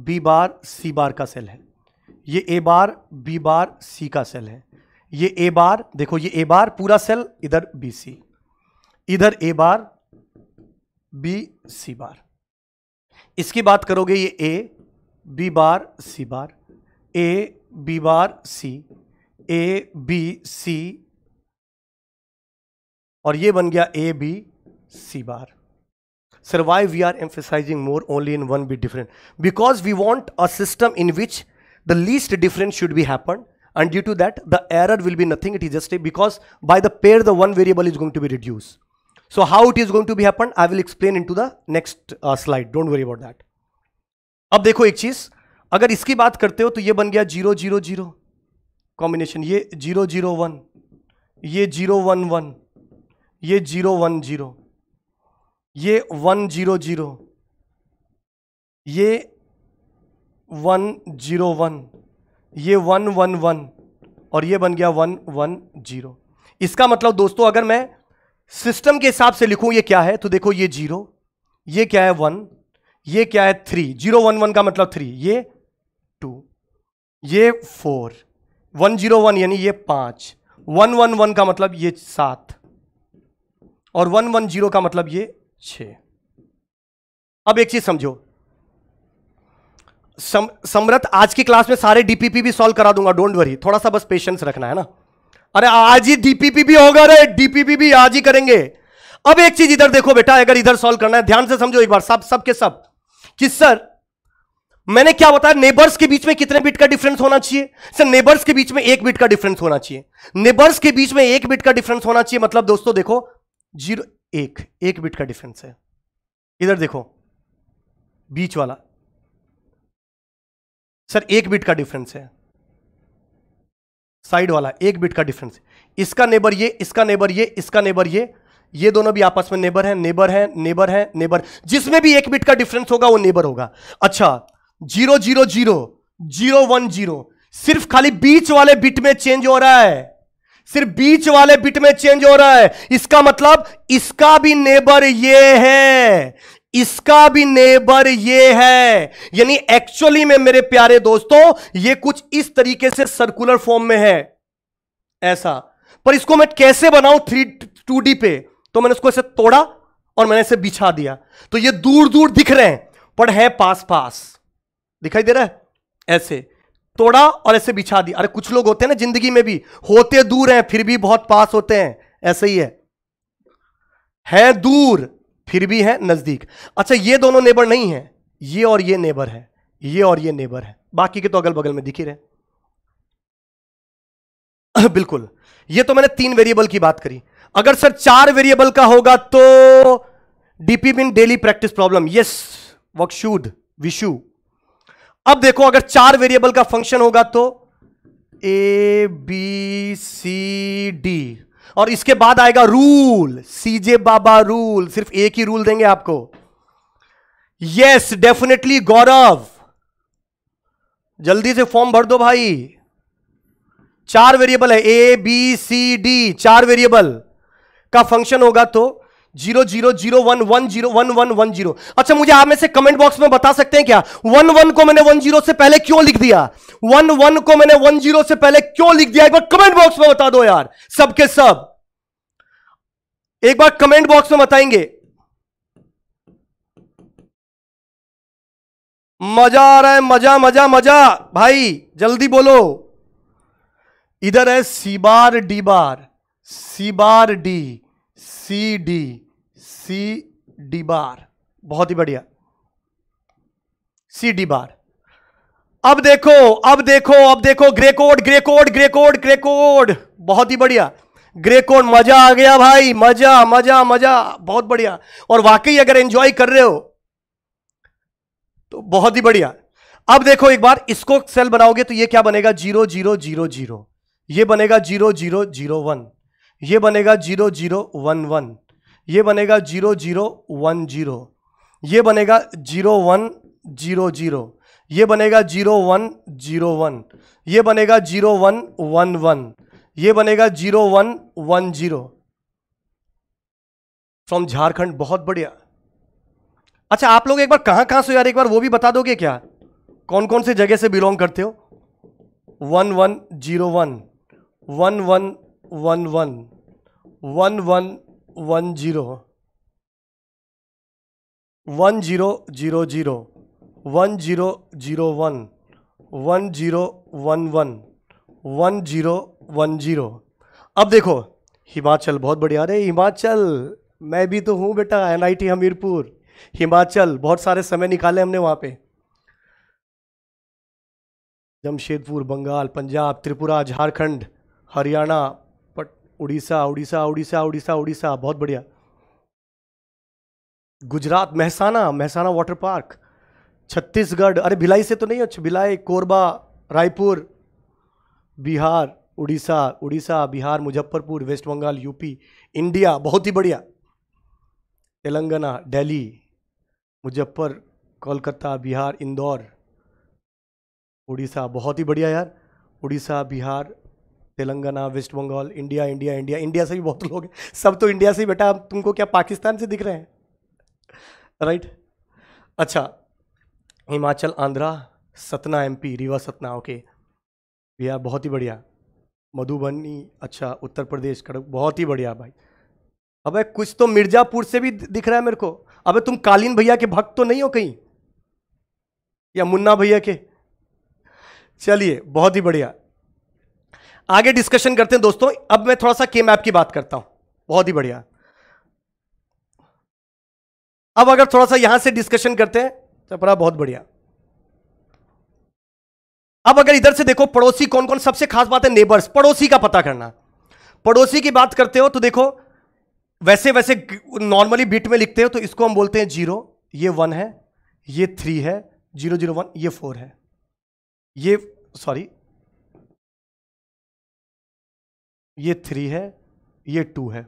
B bar C बार का सेल है ये ए बार बी बार सी का सेल है ये ए बार देखो ये ए बार पूरा सेल इधर बी सी इधर ए बार बी सी बार इसकी बात करोगे ये A B bar C bar A B bar C A B C और ये बन गया A B C bar sir why we are emphasizing more only in one be different because we want a system in which the least difference should be happen and due to that the error will be nothing it is just because by the pair the one variable is going to be reduced So how it is going to be happen, I will explain into the next uh, slide. Don't worry about that. ab dekho ek cheez agar iski baat karte ho to ye ban gaya zero zero zero combination ye zero zero one ये zero one one ये zero one zero ये one zero zero ये one zero one ये one one one और ये बन गया one one zero इसका मतलब दोस्तों अगर मैं सिस्टम के हिसाब से लिखूं ये क्या है तो देखो ये जीरो ये क्या है वन ये क्या है थ्री जीरो वन वन का मतलब थ्री ये टू ये फोर वन जीरो वन यानी ये पांच वन वन वन का मतलब ये सात और वन वन जीरो का मतलब ये छ अब एक चीज समझो सम, समरथ आज की क्लास में सारे डीपीपी भी सॉल्व करा दूंगा डोंट वरी थोड़ा सा बस पेशेंस रखना है ना अरे आज ही डीपीपी भी होगा अरे डीपीपी भी आज ही करेंगे अब एक चीज इधर देखो बेटा अगर इधर सॉल्व करना है ध्यान से समझो एक बार सब सब के सब कि सर मैंने क्या बताया नेबर्स के बीच में कितने बिट का डिफरेंस होना चाहिए सर नेबर्स के बीच में एक बिट का डिफरेंस होना चाहिए नेबर्स के बीच में एक बिट का डिफरेंस होना चाहिए मतलब दोस्तों देखो जीरो एक एक बिट का डिफरेंस है इधर देखो बीच वाला सर एक बिट का डिफरेंस है साइड वाला एक बिट का डिफरेंस इसका नेबर ये इसका नेबर ये इसका नेबर ये ये दोनों भी आपस में नेबर है नेबर है नेबर है नेबर जिसमें भी एक बिट का डिफरेंस होगा वो नेबर होगा अच्छा zero zero zero zero one zero सिर्फ खाली बीच वाले बिट में चेंज हो रहा है सिर्फ बीच वाले बिट में चेंज हो रहा है इसका मतलब इसका भी नेबर ये है इसका भी नेबर ये है यानी एक्चुअली में मेरे प्यारे दोस्तों ये कुछ इस तरीके से सर्कुलर फॉर्म में है ऐसा पर इसको मैं कैसे बनाऊं थ्री टू डी पे तो मैंने इसको ऐसे तोड़ा और मैंने इसे बिछा दिया तो ये दूर दूर दिख रहे हैं पर है पास पास दिखाई दे रहा है ऐसे तोड़ा और ऐसे बिछा दिया अरे कुछ लोग होते हैं ना जिंदगी में भी होते दूर हैं फिर भी बहुत पास होते हैं ऐसे ही है है दूर फिर भी है नज़दीक अच्छा ये दोनों नेबर नहीं है ये और ये नेबर है ये और ये नेबर है बाकी के तो अगल बगल में दिख ही रहे *clears throat* बिल्कुल ये तो मैंने तीन वेरिएबल की बात करी अगर सर चार वेरिएबल का होगा तो डीपी बिन डेली प्रैक्टिस प्रॉब्लम यस वक्षूद विशु अब देखो अगर चार वेरिएबल का फंक्शन होगा तो ए बी सी डी और इसके बाद आएगा रूल सीजे बाबा रूल सिर्फ एक ही रूल देंगे आपको यस डेफिनेटली गौरव जल्दी से फॉर्म भर दो भाई चार वेरिएबल है ए बी सी डी चार वेरिएबल का फंक्शन होगा तो zero zero zero one one zero one one one zero अच्छा मुझे आप में से कमेंट बॉक्स में बता सकते हैं क्या वन वन को मैंने वन जीरो से पहले क्यों लिख दिया वन वन को मैंने वन जीरो से पहले क्यों लिख दिया एक बार कमेंट बॉक्स में बता दो यार सबके सब एक बार कमेंट बॉक्स में बताएंगे मजा आ रहा है मजा मजा मजा भाई जल्दी बोलो इधर है C bar D bar C bar D C D C D bar बहुत ही बढ़िया सी डी बार अब देखो अब देखो अब देखो Gray code Gray code Gray code Gray code बहुत ही बढ़िया ग्रे कोड मजा आ गया भाई मजा मजा मजा बहुत बढ़िया और वाकई अगर एंजॉय कर रहे हो तो बहुत ही बढ़िया अब देखो एक बार इसको सेल बनाओगे तो ये क्या बनेगा जीरो जीरो जीरो जीरो ये बनेगा जीरो जीरो जीरो वन ये बनेगा जीरो जीरो वन वन ये बनेगा जीरो जीरो वन जीरो ये बनेगा जीरो वन जीरो जीरो ये बनेगा जीरो वन जीरो वन ये बनेगा जीरो वन वन वन ये बनेगा zero one one zero from Jharkhand बहुत बढ़िया अच्छा आप लोग एक बार कहाँ कहाँ से यार एक बार वो भी बता दोगे क्या कौन कौन से जगह से बिलोंग करते हो one one zero one one one one one one one one zero one zero zero zero one zero zero one one zero one one one zero one zero अब देखो हिमाचल बहुत बढ़िया अरे हिमाचल मैं भी तो हूँ बेटा एनआईटी हमीरपुर हिमाचल बहुत सारे समय निकाले हमने वहाँ पे जमशेदपुर बंगाल पंजाब त्रिपुरा झारखंड हरियाणा उड़ीसा उड़ीसा उड़ीसा उड़ीसा उड़ीसा बहुत बढ़िया गुजरात महसाना महसाना वाटर पार्क छत्तीसगढ़ अरे भिलाई से तो नहीं हो Bhilai Korba Raipur Bihar Orissa Orissa Bihar Muzaffarpur West Bengal UP India बहुत ही बढ़िया तेलंगाना दिल्ली मुजफ्फर कोलकाता बिहार इंदौर उड़ीसा बहुत ही बढ़िया यार Orissa Bihar Telangana West Bengal India India India India से भी बहुत लोग हैं सब तो इंडिया से ही बेटा तुमको क्या पाकिस्तान से दिख रहे हैं राइट अच्छा हिमाचल आंध्रा सतना एमपी रीवा सतना ओके भैया बहुत ही बढ़िया मधुबनी अच्छा उत्तर प्रदेश कड़क बहुत ही बढ़िया भाई अबे कुछ तो मिर्ज़ापुर से भी दिख रहा है मेरे को अबे तुम कालीन भैया के भक्त तो नहीं हो कहीं या मुन्ना भैया के चलिए बहुत ही बढ़िया आगे डिस्कशन करते हैं दोस्तों अब मैं थोड़ा सा के मैप की बात करता हूं बहुत ही बढ़िया अब अगर थोड़ा सा यहां से डिस्कशन करते हैं चपरा तो बहुत बढ़िया अब अगर इधर से देखो पड़ोसी कौन कौन सबसे खास बात है नेबर्स पड़ोसी का पता करना पड़ोसी की बात करते हो तो देखो वैसे वैसे नॉर्मली बिट में लिखते हो तो इसको हम बोलते हैं जीरो ये वन है ये थ्री है जीरो जीरो वन ये फोर है ये सॉरी ये थ्री है ये टू है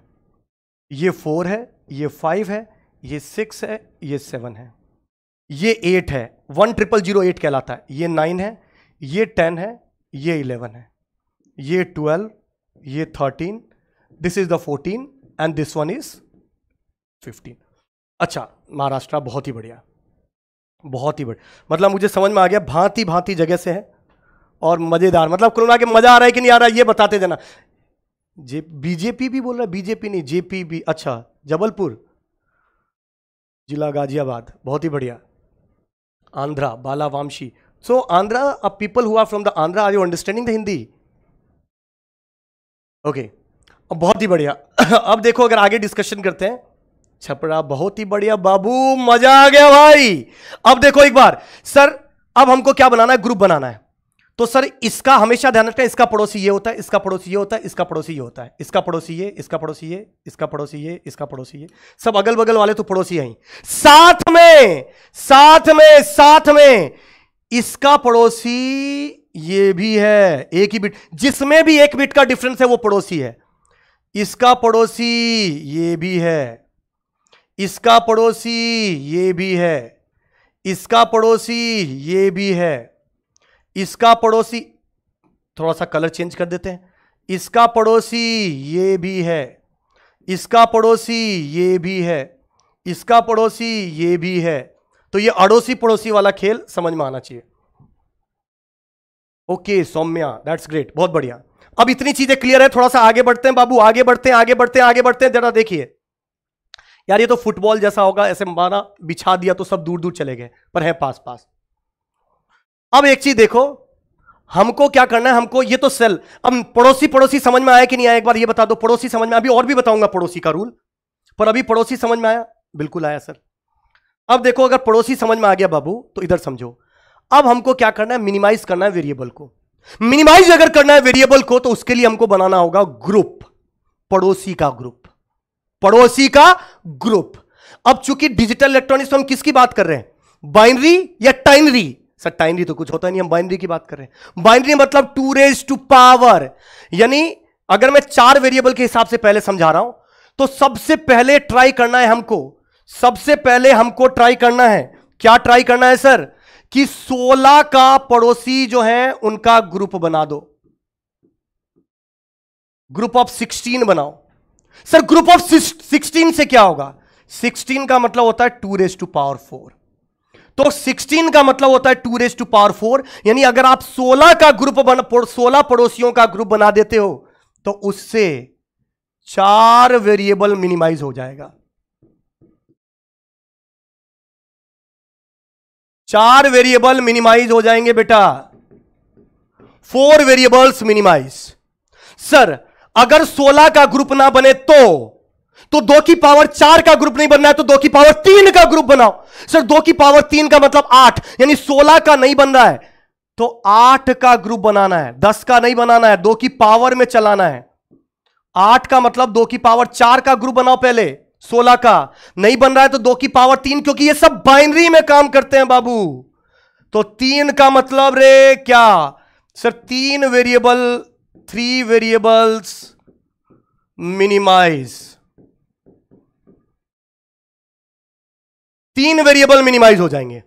ये फोर है ये फाइव है ये सिक्स है ये सेवन है ये एट है वन ट्रिपल जीरो एट कहलाता है ये नाइन है ये टेन है ये इलेवन है ये ट्वेल्व ये thirteen this is the fourteen and this one is fifteen अच्छा महाराष्ट्र बहुत ही बढ़िया बहुत ही बढ़िया मतलब मुझे समझ में आ गया भांति भांति जगह से है और मज़ेदार मतलब कोरोना के मज़ा आ रहा है कि नहीं आ रहा है ये बताते देना जे बीजेपी भी बोल रहा है बीजेपी नहीं जेपी भी अच्छा जबलपुर जिला गाजियाबाद बहुत ही बढ़िया Andhra Bala Vamshi so Andhra a people हुआ from the Andhra are you understanding the Hindi okay बहुत ही बढ़िया *coughs* अब देखो अगर आगे डिस्कशन करते हैं छपरा बहुत ही बढ़िया बाबू मजा आ गया भाई अब देखो एक बार सर अब हमको क्या बनाना है ग्रुप बनाना है तो सर इसका हमेशा ध्यान रखना इसका पड़ोसी ये होता है इसका पड़ोसी ये होता है इसका पड़ोसी ये होता है इसका पड़ोसी ये इसका पड़ोसी ये इसका पड़ोसी ये इसका पड़ोसी ये सब अगल बगल वाले तो पड़ोसी हैं साथ में साथ में साथ में इसका पड़ोसी ये भी है एक ही बिट जिसमें भी एक बिट का डिफरेंस है वो पड़ोसी है इसका पड़ोसी ये भी है इसका पड़ोसी ये भी है इसका पड़ोसी ये भी है इसका पड़ोसी थोड़ा सा कलर चेंज कर देते हैं इसका पड़ोसी ये भी है इसका पड़ोसी ये भी है इसका पड़ोसी ये भी है तो ये अड़ोसी पड़ोसी वाला खेल समझ में आना चाहिए ओके सौम्या दैट्स ग्रेट बहुत बढ़िया अब इतनी चीजें क्लियर है थोड़ा सा आगे बढ़ते हैं बाबू आगे बढ़ते हैं आगे बढ़ते हैं आगे बढ़ते हैं जरा देखिए यार ये तो फुटबॉल जैसा होगा ऐसे माना बिछा दिया तो सब दूर दूर चले गए पर है पास पास अब एक चीज देखो हमको क्या करना है हमको ये तो सेल अब पड़ोसी पड़ोसी समझ में आया कि नहीं आया एक बार ये बता दो पड़ोसी समझ में अभी और भी बताऊंगा पड़ोसी का रूल पर अभी पड़ोसी समझ में आया बिल्कुल आया सर अब देखो अगर पड़ोसी समझ में आ गया बाबू तो इधर समझो अब हमको क्या करना है मिनिमाइज करना है वेरिएबल को मिनिमाइज अगर करना है वेरिएबल को तो उसके लिए हमको बनाना होगा ग्रुप पड़ोसी का ग्रुप पड़ोसी का ग्रुप अब चूंकि डिजिटल इलेक्ट्रॉनिक्स हम किसकी बात कर रहे हैं बाइनरी या टाइनरी सर टाइनरी तो कुछ होता नहीं हम बाइनरी की बात कर रहे हैं बाइनरी मतलब टू रेज टू पावर यानी अगर मैं चार वेरिएबल के हिसाब से पहले समझा रहा हूं तो सबसे पहले ट्राई करना है हमको सबसे पहले हमको ट्राई करना है क्या ट्राई करना है सर कि 16 का पड़ोसी जो है उनका ग्रुप बना दो ग्रुप ऑफ 16 बनाओ सर ग्रुप ऑफ 16 से क्या होगा 16 का मतलब होता है two raise to power four तो 16 का मतलब होता है two raise to power four यानी अगर आप 16 का ग्रुप बन 16 पड़ोसियों का ग्रुप बना देते हो तो उससे चार वेरिएबल मिनिमाइज हो जाएगा चार वेरिएबल मिनिमाइज हो जाएंगे बेटा फोर वेरिएबल्स मिनिमाइज सर अगर 16 का ग्रुप ना बने तो तो दो की पावर चार का ग्रुप नहीं बनना है तो दो की पावर तीन का ग्रुप बनाओ सर दो की पावर तीन का मतलब आठ यानी सोलह का नहीं बन रहा है तो आठ का ग्रुप बनाना है दस का नहीं बनाना है दो की पावर में चलाना है आठ का मतलब दो की पावर चार का ग्रुप बनाओ पहले सोलह का नहीं बन रहा है तो दो की पावर तीन क्योंकि ये सब बाइनरी में काम करते हैं बाबू तो तीन का मतलब रे क्या सर तीन वेरिएबल थ्री वेरिएबल्स मिनिमाइज तीन वेरिएबल मिनिमाइज हो जाएंगे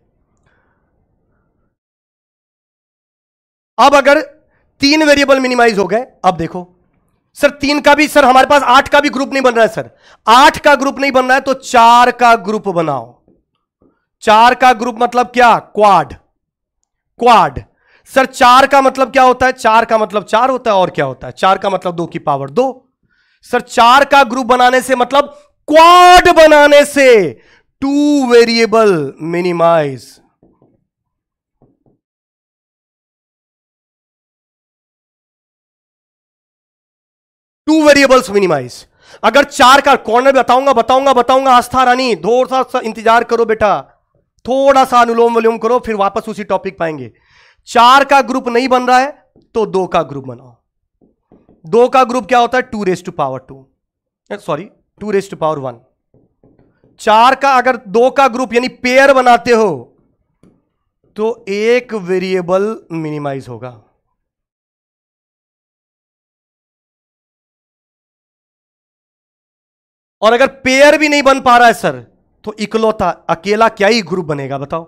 अब अगर तीन वेरिएबल मिनिमाइज हो गए अब देखो सर तीन का भी सर हमारे पास आठ का भी ग्रुप नहीं बन रहा है सर आठ का ग्रुप नहीं बन रहा है तो चार का ग्रुप बनाओ चार का ग्रुप मतलब क्या क्वाड क्वाड सर चार का मतलब क्या होता है चार का मतलब चार होता है और क्या होता है चार का मतलब दो की पावर दो सर चार का ग्रुप बनाने से मतलब क्वाड बनाने से two variable minimize two variables minimize अगर चार का कॉर्नर बताऊंगा बताऊंगा बताऊंगा आस्था रानी थोड़ा सा इंतजार करो बेटा थोड़ा सा अनुलोम विलोम करो फिर वापस उसी टॉपिक पाएंगे चार का ग्रुप नहीं बन रहा है तो दो का ग्रुप बनाओ दो का ग्रुप क्या होता है two raise to power two sorry two raise to power one चार का अगर दो का ग्रुप यानी पेयर बनाते हो तो एक वेरिएबल मिनिमाइज होगा और अगर पेयर भी नहीं बन पा रहा है सर तो इकलौता अकेला क्या ही ग्रुप बनेगा बताओ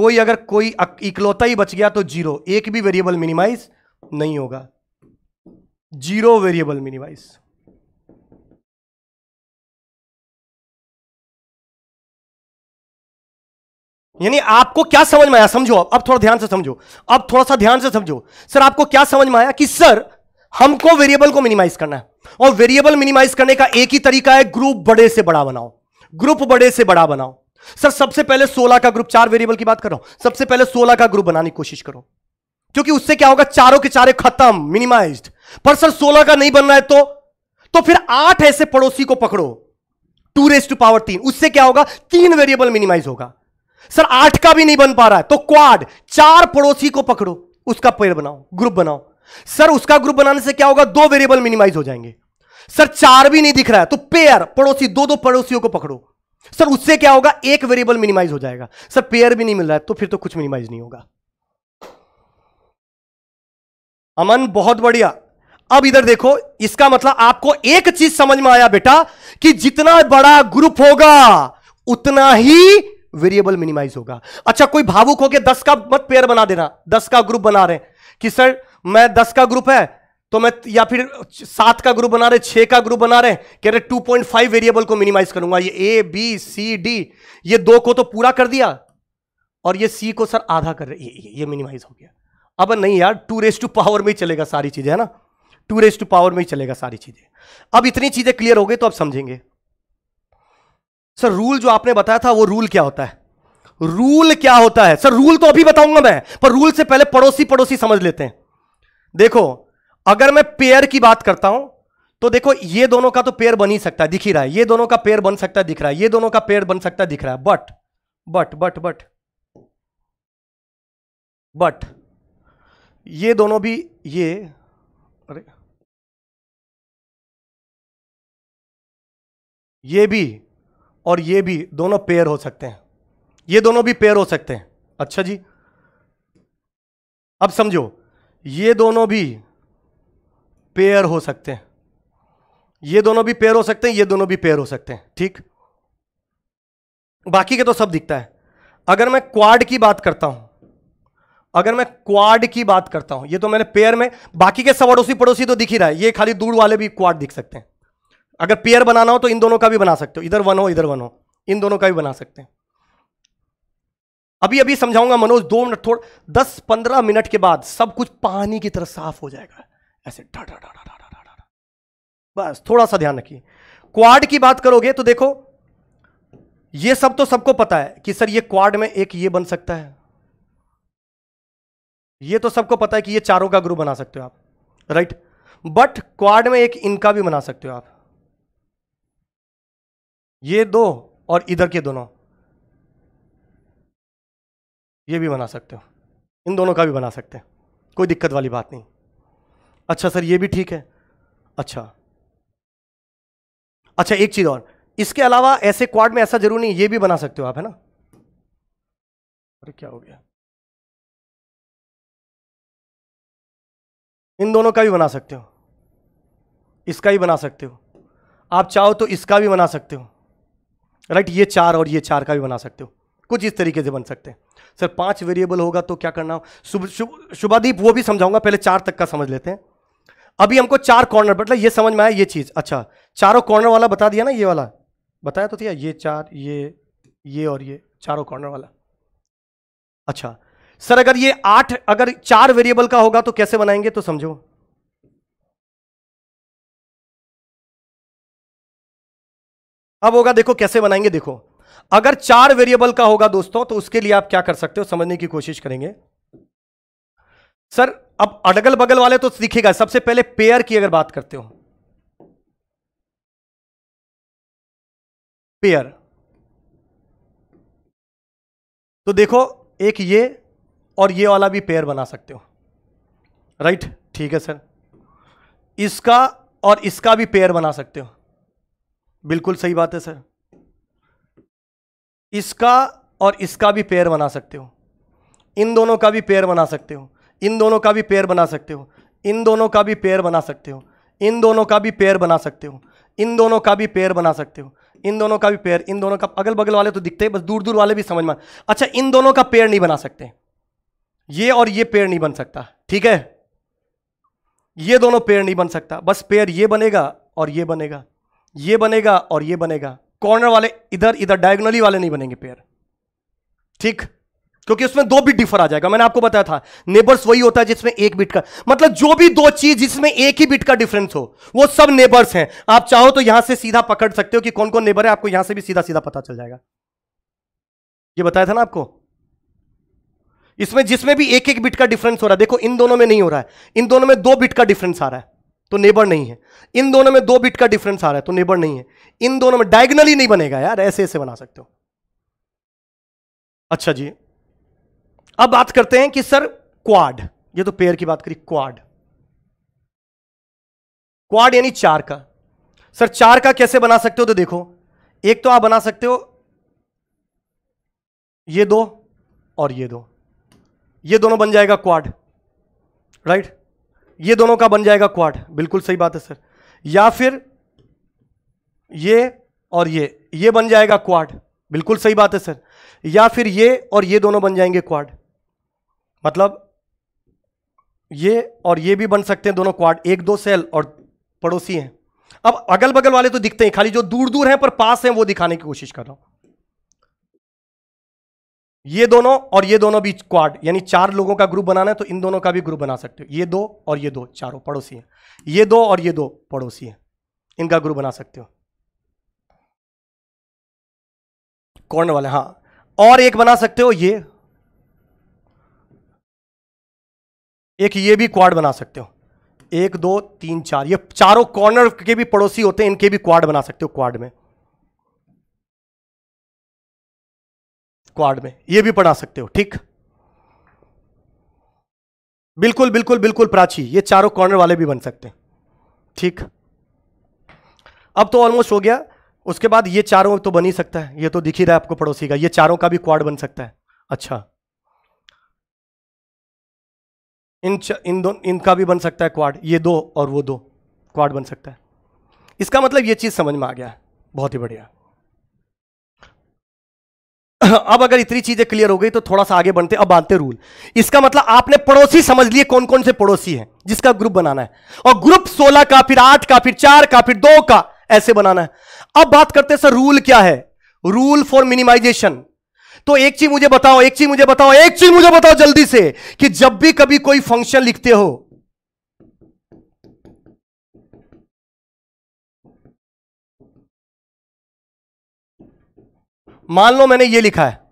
कोई अगर कोई इकलौता ही बच गया तो जीरो एक भी वेरिएबल मिनिमाइज नहीं होगा जीरो वेरिएबल मिनिमाइज यानी आपको क्या समझ में आया समझो अब अब थोड़ा ध्यान से समझो अब थोड़ा सा ध्यान से समझो सर आपको क्या समझ में आया कि सर हमको वेरिएबल को मिनिमाइज करना है और वेरिएबल मिनिमाइज करने का एक ही तरीका है ग्रुप बड़े से बड़ा बनाओ ग्रुप बड़े से बड़ा बनाओ सर सबसे पहले 16 का ग्रुप चार वेरिएबल की बात कर रहा हूं सबसे पहले 16 का ग्रुप बनाने की कोशिश करो क्योंकि उससे क्या होगा चारों के चारे खत्म मिनिमाइज पर सर 16 का नहीं बन रहा है तो तो फिर आठ ऐसे पड़ोसी को पकड़ो टू रेस टू पावर तीन उससे क्या होगा तीन वेरिएबल मिनिमाइज होगा सर आठ का भी नहीं बन पा रहा है तो क्वाड चार पड़ोसी को पकड़ो उसका पेयर बनाओ ग्रुप बनाओ सर उसका ग्रुप बनाने से क्या होगा दो वेरिएबल मिनिमाइज हो जाएंगे सर चार भी नहीं दिख रहा है तो पेयर पड़ोसी दो दो पड़ोसियों को पकड़ो सर उससे क्या होगा एक वेरिएबल मिनिमाइज हो जाएगा सर पेयर भी नहीं मिल रहा है तो फिर तो कुछ मिनिमाइज नहीं होगा अमन बहुत बढ़िया अब इधर देखो इसका मतलब आपको एक चीज समझ में आया बेटा कि जितना बड़ा ग्रुप होगा उतना ही वेरिएबल मिनिमाइज होगा अच्छा कोई भावुक होकर दस का मत पेयर बना देना दस का ग्रुप बना रहे कि सर मैं दस का ग्रुप है तो मैं या फिर सात का ग्रुप बना रहे छह का ग्रुप बना रहे कह रहे टू पॉइंट फाइव वेरिएबल को मिनिमाइज करूंगा ये ए बी सी डी ये दो को तो पूरा कर दिया और ये सी को सर आधा कर रहे ये ये, ये मिनिमाइज हो गया अब नहीं यार टू रेस टू पावर में ही चलेगा सारी चीज़ें है ना टू रेस टू पावर में ही चलेगा सारी चीज़ें अब इतनी चीज़ें क्लियर हो गई तो अब समझेंगे सर रूल जो आपने बताया था वो रूल क्या होता है रूल क्या होता है सर रूल तो अभी बताऊंगा मैं पर रूल से पहले पड़ोसी पड़ोसी समझ लेते हैं देखो अगर मैं पेयर की बात करता हूं तो देखो ये दोनों का तो पेयर बन ही सकता है दिख ही रहा है ये दोनों का पेयर बन सकता है दिख रहा है ये दोनों का पेयर बन सकता है दिख रहा है but but but but but ये दोनों भी ये अरे ये भी और ये भी दोनों पेयर हो सकते हैं ये दोनों भी पेयर हो सकते हैं अच्छा जी अब समझो ये दोनों भी पेयर हो सकते हैं ये दोनों भी पेयर हो सकते हैं ये दोनों भी पेयर हो सकते हैं ठीक बाकी के तो सब दिखता है अगर मैं क्वाड की बात करता हूं अगर मैं क्वाड की बात करता हूं ये तो मैंने पेयर में बाकी के सब अड़ोसी पड़ोसी तो दिख ही रहा है ये खाली दूर वाले भी क्वाड दिख सकते हैं अगर पेयर बनाना हो तो इन दोनों का भी बना सकते हो इधर वन हो इधर वन हो इन दोनों का भी बना सकते हैं अभी अभी समझाऊंगा मनोज दो मिनट थोड़ा दस पंद्रह मिनट के बाद सब कुछ पानी की तरह साफ हो जाएगा ऐसे डा डा डा डा डा डा डा बस थोड़ा सा ध्यान रखिए क्वाड की बात करोगे तो देखो ये सब तो सबको पता है कि सर ये क्वाड में एक ये बन सकता है ये तो सबको पता है कि ये चारों का ग्रुप बना सकते हो आप राइट बट क्वाड में एक इनका भी बना सकते हो आप ये दो और इधर के दोनों ये भी बना सकते हो इन दोनों का भी बना सकते हैं कोई दिक्कत वाली बात नहीं अच्छा सर ये भी ठीक है अच्छा अच्छा एक चीज़ और इसके अलावा ऐसे क्वाड में ऐसा जरूर नहीं ये भी बना सकते हो आप है ना अरे क्या हो गया इन दोनों का भी बना सकते हो इसका भी बना सकते हो आप चाहो तो इसका भी बना सकते हो राइट ये चार और ये चार का भी बना सकते हो कुछ इस तरीके से बन सकते हैं सर पांच वेरिएबल होगा तो क्या करना हो शुभ शुभादीप वो भी समझाऊंगा पहले चार तक का समझ लेते हैं अभी हमको चार कॉर्नर मतलब ये समझ में आया ये चीज़ अच्छा चारों कॉर्नर वाला बता दिया ना ये वाला बताया तो दिया ये चार ये ये और ये चारों कॉर्नर वाला अच्छा सर अगर ये आठ अगर चार वेरिएबल का होगा तो कैसे बनाएंगे तो समझो अब होगा देखो कैसे बनाएंगे देखो अगर चार वेरिएबल का होगा दोस्तों तो उसके लिए आप क्या कर सकते हो समझने की कोशिश करेंगे सर अब अडगल बगल वाले तो दिखेगा सबसे पहले पेयर की अगर बात करते हो पेयर तो देखो एक ये और ये वाला भी पेयर बना सकते हो राइट ठीक है सर इसका और इसका भी पेयर बना सकते हो बिल्कुल सही बात है सर इसका और इसका भी पेयर बना सकते हो इन दोनों का भी पेयर बना सकते हो इन दोनों का भी पेयर बना सकते हो इन दोनों का भी पेयर बना सकते हो इन दोनों का भी पेयर बना सकते हो इन दोनों का भी पेयर बना सकते हो इन दोनों का भी पेयर इन दोनों का अगल बगल वाले तो दिखते हैं बस दूर दूर वाले भी समझ में अच्छा इन दोनों का पेयर नहीं बना सकते ये और ये पेयर नहीं बन सकता ठीक है ये दोनों पेयर नहीं बन सकता बस पेयर ये बनेगा और ये बनेगा ये बनेगा और ये बनेगा कॉर्नर वाले इधर इधर डायगोनली वाले नहीं बनेंगे पेयर ठीक क्योंकि उसमें दो बिट डिफर आ जाएगा मैंने आपको बताया था नेबर्स वही होता है जिसमें एक बिट का मतलब जो भी दो चीज जिसमें एक ही बिट का डिफरेंस हो वो सब नेबर्स हैं आप चाहो तो यहां से सीधा पकड़ सकते हो कि कौन कौन नेबर है आपको यहां से भी सीधा सीधा पता चल जाएगा ये बताया था ना आपको इसमें जिसमें भी एक एक बिट का डिफरेंस हो रहा है देखो इन दोनों में नहीं हो रहा है इन दोनों में दो बिट का डिफरेंस आ रहा है तो नेबर नहीं है इन दोनों में दो बिट का डिफरेंस आ रहा है तो नेबर नहीं है इन दोनों में डायगनली नहीं बनेगा यार ऐसे ऐसे बना सकते हो अच्छा जी अब बात करते हैं कि सर क्वाड ये तो पेयर की बात करी क्वाड क्वाड यानी चार का सर चार का कैसे बना सकते हो तो देखो एक तो आप बना सकते हो ये दो और ये दो ये दोनों बन जाएगा क्वाड राइट ये दोनों का बन जाएगा क्वाड बिल्कुल सही बात है सर या फिर ये और ये ये बन जाएगा क्वाड बिल्कुल सही बात है सर या फिर ये और ये दोनों बन जाएंगे क्वाड मतलब ये और ये भी बन सकते हैं दोनों क्वाड एक दो सेल और पड़ोसी हैं अब अगल बगल वाले तो दिखते हैं खाली जो दूर दूर हैं पर पास हैं वो दिखाने की कोशिश कर रहा हूं ये दोनों और ये दोनों भी क्वाड यानी चार लोगों का ग्रुप बनाना है तो इन दोनों का भी ग्रुप बना सकते हो ये दो और ये दो चारों पड़ोसी हैं ये दो और ये दो पड़ोसी हैं इनका ग्रुप बना सकते हो कौन वाले हाँ और एक बना सकते हो ये एक ये भी क्वाड बना सकते हो एक दो तीन चार ये चारों कॉर्नर के भी पड़ोसी होते हैं इनके भी क्वाड बना सकते हो क्वाड में क्वाड में ये भी पढ़ा सकते हो ठीक बिल्कुल बिल्कुल बिल्कुल प्राची ये चारों कॉर्नर वाले भी बन सकते हैं ठीक अब तो ऑलमोस्ट हो गया उसके बाद ये चारों तो बन ही सकता है ये तो दिख ही रहा है आपको पड़ोसी का ये चारों का भी क्वाड बन सकता है अच्छा इन इन दो इनका भी बन सकता है क्वाड ये दो और वो दो क्वाड बन सकता है इसका मतलब ये चीज़ समझ में आ गया बहुत ही बढ़िया *coughs* अब अगर इतनी चीजें क्लियर हो गई तो थोड़ा सा आगे बढ़ते अब बांधते रूल इसका मतलब आपने पड़ोसी समझ लिए कौन कौन से पड़ोसी हैं जिसका ग्रुप बनाना है और ग्रुप सोलह का फिर आठ का फिर चार का फिर दो का ऐसे बनाना है अब बात करते हैं सर रूल क्या है रूल फॉर मिनिमाइजेशन तो एक चीज मुझे बताओ एक चीज मुझे बताओ एक चीज मुझे बताओ जल्दी से कि जब भी कभी कोई फंक्शन लिखते हो मान लो मैंने ये लिखा है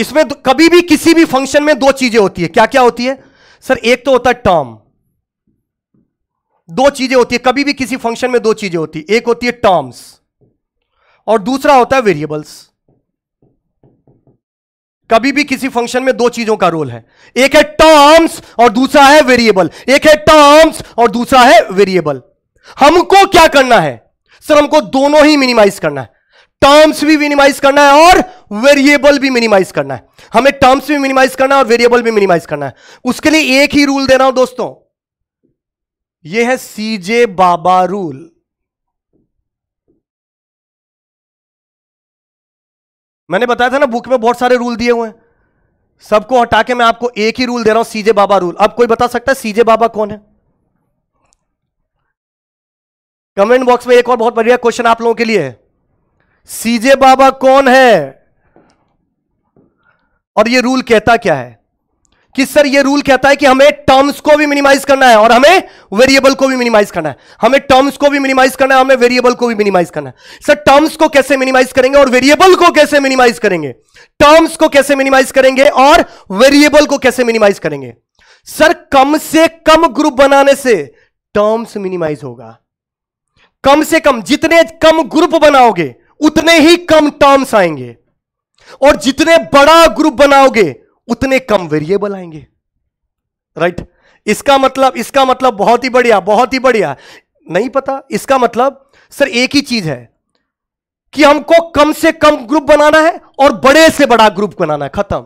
इसमें कभी भी किसी भी फंक्शन में दो चीजें होती है क्या क्या होती है सर एक तो होता है टर्म दो चीजें होती है कभी भी किसी फंक्शन में दो चीजें होती है एक होती है टर्म्स और दूसरा होता है वेरिएबल्स कभी भी किसी फंक्शन में दो चीजों का रोल है एक है टर्म्स और दूसरा है वेरिएबल एक है टर्म्स और दूसरा है वेरिएबल हमको क्या करना है सर हमको दोनों ही मिनिमाइज करना है टर्म्स भी मिनिमाइज करना है और वेरिएबल भी मिनिमाइज करना है हमें टर्म्स भी मिनिमाइज करना है और वेरिएबल भी मिनिमाइज करना है उसके लिए एक ही रूल दे रहा हूं दोस्तों यह है सीजे बाबा रूल मैंने बताया था ना बुक में बहुत सारे रूल दिए हुए हैं सबको हटा के मैं आपको एक ही रूल दे रहा हूं सीजे बाबा रूल अब कोई बता सकता है सीजे बाबा कौन है कमेंट बॉक्स में एक और बहुत बढ़िया क्वेश्चन आप लोगों के लिए सीजे बाबा कौन है और ये रूल कहता क्या है कि सर ये रूल कहता है कि हमें टर्म्स को भी मिनिमाइज करना है और हमें वेरिएबल को भी मिनिमाइज करना है हमें टर्म्स को भी मिनिमाइज करना है हमें वेरिएबल को भी मिनिमाइज करना है सर टर्म्स को कैसे मिनिमाइज करेंगे और वेरिएबल को कैसे मिनिमाइज करेंगे टर्म्स को कैसे मिनिमाइज करेंगे और वेरिएबल को कैसे मिनिमाइज करेंगे सर कम से कम ग्रुप बनाने से टर्म्स मिनिमाइज होगा कम से कम जितने कम ग्रुप बनाओगे उतने ही कम टर्म्स आएंगे और जितने बड़ा ग्रुप बनाओगे उतने कम वेरिएबल आएंगे राइट right? इसका मतलब इसका मतलब बहुत ही बढ़िया बहुत ही बढ़िया नहीं पता इसका मतलब सर एक ही चीज है कि हमको कम से कम ग्रुप बनाना है और बड़े से बड़ा ग्रुप बनाना है खत्म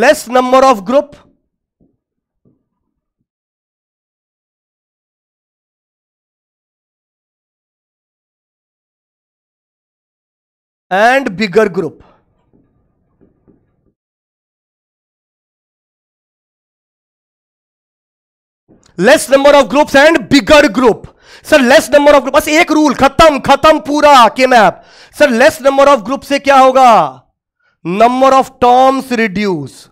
less number of group and bigger group less number of groups and bigger group sir less number of group बस एक रूल खत्म खत्म पूरा के map sir less number of group से क्या होगा number of terms reduce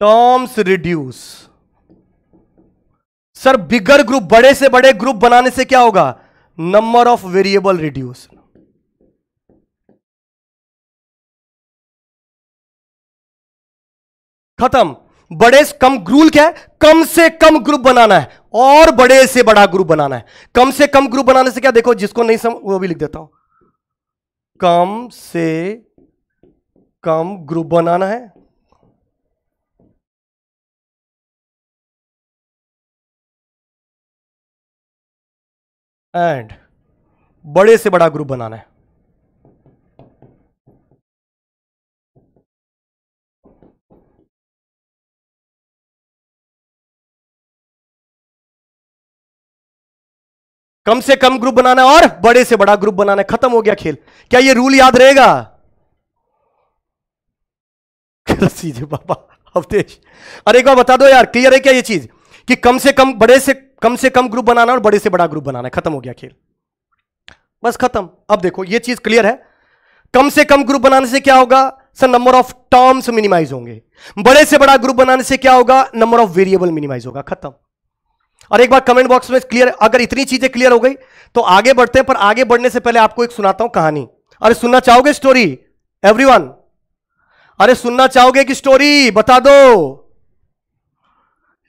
terms reduce sir bigger group बड़े से बड़े ग्रुप बनाने से क्या होगा number of variable reduced. खत्म बड़े से कम ग्रूल क्या है कम से कम ग्रुप बनाना है और बड़े से बड़ा ग्रुप बनाना है कम से कम ग्रुप बनाने से क्या देखो जिसको नहीं सम वो भी लिख देता हूं कम से कम ग्रुप बनाना है एंड बड़े से बड़ा ग्रुप बनाना है कम से कम ग्रुप बनाना है और बड़े से बड़ा ग्रुप बनाना है खत्म हो गया खेल क्या ये रूल याद रहेगा सीधे बाबा अवतेश अरे एक बार बता दो यार क्लियर है क्या ये चीज कि कम से कम बड़े से कम से कम ग्रुप बनाना और बड़े से बड़ा ग्रुप बनाना खत्म हो गया खेल बस खत्म अब देखो ये चीज क्लियर है कम से कम ग्रुप बनाने से क्या होगा sir number of terms minimize होंगे बड़े से बड़ा ग्रुप बनाने से क्या होगा नंबर ऑफ वेरिएबल मिनिमाइज होगा खत्म और एक बार कमेंट बॉक्स में क्लियर अगर इतनी चीजें क्लियर हो गई तो आगे बढ़ते हैं पर आगे बढ़ने से पहले आपको एक सुनाता हूं कहानी अरे सुनना चाहोगे स्टोरी एवरीवन अरे सुनना चाहोगे कि स्टोरी बता दो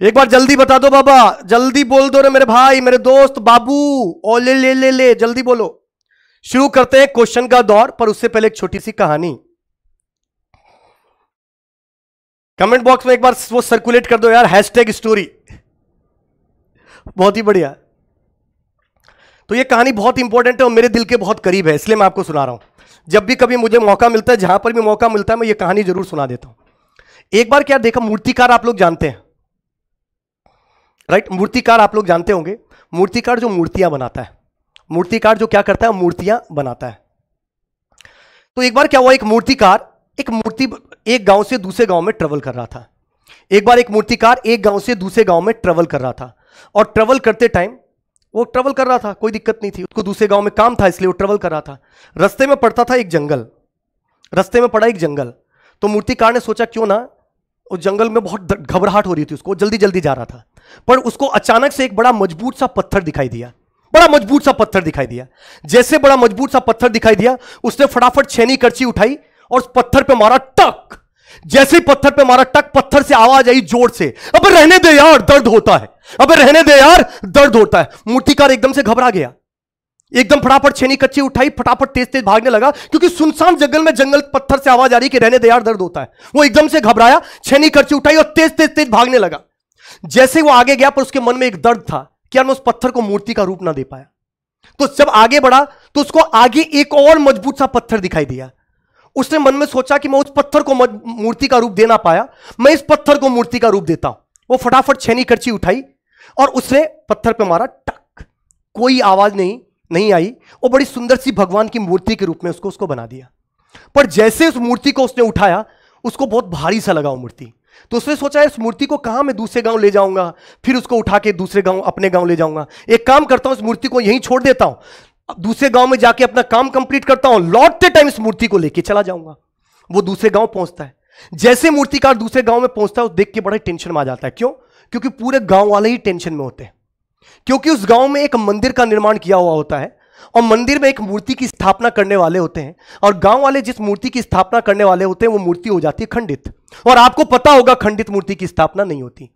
एक बार जल्दी बता दो बाबा जल्दी बोल दो रे मेरे भाई मेरे दोस्त बाबू ओले ले ले ले जल्दी बोलो शुरू करते हैं क्वेश्चन का दौर पर उससे पहले एक छोटी सी कहानी कमेंट बॉक्स में एक बार वो सर्कुलेट कर दो यार हैशटैग स्टोरी बहुत ही बढ़िया तो ये कहानी बहुत इंपॉर्टेंट है और मेरे दिल के बहुत करीब है इसलिए मैं आपको सुना रहा हूं जब भी कभी मुझे मौका मिलता है जहां पर भी मौका मिलता है मैं ये कहानी जरूर सुना देता हूं एक बार क्या देखा मूर्तिकार आप लोग जानते हैं राइट मूर्तिकार आप लोग जानते होंगे मूर्तिकार जो मूर्तियां बनाता है मूर्तिकार जो क्या करता है मूर्तियां बनाता है तो एक बार क्या हुआ एक मूर्तिकार एक मूर्ति एक गांव से दूसरे गांव में ट्रेवल कर रहा था एक बार एक मूर्तिकार एक गांव से दूसरे गांव में ट्रेवल कर रहा था और ट्रेवल करते टाइम वो ट्रेवल कर रहा था कोई दिक्कत नहीं थी उसको दूसरे गांव में काम था इसलिए वो ट्रेवल कर रहा था रस्ते में पड़ता था एक जंगल रस्ते में पड़ा एक जंगल तो मूर्तिकार ने सोचा क्यों ना और जंगल में बहुत घबराहट हो रही थी उसको जल्दी जल्दी जा रहा था पर उसको अचानक से एक बड़ा मजबूत सा पत्थर दिखाई दिया बड़ा मजबूत सा पत्थर दिखाई दिया जैसे बड़ा मजबूत सा पत्थर दिखाई दिया उसने फटाफट छेनी करची उठाई और उस पत्थर पे मारा टक जैसे ही पत्थर पे मारा टक पत्थर से आवाज आई जोर से अब रहने दे यार दर्द होता है अब रहने दे यार दर्द होता है मूर्तिकार एकदम से घबरा गया एकदम फटाफट छेनी कच्ची उठाई फटाफट तेज तेज भागने लगा क्योंकि सुनसान जंगल में जंगल पत्थर से आवाज आ रही कि रहने दे यार दर्द होता है वो एकदम से घबराया छेनी कच्ची उठाई और तेज तेज तेज भागने लगा जैसे वो आगे गया पर उसके मन में एक दर्द था कि यार मैं उस पत्थर को मूर्ति का रूप ना दे पाया तो जब आगे बढ़ा तो उसको आगे एक और मजबूत सा पत्थर दिखाई दिया उसने मन में सोचा कि मैं उस पत्थर को मूर्ति का रूप दे ना पाया मैं इस पत्थर को मूर्ति का रूप देता हूं वो फटाफट छेनी कर्ची उठाई और उसने पत्थर पे मारा टक कोई आवाज नहीं नहीं आई और बड़ी सुंदर सी भगवान की मूर्ति के रूप में उसको उसको बना दिया पर जैसे उस मूर्ति को उसने उठाया उसको बहुत भारी सा लगा वो मूर्ति तो उसने सोचा इस मूर्ति को कहाँ मैं दूसरे गांव ले जाऊंगा फिर उसको उठा के दूसरे गांव अपने गांव ले जाऊंगा एक काम करता हूं इस मूर्ति को यहीं छोड़ देता हूं दूसरे गांव में जाके अपना काम कंप्लीट करता हूं लौटते टाइम इस मूर्ति को लेके चला जाऊंगा वो दूसरे गांव पहुंचता है जैसे मूर्तिकार दूसरे गांव में पहुंचता है देख के बड़ा टेंशन में आ जाता है क्यों क्योंकि पूरे गांव वाले ही टेंशन में होते हैं क्योंकि उस गांव में एक मंदिर का निर्माण किया हुआ होता है और मंदिर में एक मूर्ति की स्थापना करने वाले होते हैं और गांव वाले जिस मूर्ति की स्थापना करने वाले होते हैं वो मूर्ति हो जाती है खंडित और आपको पता होगा खंडित मूर्ति की स्थापना नहीं होती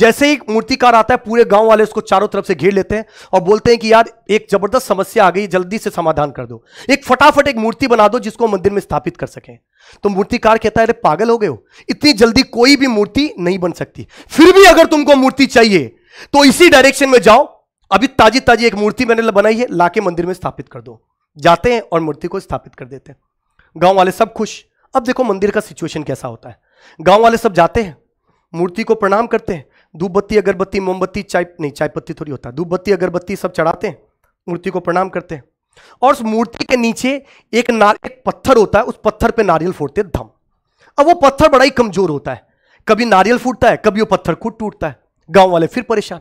जैसे ही मूर्तिकार आता है पूरे गांव वाले उसको चारों तरफ से घेर लेते हैं और बोलते हैं कि यार एक जबरदस्त समस्या आ गई जल्दी से समाधान कर दो एक फटाफट एक मूर्ति बना दो जिसको मंदिर में स्थापित कर सकें तो मूर्तिकार कहता है अरे पागल हो गए हो इतनी जल्दी कोई भी मूर्ति नहीं बन सकती फिर भी अगर तुमको मूर्ति चाहिए तो इसी डायरेक्शन में जाओ अभी ताजी ताजी एक मूर्ति मैंने बनाई है लाके मंदिर में स्थापित कर दो जाते हैं और मूर्ति को स्थापित कर देते हैं गांव वाले सब खुश अब देखो मंदिर का सिचुएशन कैसा होता है गांव वाले सब जाते हैं मूर्ति को प्रणाम करते हैं धूप बत्ती अगरबत्ती मोमबत्ती चाय नहीं चाय पत्ती थोड़ी होता है धूप बत्ती अगरबत्ती सब चढ़ाते हैं मूर्ति को प्रणाम करते हैं और उस मूर्ति के नीचे एक नार एक पत्थर होता है उस पत्थर पे नारियल फोड़ते धम अब वो पत्थर बड़ा ही कमजोर होता है कभी नारियल फूटता है कभी वो पत्थर खुद टूटता है गांव वाले फिर परेशान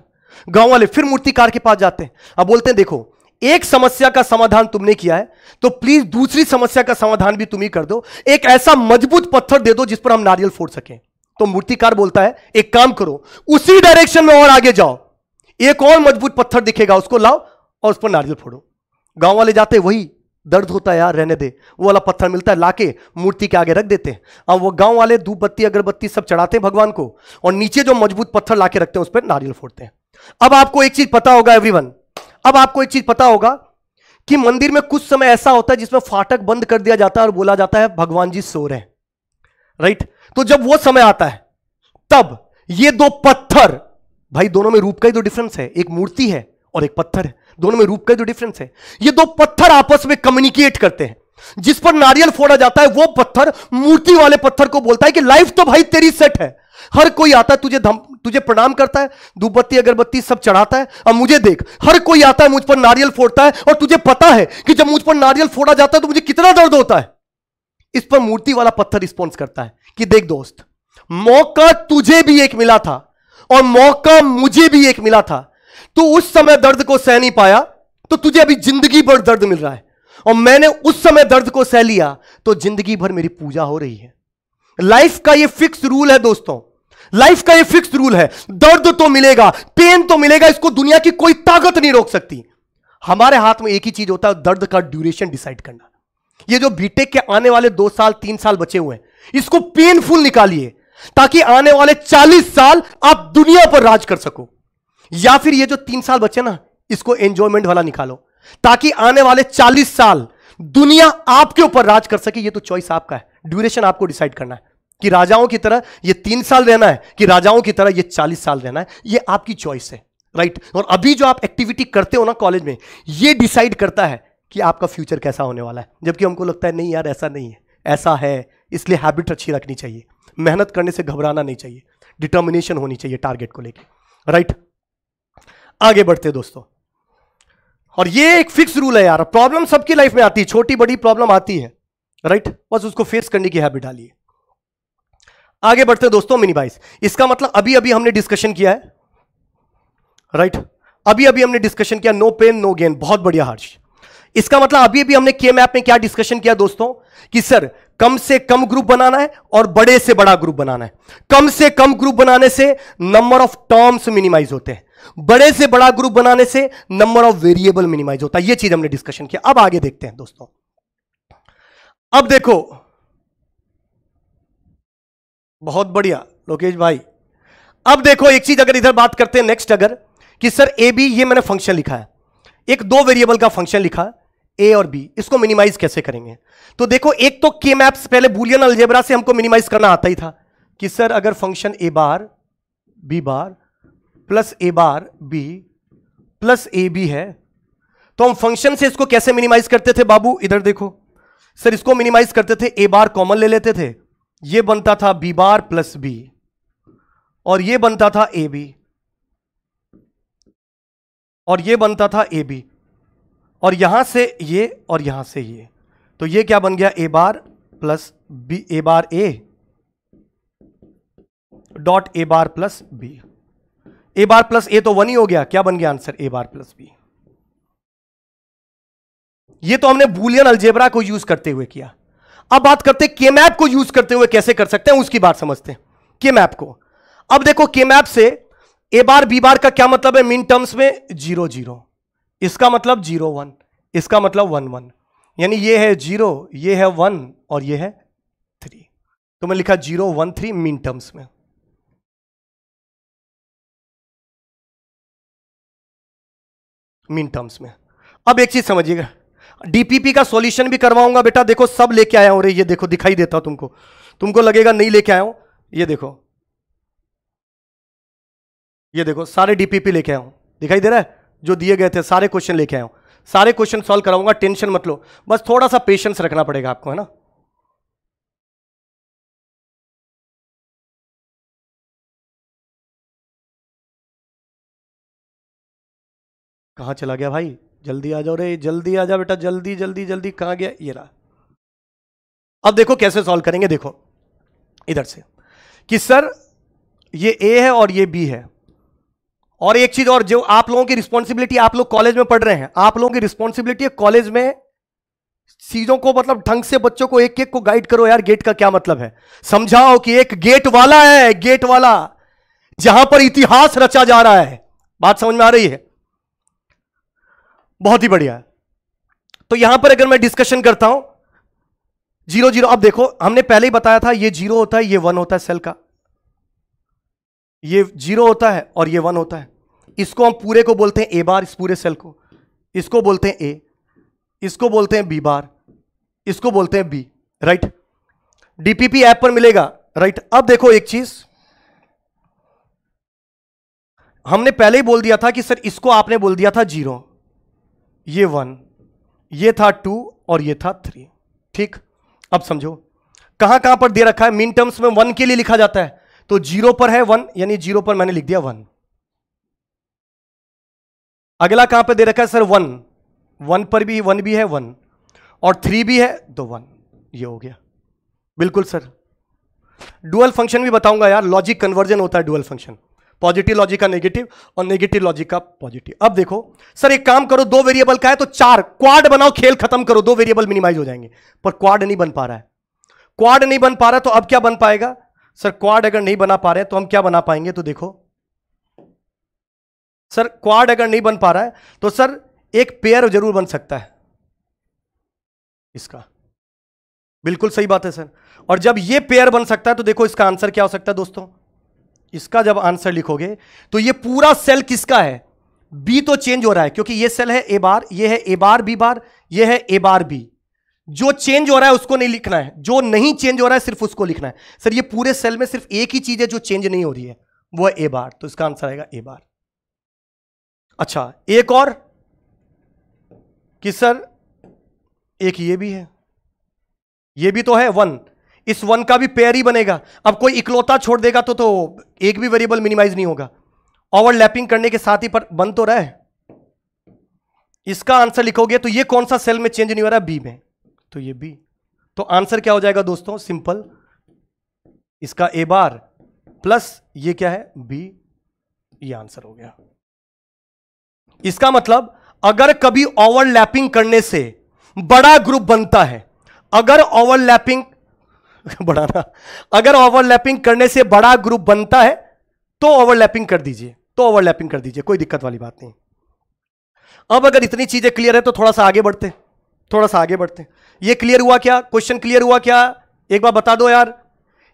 गांव वाले फिर मूर्तिकार के पास जाते हैं अब बोलते हैं देखो एक समस्या का समाधान तुमने किया है तो प्लीज दूसरी समस्या का समाधान भी तुम ही कर दो एक ऐसा मजबूत पत्थर दे दो जिस पर हम नारियल फोड़ सकें तो मूर्तिकार बोलता है एक काम करो उसी डायरेक्शन में और आगे जाओ एक और मजबूत पत्थर दिखेगा उसको लाओ और उस पर नारियल फोड़ो गांव वाले जाते वही दर्द होता है यार रहने दे वो वाला पत्थर मिलता है लाके मूर्ति के आगे रख देते हैं अब वो गांव वाले धूप बत्ती अगरबत्ती सब चढ़ाते हैं भगवान को और नीचे जो मजबूत पत्थर लाके रखते हैं उस पर नारियल फोड़ते हैं अब आपको एक चीज पता होगा एवरीवन अब आपको एक चीज पता होगा कि मंदिर में कुछ समय ऐसा होता है जिसमें फाटक बंद कर दिया जाता है और बोला जाता है भगवान जी सो रहे हैं राइट तो जब वो समय आता है तब ये दो पत्थर भाई दोनों में रूप का ही तो डिफरेंस है एक मूर्ति है और एक पत्थर है दोनों में रूप का जो डिफरेंस है ये दो पत्थर आपस में कम्युनिकेट करते हैं जिस पर नारियल फोड़ा जाता है वो पत्थर मूर्ति वाले पत्थर को बोलता है कि लाइफ तो भाई तेरी सेट है हर कोई आता है तुझे धम, तुझे प्रणाम करता है धूपबत्ती अगरबत्ती सब चढ़ाता है अब मुझे देख हर कोई आता है मुझ पर नारियल फोड़ता है और तुझे पता है कि जब मुझ पर नारियल फोड़ा जाता है तो मुझे कितना दर्द होता है इस पर मूर्ति वाला पत्थर रिस्पॉन्स करता है कि देख दोस्त मौका तुझे भी एक मिला था और मौका मुझे भी एक मिला था तू उस समय दर्द को सह नहीं पाया तो तुझे अभी जिंदगी भर दर्द मिल रहा है और मैंने उस समय दर्द को सह लिया तो जिंदगी भर मेरी पूजा हो रही है लाइफ का ये फिक्स रूल है दोस्तों लाइफ का ये फिक्स रूल है दर्द तो मिलेगा पेन तो मिलेगा इसको दुनिया की कोई ताकत नहीं रोक सकती हमारे हाथ में एक ही चीज होता है दर्द का ड्यूरेशन डिसाइड करना ये जो बीटेक के आने वाले दो साल तीन साल बचे हुए हैं इसको पेनफुल निकालिए ताकि आने वाले चालीस साल आप दुनिया पर राज कर सको या फिर ये जो तीन साल बचे ना इसको एंजॉयमेंट वाला निकालो ताकि आने वाले चालीस साल दुनिया आपके ऊपर राज कर सके ये तो चॉइस आपका है ड्यूरेशन आपको डिसाइड करना है कि राजाओं की तरह ये तीन साल रहना है कि राजाओं की तरह ये चालीस साल रहना है ये आपकी चॉइस है राइट और अभी जो आप एक्टिविटी करते हो ना कॉलेज में ये डिसाइड करता है कि आपका फ्यूचर कैसा होने वाला है जबकि हमको लगता है नहीं यार ऐसा नहीं है ऐसा है इसलिए हैबिट अच्छी रखनी चाहिए मेहनत करने से घबराना नहीं चाहिए डिटर्मिनेशन होनी चाहिए टारगेट को लेकर राइट आगे बढ़ते दोस्तों और ये एक फिक्स रूल है यार प्रॉब्लम सबकी लाइफ में आती है छोटी बड़ी प्रॉब्लम आती है राइट बस उसको फेस करने की हैबिट डालिए आगे बढ़ते दोस्तों मिनिमाइज इसका मतलब अभी अभी हमने डिस्कशन किया है राइट अभी अभी हमने डिस्कशन किया नो पेन नो गेन बहुत बढ़िया हर्ष इसका मतलब अभी अभी हमने के मैप में क्या डिस्कशन किया दोस्तों कि सर कम से कम ग्रुप बनाना है और बड़े से बड़ा ग्रुप बनाना है कम से कम ग्रुप बनाने से नंबर ऑफ टर्म्स मिनिमाइज होते हैं बड़े से बड़ा ग्रुप बनाने से नंबर ऑफ वेरिएबल मिनिमाइज होता है यह चीज हमने डिस्कशन किया अब आगे देखते हैं दोस्तों अब देखो बहुत बढ़िया लोकेश भाई अब देखो एक चीज अगर इधर बात करते हैं नेक्स्ट अगर कि सर ए बी ये मैंने फंक्शन लिखा है एक दो वेरिएबल का फंक्शन लिखा ए और बी इसको मिनिमाइज कैसे करेंगे तो देखो एक तो के मैप्स पहले बुलियन अलजेबरा से हमको मिनिमाइज करना आता ही था कि सर अगर function A bar B bar plus A bar B plus A B है तो हम फंक्शन से इसको कैसे मिनिमाइज करते थे बाबू इधर देखो सर इसको मिनिमाइज करते थे ए बार कॉमन ले लेते थे ये बनता था बी बार प्लस बी और ये बनता था ए बी और ये बनता था ए बी और यहां से ये और यहां से ये तो ये क्या बन गया A bar plus B A bar A dot A bar plus B A bar plus A तो वन ही हो गया क्या बन गया answer A bar plus B ये तो हमने बुलियन अलजेबरा को यूज करते हुए किया अब बात करते के मैप को यूज करते हुए कैसे कर सकते हैं उसकी बात समझते हैं के मैप को अब देखो के मैप से ए बार बी बार का क्या मतलब है मीन टर्म्स में जीरो जीरो इसका मतलब जीरो वन इसका मतलब वन वन यानी ये है जीरो ये है वन और ये है थ्री तो मैं लिखा zero one three min terms में मीन टर्म्स में अब एक चीज समझिएगा डीपीपी का सॉल्यूशन भी करवाऊंगा बेटा देखो सब लेके आया हूं रे ये देखो दिखाई देता तुमको तुमको लगेगा नहीं लेके आया हूं ये देखो ये देखो सारे डीपीपी लेके आया हूं दिखाई दे रहा है जो दिए गए थे सारे क्वेश्चन लेके आया हूं सारे क्वेश्चन सॉल्व कराऊंगा टेंशन मत लो बस थोड़ा सा पेशेंस रखना पड़ेगा आपको है ना कहाँ चला गया भाई जल्दी आ जाओ रे जल्दी आ जाओ बेटा जल्दी जल्दी जल्दी कहाँ गया ये रहा अब देखो कैसे सॉल्व करेंगे देखो इधर से कि सर ये ए है और ये बी है और एक चीज और जो आप लोगों की रिस्पॉन्सिबिलिटी आप लोग कॉलेज में पढ़ रहे हैं आप लोगों की रिस्पॉन्सिबिलिटी है कॉलेज में चीजों को मतलब ढंग से बच्चों को एक एक को गाइड करो यार गेट का क्या मतलब है समझाओ कि एक गेट वाला है गेट वाला जहां पर इतिहास रचा जा रहा है बात समझ में आ रही है बहुत ही बढ़िया है तो यहां पर अगर मैं डिस्कशन करता हूं जीरो जीरो अब देखो हमने पहले ही बताया था ये जीरो होता है ये वन होता है सेल का ये जीरो होता है और ये वन होता है इसको हम पूरे को बोलते हैं ए बार इस पूरे सेल को इसको बोलते हैं ए इसको बोलते हैं बी बार इसको बोलते हैं बी राइट डीपीपी ऐप पर मिलेगा राइट अब देखो एक चीज हमने पहले ही बोल दिया था कि सर इसको आपने बोल दिया था जीरो ये वन ये था टू और ये था थ्री ठीक अब समझो कहां कहां पर दे रखा है मीन टर्म्स में वन के लिए लिखा जाता है तो जीरो पर है वन यानी जीरो पर मैंने लिख दिया वन अगला कहां पर दे रखा है सर वन वन पर भी वन भी है वन और थ्री भी है तो वन ये हो गया बिल्कुल सर डुअल फंक्शन भी बताऊंगा यार लॉजिक कन्वर्जन होता है डुअल फंक्शन पॉजिटिव लॉजिक का नेगेटिव और नेगेटिव लॉजिक का पॉजिटिव अब देखो सर एक काम करो दो वेरिएबल का है तो चार क्वाड बनाओ खेल खत्म करो दो वेरिएबल मिनिमाइज हो जाएंगे पर क्वाड नहीं बन पा रहा है क्वाड नहीं बन पा रहा तो अब क्या बन पाएगा सर क्वाड अगर नहीं बना पा रहे तो हम क्या बना पाएंगे तो देखो सर क्वाड अगर नहीं बन पा रहा है तो सर एक पेयर जरूर बन सकता है इसका बिल्कुल सही बात है सर और जब ये पेयर बन सकता है तो देखो इसका आंसर क्या हो सकता है दोस्तों इसका जब आंसर लिखोगे तो ये पूरा सेल किसका है बी तो चेंज हो रहा है क्योंकि ये सेल है ए बार ये है ए बार बी बार ये है ए बार बी जो चेंज हो रहा है उसको नहीं लिखना है जो नहीं चेंज हो रहा है सिर्फ उसको लिखना है सर ये पूरे सेल में सिर्फ एक ही चीज है जो चेंज नहीं हो रही है वो है ए बार तो इसका आंसर आएगा ए बार अच्छा एक और कि सर एक ये भी है ये भी तो है वन इस वन का भी पेयर ही बनेगा अब कोई इकलौता छोड़ देगा तो तो एक भी वेरिएबल मिनिमाइज नहीं होगा ओवरलैपिंग करने के साथ ही पर बन तो रहा है इसका आंसर लिखोगे तो ये कौन सा सेल में चेंज नहीं हो रहा बी में तो ये बी तो आंसर क्या हो जाएगा दोस्तों सिंपल इसका ए बार प्लस ये क्या है बी ये आंसर हो गया इसका मतलब अगर कभी ओवरलैपिंग करने से बड़ा ग्रुप बनता है अगर ओवरलैपिंग *laughs* बढ़ाना अगर ओवरलैपिंग करने से बड़ा ग्रुप बनता है तो ओवरलैपिंग कर दीजिए तो ओवरलैपिंग कर दीजिए कोई दिक्कत वाली बात नहीं अब अगर इतनी चीजें क्लियर है तो थोड़ा सा आगे बढ़ते थोड़ा सा आगे बढ़ते ये क्लियर हुआ क्या क्वेश्चन क्लियर हुआ क्या एक बार बता दो यार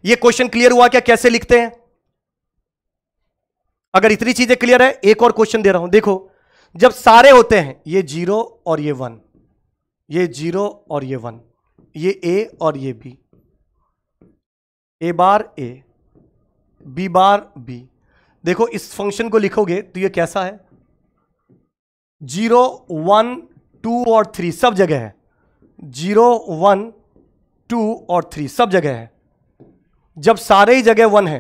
ये क्वेश्चन क्लियर हुआ क्या कैसे लिखते हैं अगर इतनी चीजें क्लियर है एक और क्वेश्चन दे रहा हूं देखो जब सारे होते हैं ये जीरो और ये वन ये जीरो और ये वन ये ए और ये B A bar A B bar B देखो इस फंक्शन को लिखोगे तो ये कैसा है जीरो वन टू और थ्री सब जगह है जीरो वन टू और थ्री सब जगह है जब सारे ही जगह वन है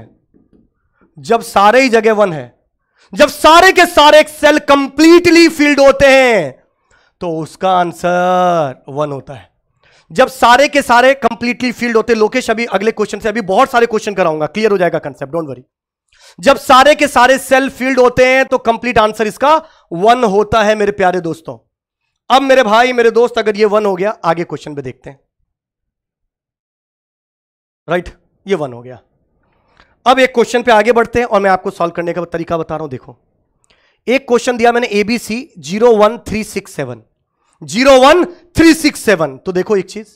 जब सारे ही जगह वन है जब सारे के सारे सेल कंप्लीटली फील्ड होते हैं तो उसका आंसर वन होता है जब सारे के सारे कंप्लीटली फील्ड होते लोकेश अभी अगले क्वेश्चन से अभी बहुत सारे क्वेश्चन कराऊंगा क्लियर हो जाएगा कंसेप्ट डोंट वरी जब सारे के सारे सेल फील्ड होते हैं तो कंप्लीट आंसर इसका वन होता है मेरे प्यारे दोस्तों अब मेरे भाई मेरे दोस्त अगर ये वन हो गया आगे क्वेश्चन पे देखते हैं राइट right, ये वन हो गया अब एक क्वेश्चन पे आगे बढ़ते हैं और मैं आपको सॉल्व करने का तरीका बता रहा हूं देखो एक क्वेश्चन दिया मैंने ABC zero one three six seven zero one three six seven तो देखो एक चीज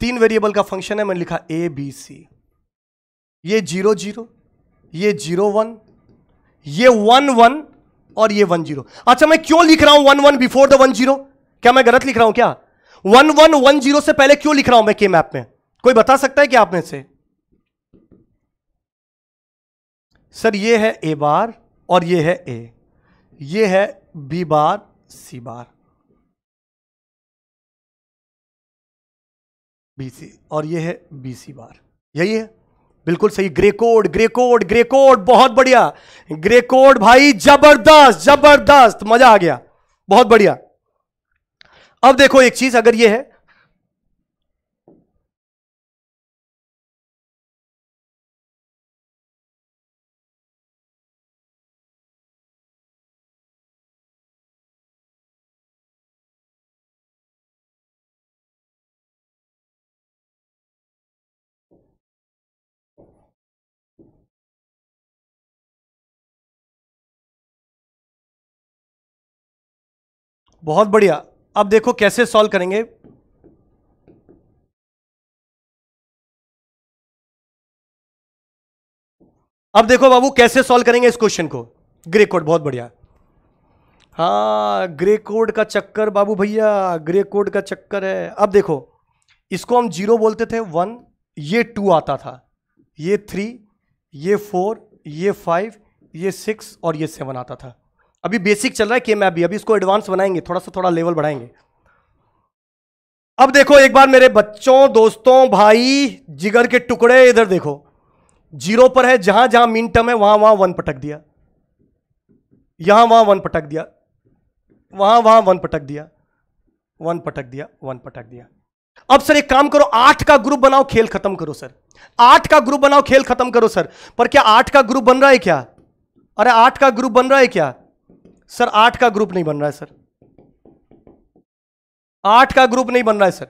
तीन वेरिएबल का फंक्शन है मैंने लिखा ए बी सी ये जीरो जीरो ये जीरो वन ये वन वन और ये वन जीरो अच्छा मैं क्यों लिख रहा हूं one one before the one zero क्या मैं गलत लिख रहा हूं क्या वन वन वन जीरो से पहले क्यों लिख रहा हूं मैं के मैप में कोई बता सकता है क्या आप में से सर ये है ए बार और ये है ए ये है बी बार सी बार बीसी और ये है बीसी बार यही है बिल्कुल सही Gray code Gray code Gray code बहुत बढ़िया ग्रे कोड भाई जबरदस्त जबरदस्त मजा आ गया बहुत बढ़िया अब देखो एक चीज अगर ये है बहुत बढ़िया अब देखो कैसे सॉल्व करेंगे अब देखो बाबू कैसे सॉल्व करेंगे इस क्वेश्चन को ग्रे कोड बहुत बढ़िया हाँ ग्रे कोड का चक्कर बाबू भैया ग्रे कोड का चक्कर है अब देखो इसको हम जीरो बोलते थे वन ये टू आता था ये थ्री ये फोर ये फाइव ये सिक्स और ये सेवन आता था अभी बेसिक चल रहा है के मैप भी अभी इसको एडवांस बनाएंगे थोड़ा सा थोड़ा लेवल बढ़ाएंगे अब देखो एक बार मेरे बच्चों दोस्तों भाई जिगर के टुकड़े इधर देखो जीरो पर है जहां जहां मीन टर्म है वहां वहां वन पटक दिया यहां वहां वन पटक दिया वहां वहां वन पटक दिया वन पटक दिया वन पटक दिया अब सर एक काम करो आठ का ग्रुप बनाओ खेल खत्म करो सर आठ का ग्रुप बनाओ खेल खत्म करो सर पर क्या आठ का ग्रुप बन रहा है क्या अरे आठ का ग्रुप बन रहा है क्या सर आठ का ग्रुप नहीं बन रहा है सर आठ का ग्रुप नहीं बन रहा है सर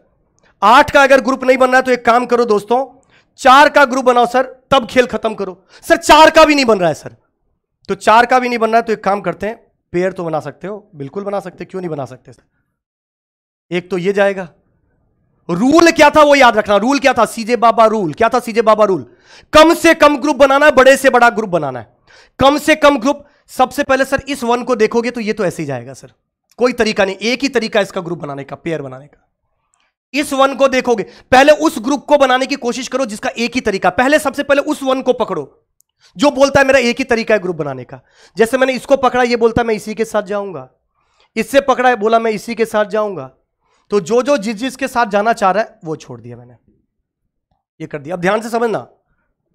आठ का अगर ग्रुप नहीं बन रहा है तो एक काम करो दोस्तों चार का ग्रुप बनाओ सर तब खेल खत्म करो सर चार का भी नहीं बन रहा है सर तो चार का भी नहीं बन रहा है तो एक काम करते हैं पेयर तो बना सकते हो बिल्कुल बना सकते क्यों नहीं बना सकते सर एक तो ये जाएगा रूल क्या था वो याद रखना रूल क्या था सीजे बाबा रूल क्या था सीजे बाबा रूल कम से कम ग्रुप बनाना है बड़े से बड़ा ग्रुप बनाना है कम से कम ग्रुप सबसे पहले सर इस वन को देखोगे तो ये तो ऐसे ही जाएगा सर कोई तरीका नहीं एक ही तरीका इसका ग्रुप बनाने का पेयर बनाने का इस वन को देखोगे पहले उस ग्रुप को बनाने की कोशिश करो जिसका एक ही तरीका पहले सबसे पहले उस वन को पकड़ो जो बोलता है मेरा एक ही तरीका है ग्रुप बनाने का जैसे मैंने इसको पकड़ा ये बोलता है मैं इसी के साथ जाऊंगा इससे पकड़ा है बोला मैं इसी के साथ जाऊंगा तो जो जो जिस जिस के साथ जाना चाह रहा है वो छोड़ दिया मैंने ये कर दिया अब ध्यान से समझना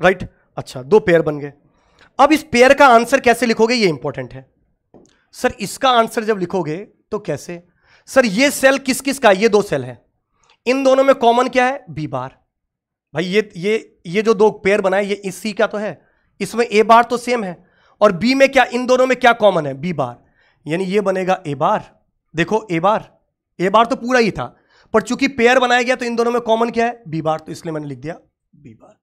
राइट अच्छा दो पेयर बन गए अब इस पेयर का आंसर कैसे लिखोगे ये इंपॉर्टेंट है सर इसका आंसर जब लिखोगे तो कैसे सर ये सेल किस किस का ये दो सेल है इन दोनों में कॉमन क्या है बी बार भाई ये ये ये जो दो पेयर बनाए ये इस सी का तो है इसमें ए बार तो सेम है और बी में क्या इन दोनों में क्या कॉमन है बी बार यानी ये बनेगा ए बार देखो ए बार ए बार तो पूरा ही था पर चूंकि पेयर बनाया गया तो इन दोनों में कॉमन क्या है बी बार तो इसलिए मैंने लिख दिया बी बार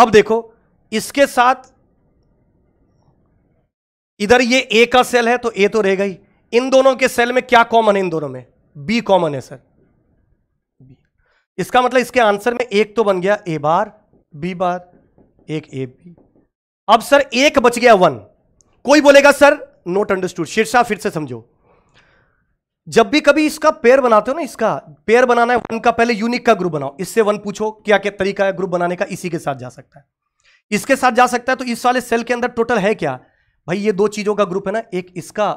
अब देखो इसके साथ इधर ये ए का सेल है तो ए तो रह गई इन दोनों के सेल में क्या कॉमन है इन दोनों में बी कॉमन है सर बी इसका मतलब इसके आंसर में एक तो बन गया ए बार बी बार एक ए बी अब सर एक बच गया वन कोई बोलेगा सर नोट अंडरस्टूड शीर्षा फिर से समझो जब भी कभी इसका पेयर बनाते हो ना इसका पेयर बनाना है वन का पहले यूनिक का ग्रुप बनाओ इससे वन पूछो क्या क्या तरीका है ग्रुप बनाने का इसी के साथ जा सकता है इसके साथ जा सकता है तो इस वाले सेल के अंदर टोटल है क्या भाई ये दो चीजों का ग्रुप है ना एक इसका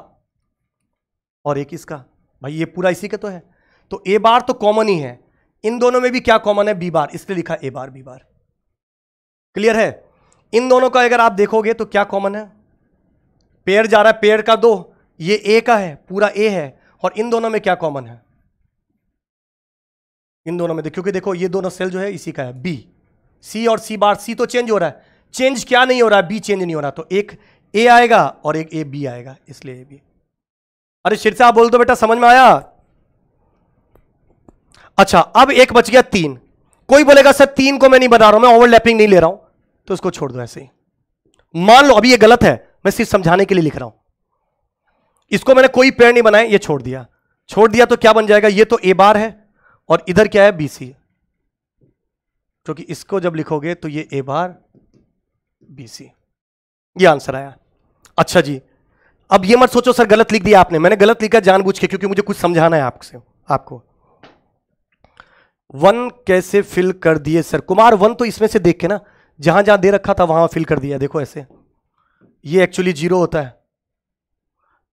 और एक इसका भाई ये पूरा इसी का तो है तो ए बार तो कॉमन ही है इन दोनों में भी क्या कॉमन है बी बार इसलिए लिखा ए बार बी बार क्लियर है इन दोनों का अगर आप देखोगे तो क्या कॉमन है पेड़ जा रहा है पेड़ का दो ये ए का है पूरा ए है और इन दोनों में क्या कॉमन है इन दोनों में क्योंकि देखो ये दोनों सेल जो है इसी का है बी सी और सी बार सी तो चेंज हो रहा है चेंज क्या नहीं हो रहा है बी चेंज नहीं हो रहा तो एक ए आएगा और एक ए बी आएगा इसलिए ए बी अरे आप बोल दो बेटा समझ में आया अच्छा अब एक बच गया तीन कोई बोलेगा सर तीन को मैं नहीं बना रहा हूं मैं ओवरलैपिंग नहीं ले रहा हूं तो उसको छोड़ दो ऐसे ही मान लो अभी ये गलत है मैं सिर्फ समझाने के लिए लिख रहा हूं इसको मैंने कोई पेड़ नहीं बनाया ये छोड़ दिया छोड़ दिया तो क्या बन जाएगा ये तो ए बार है और इधर क्या है बी सी क्योंकि इसको जब लिखोगे तो ये ए बार बी सी ये आंसर आया अच्छा जी अब ये मत सोचो सर गलत लिख दिया आपने मैंने गलत लिखा जानबूझ के क्योंकि मुझे कुछ समझाना है आपसे आपको वन कैसे फिल कर दिए सर कुमार वन तो इसमें से देख के ना जहां जहां दे रखा था वहां फिल कर दिया देखो ऐसे ये एक्चुअली जीरो होता है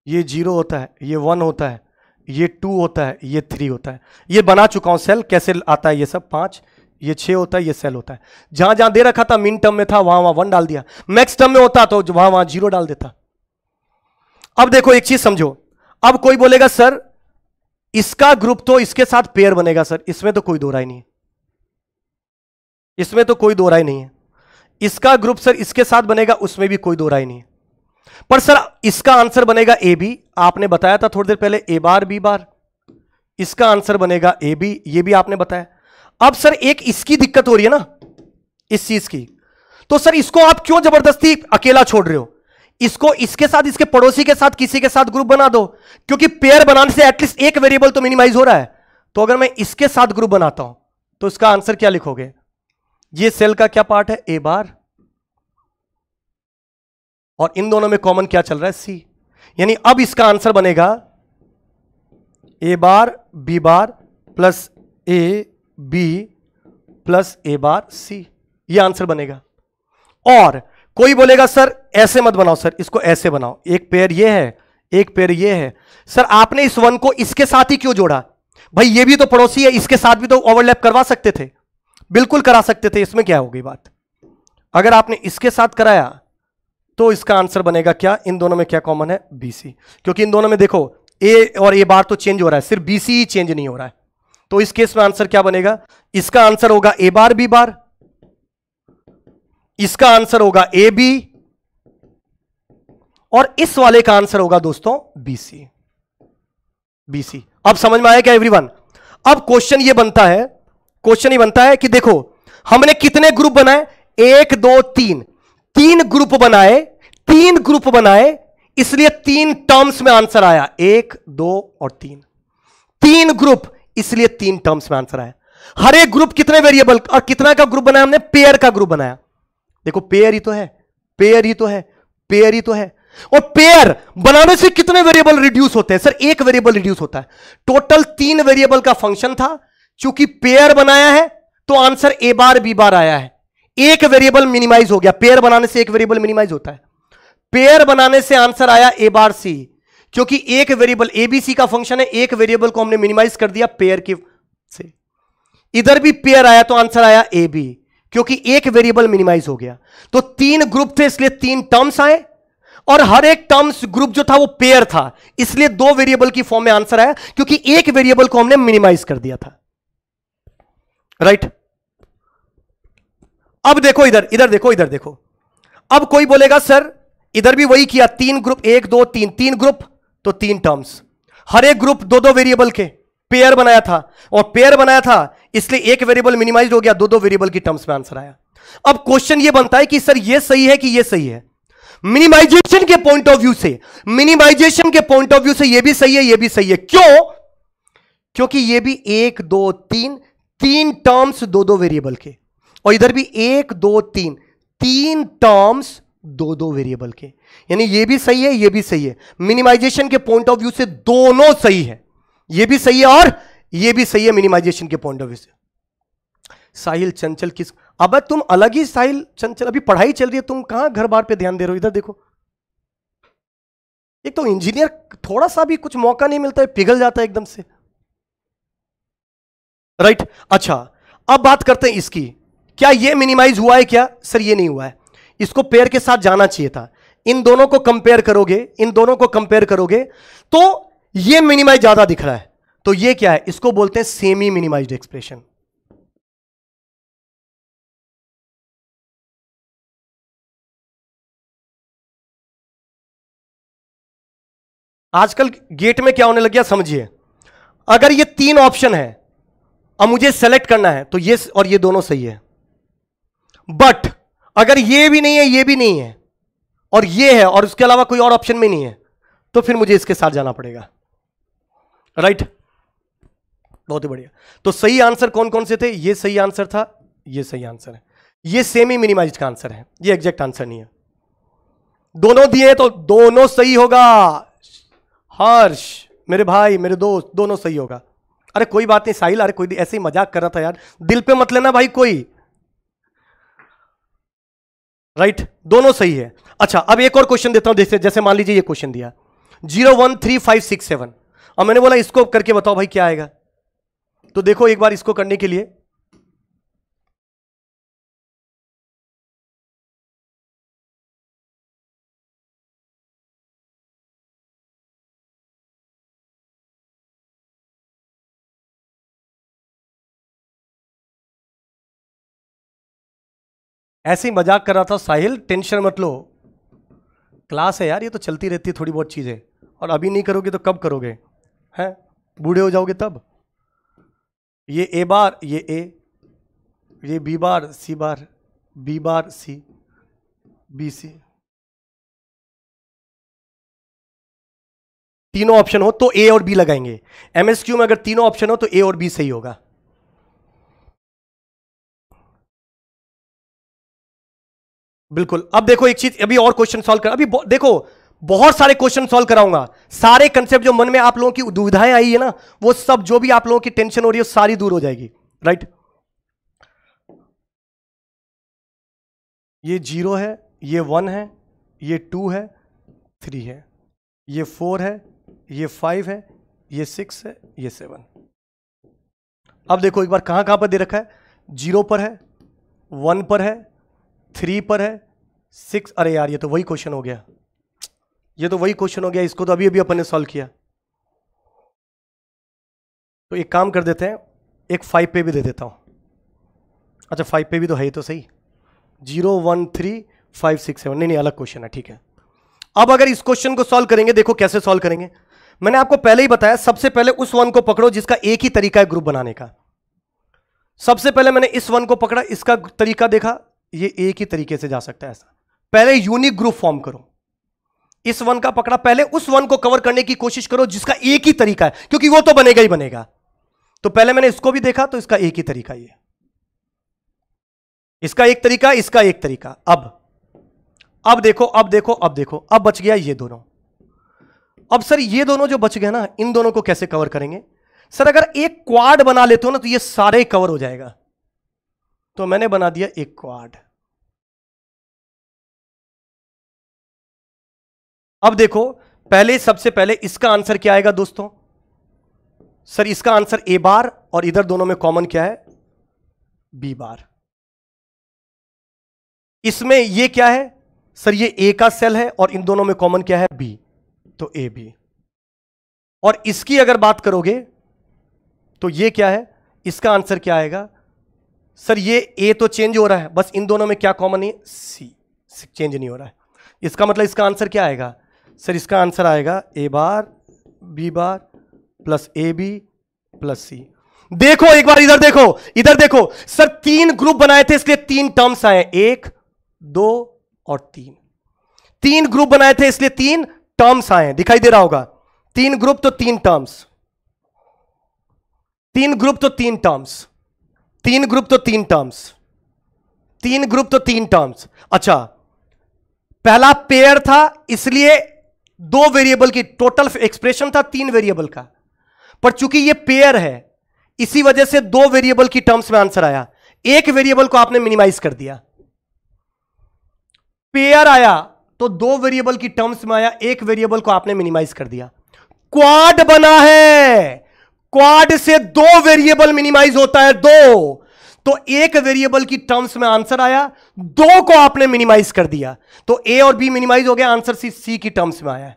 ये जीरो होता है ये वन होता है ये टू होता है ये थ्री होता है ये बना चुका हूँ सेल कैसे आता है ये सब पाँच ये छः होता है ये सेल होता है जहाँ जहाँ दे रखा था मिन टर्म में था वहाँ वहाँ वन डाल दिया मैक्स टर्म में होता तो वहाँ वहाँ जीरो डाल देता अब देखो एक चीज़ समझो अब कोई बोलेगा सर इसका ग्रुप तो इसके साथ पेयर बनेगा सर इसमें तो कोई दो राय नहीं है इसमें तो कोई दो राय नहीं है इसका ग्रुप सर इसके साथ बनेगा उसमें भी कोई दो राय नहीं है पर सर इसका आंसर बनेगा ए बी आपने बताया था थोड़ी देर पहले ए बार बी बार इसका आंसर बनेगा ए बी ये भी आपने बताया अब सर एक इसकी दिक्कत हो रही है ना इस चीज की तो सर इसको आप क्यों जबरदस्ती अकेला छोड़ रहे हो इसको इसके साथ इसके पड़ोसी के साथ किसी के साथ ग्रुप बना दो क्योंकि पेयर बनाने से एटलीस्ट एक वेरिएबल तो मिनिमाइज हो रहा है तो अगर मैं इसके साथ ग्रुप बनाता हूं तो इसका आंसर क्या लिखोगे ये सेल का क्या पार्ट है ए बार और इन दोनों में कॉमन क्या चल रहा है सी यानी अब इसका आंसर बनेगा A bar B bar plus A B plus A bar C ये आंसर बनेगा और कोई बोलेगा सर ऐसे मत बनाओ सर इसको ऐसे बनाओ एक पेयर ये है एक पेयर ये है सर आपने इस वन को इसके साथ ही क्यों जोड़ा भाई ये भी तो पड़ोसी है इसके साथ भी तो ओवरलैप करवा सकते थे बिल्कुल करा सकते थे इसमें क्या होगी बात अगर आपने इसके साथ कराया तो इसका आंसर बनेगा क्या इन दोनों में क्या कॉमन है बीसी क्योंकि इन दोनों में देखो ए और ए बार तो चेंज हो रहा है सिर्फ बीसी ही चेंज नहीं हो रहा है तो इस केस में आंसर क्या बनेगा इसका आंसर होगा ए बार बी बार इसका आंसर होगा ए बी और इस वाले का आंसर होगा दोस्तों बीसी बीसी अब समझ में आया क्या एवरीवन अब क्वेश्चन ये बनता है क्वेश्चन ये बनता है कि देखो हमने कितने ग्रुप बनाए एक दो तीन तीन ग्रुप बनाए तीन ग्रुप बनाए इसलिए तीन टर्म्स में आंसर आया एक दो और तीन तीन ग्रुप इसलिए तीन टर्म्स में आंसर आया हर एक ग्रुप कितने वेरिएबल और कितना का ग्रुप बनाया हमने पेयर का ग्रुप बनाया देखो पेयर ही तो है पेयर ही तो है पेयर ही तो है और पेयर बनाने से कितने वेरिएबल रिड्यूस होते हैं सर एक वेरिएबल रिड्यूस होता है टोटल तीन वेरिएबल का फंक्शन था चूंकि पेयर बनाया है तो आंसर ए बार बी बार आया है एक वेरिएबल मिनिमाइज हो गया पेयर बनाने से एक वेरिएबल मिनिमाइज होता है पेयर बनाने से आंसर आया ए बार सी क्योंकि एक वेरिएबल एबीसी का फंक्शन है एक वेरिएबल को हमने मिनिमाइज कर दिया पेयर के से इधर भी पेयर आया तो आंसर आया ए बी क्योंकि एक वेरिएबल मिनिमाइज हो गया तो तीन ग्रुप थे इसलिए तीन टर्म्स आए और हर एक टर्म्स ग्रुप जो था वो पेयर था इसलिए दो वेरिएबल की फॉर्म में आंसर आया क्योंकि एक वेरिएबल को हमने मिनिमाइज कर दिया था राइट right? अब देखो इधर इधर देखो इधर देखो अब कोई बोलेगा सर इधर भी वही किया तीन ग्रुप एक दो तीन तीन ग्रुप तो तीन टर्म्स हर एक ग्रुप दो दो वेरिएबल के पेयर बनाया था और पेयर बनाया था इसलिए एक वेरिएबल मिनिमाइज हो गया दो दो वेरिएबल की टर्म्स में आंसर आया अब क्वेश्चन ये बनता है कि सर ये सही है कि ये सही है मिनिमाइजेशन के पॉइंट ऑफ व्यू से मिनिमाइजेशन के पॉइंट ऑफ व्यू से यह भी सही है यह भी सही है क्यों क्योंकि यह भी एक दो तीन तीन टर्म्स दो दो वेरिएबल के और इधर भी एक दो तीन तीन टर्म्स दो दो वेरिएबल के यानी ये भी सही है ये भी सही है मिनिमाइजेशन के पॉइंट ऑफ व्यू से दोनों सही है ये भी सही है और ये भी सही है मिनिमाइजेशन के पॉइंट ऑफ व्यू से साहिल चंचल किस अब तुम अलग ही साहिल चंचल अभी पढ़ाई चल रही है तुम कहां घर बार पे ध्यान दे रहे हो इधर देखो एक तो इंजीनियर थोड़ा सा भी कुछ मौका नहीं मिलता है पिघल जाता है एकदम से राइट अच्छा अब बात करते हैं इसकी क्या ये मिनिमाइज हुआ है क्या सर ये नहीं हुआ है इसको पेयर के साथ जाना चाहिए था इन दोनों को कंपेयर करोगे इन दोनों को कंपेयर करोगे तो ये मिनिमाइज ज्यादा दिख रहा है तो ये क्या है इसको बोलते हैं सेमी मिनिमाइज एक्सप्रेशन आजकल गेट में क्या होने लग गया समझिए अगर ये तीन ऑप्शन है और मुझे सेलेक्ट करना है तो ये और ये दोनों सही है बट अगर ये भी नहीं है ये भी नहीं है और ये है और उसके अलावा कोई और ऑप्शन में नहीं है तो फिर मुझे इसके साथ जाना पड़ेगा राइट right? बहुत ही बढ़िया तो सही आंसर कौन कौन से थे ये सही आंसर था ये सही आंसर है ये सेमी मिनिमाइज का आंसर है ये एग्जैक्ट आंसर नहीं है दोनों दिए तो दोनों सही होगा हर्ष मेरे भाई मेरे दोस्त दोनों सही होगा अरे कोई बात नहीं साहिल अरे कोई ऐसे ही मजाक कर रहा था यार दिल पे मत लेना भाई कोई राइट दोनों सही है अच्छा अब एक और क्वेश्चन देता हूं जैसे जैसे मान लीजिए ये क्वेश्चन दिया zero one three five six seven अब मैंने बोला इसको करके बताओ भाई क्या आएगा तो देखो एक बार इसको करने के लिए ऐसे ही मजाक कर रहा था साहिल टेंशन मत लो क्लास है यार ये तो चलती रहती है थोड़ी बहुत चीज़ें और अभी नहीं करोगे तो कब करोगे हैं बूढ़े हो जाओगे तब ये ए बार ये ए ये B bar C bar B bar C B C तीनों ऑप्शन हो तो ए और बी लगाएंगे एमएसक्यू में अगर तीनों ऑप्शन हो तो ए और बी सही होगा बिल्कुल अब देखो एक चीज अभी और क्वेश्चन सॉल्व कर अभी देखो बहुत सारे क्वेश्चन सॉल्व कराऊंगा सारे कंसेप्ट जो मन में आप लोगों की दुविधाएं आई है ना वो सब जो भी आप लोगों की टेंशन हो रही है सारी दूर हो जाएगी राइट ये जीरो है ये वन है ये टू है थ्री है ये फोर है ये फाइव है ये सिक्स है ये सेवन अब देखो एक बार कहां कहां पर दे रखा है जीरो पर है वन पर है थ्री पर है सिक्स अरे यार ये तो वही क्वेश्चन हो गया ये तो वही क्वेश्चन हो गया इसको तो अभी अभी अपन ने सॉल्व किया तो एक काम कर देते हैं एक फाइव पे भी दे देता हूं अच्छा फाइव पे भी तो है ही तो सही zero one three five six seven नहीं नहीं अलग क्वेश्चन है ठीक है अब अगर इस क्वेश्चन को सॉल्व करेंगे देखो कैसे सॉल्व करेंगे मैंने आपको पहले ही बताया सबसे पहले उस वन को पकड़ो जिसका एक ही तरीका है ग्रुप बनाने का सबसे पहले मैंने इस वन को पकड़ा इसका तरीका देखा ये एक ही तरीके से जा सकता है ऐसा पहले यूनिक ग्रुप फॉर्म करो इस वन का पकड़ा पहले उस वन को कवर करने की कोशिश करो जिसका एक ही तरीका है क्योंकि वो तो बनेगा ही बनेगा तो पहले मैंने इसको भी देखा तो इसका एक ही तरीका ये इसका एक तरीका इसका एक तरीका अब अब देखो अब देखो अब देखो अब बच गया ये दोनों अब सर ये दोनों जो बच गए ना इन दोनों को कैसे कवर करेंगे सर अगर एक क्वाड बना लेते हो ना तो ये सारे कवर हो जाएगा तो मैंने बना दिया एक क्वाड अब देखो पहले सबसे पहले इसका आंसर क्या आएगा दोस्तों सर इसका आंसर ए बार और इधर दोनों में कॉमन क्या है बी बार इसमें ये क्या है सर ये ए का सेल है और इन दोनों में कॉमन क्या है बी तो ए बी और इसकी अगर बात करोगे तो ये क्या है इसका आंसर क्या आएगा सर ये ए तो चेंज हो रहा है बस इन दोनों में क्या कॉमन है सी चेंज नहीं हो रहा है इसका मतलब इसका आंसर क्या आएगा सर इसका आंसर आएगा A bar B bar plus A B plus C देखो एक बार इधर देखो इधर देखो सर तीन ग्रुप बनाए थे इसलिए तीन टर्म्स आए एक दो और तीन तीन ग्रुप बनाए थे इसलिए तीन टर्म्स आए दिखाई दे रहा होगा तीन ग्रुप तो तीन टर्म्स तीन ग्रुप तो तीन टर्म्स तीन ग्रुप तो तीन टर्म्स तीन ग्रुप तो तीन टर्म्स अच्छा पहला पेयर था इसलिए दो वेरिएबल की टोटल एक्सप्रेशन था तीन वेरिएबल का पर चूंकि ये पेयर है इसी वजह से दो वेरिएबल की टर्म्स में आंसर आया एक वेरिएबल को आपने मिनिमाइज कर दिया पेयर आया तो दो वेरिएबल की टर्म्स में आया एक वेरिएबल को आपने मिनिमाइज कर दिया क्वाड बना है क्वाड से दो वेरिएबल मिनिमाइज होता है दो तो एक वेरिएबल की टर्म्स में आंसर आया दो को आपने मिनिमाइज कर दिया तो ए और बी मिनिमाइज हो गया आंसर सी सी की टर्म्स में आया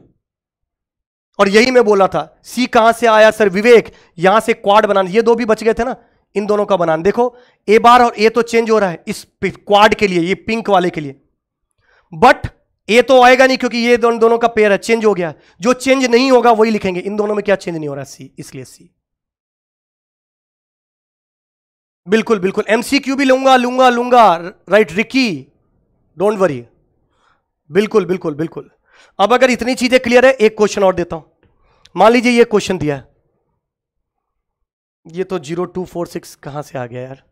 और यही मैं बोला था सी कहां से आया सर विवेक यहां से क्वाड बना ये दो भी बच गए थे ना इन दोनों का बनान देखो ए बार और ए तो चेंज हो रहा है इस क्वाड के लिए ये पिंक वाले के लिए बट ए तो आएगा नहीं क्योंकि ये दोनों दोनों का पेयर है चेंज हो गया जो चेंज नहीं होगा वही लिखेंगे इन दोनों में क्या चेंज नहीं हो रहा है सी इसलिए सी बिल्कुल बिल्कुल एमसीक्यू भी लूंगा लूंगा लूंगा राइट रिकी डोंट वरी बिल्कुल बिल्कुल बिल्कुल अब अगर इतनी चीजें क्लियर है एक क्वेश्चन और देता हूं मान लीजिए ये क्वेश्चन दिया है ये तो जीरो टू फोर सिक्स कहां से आ गया यार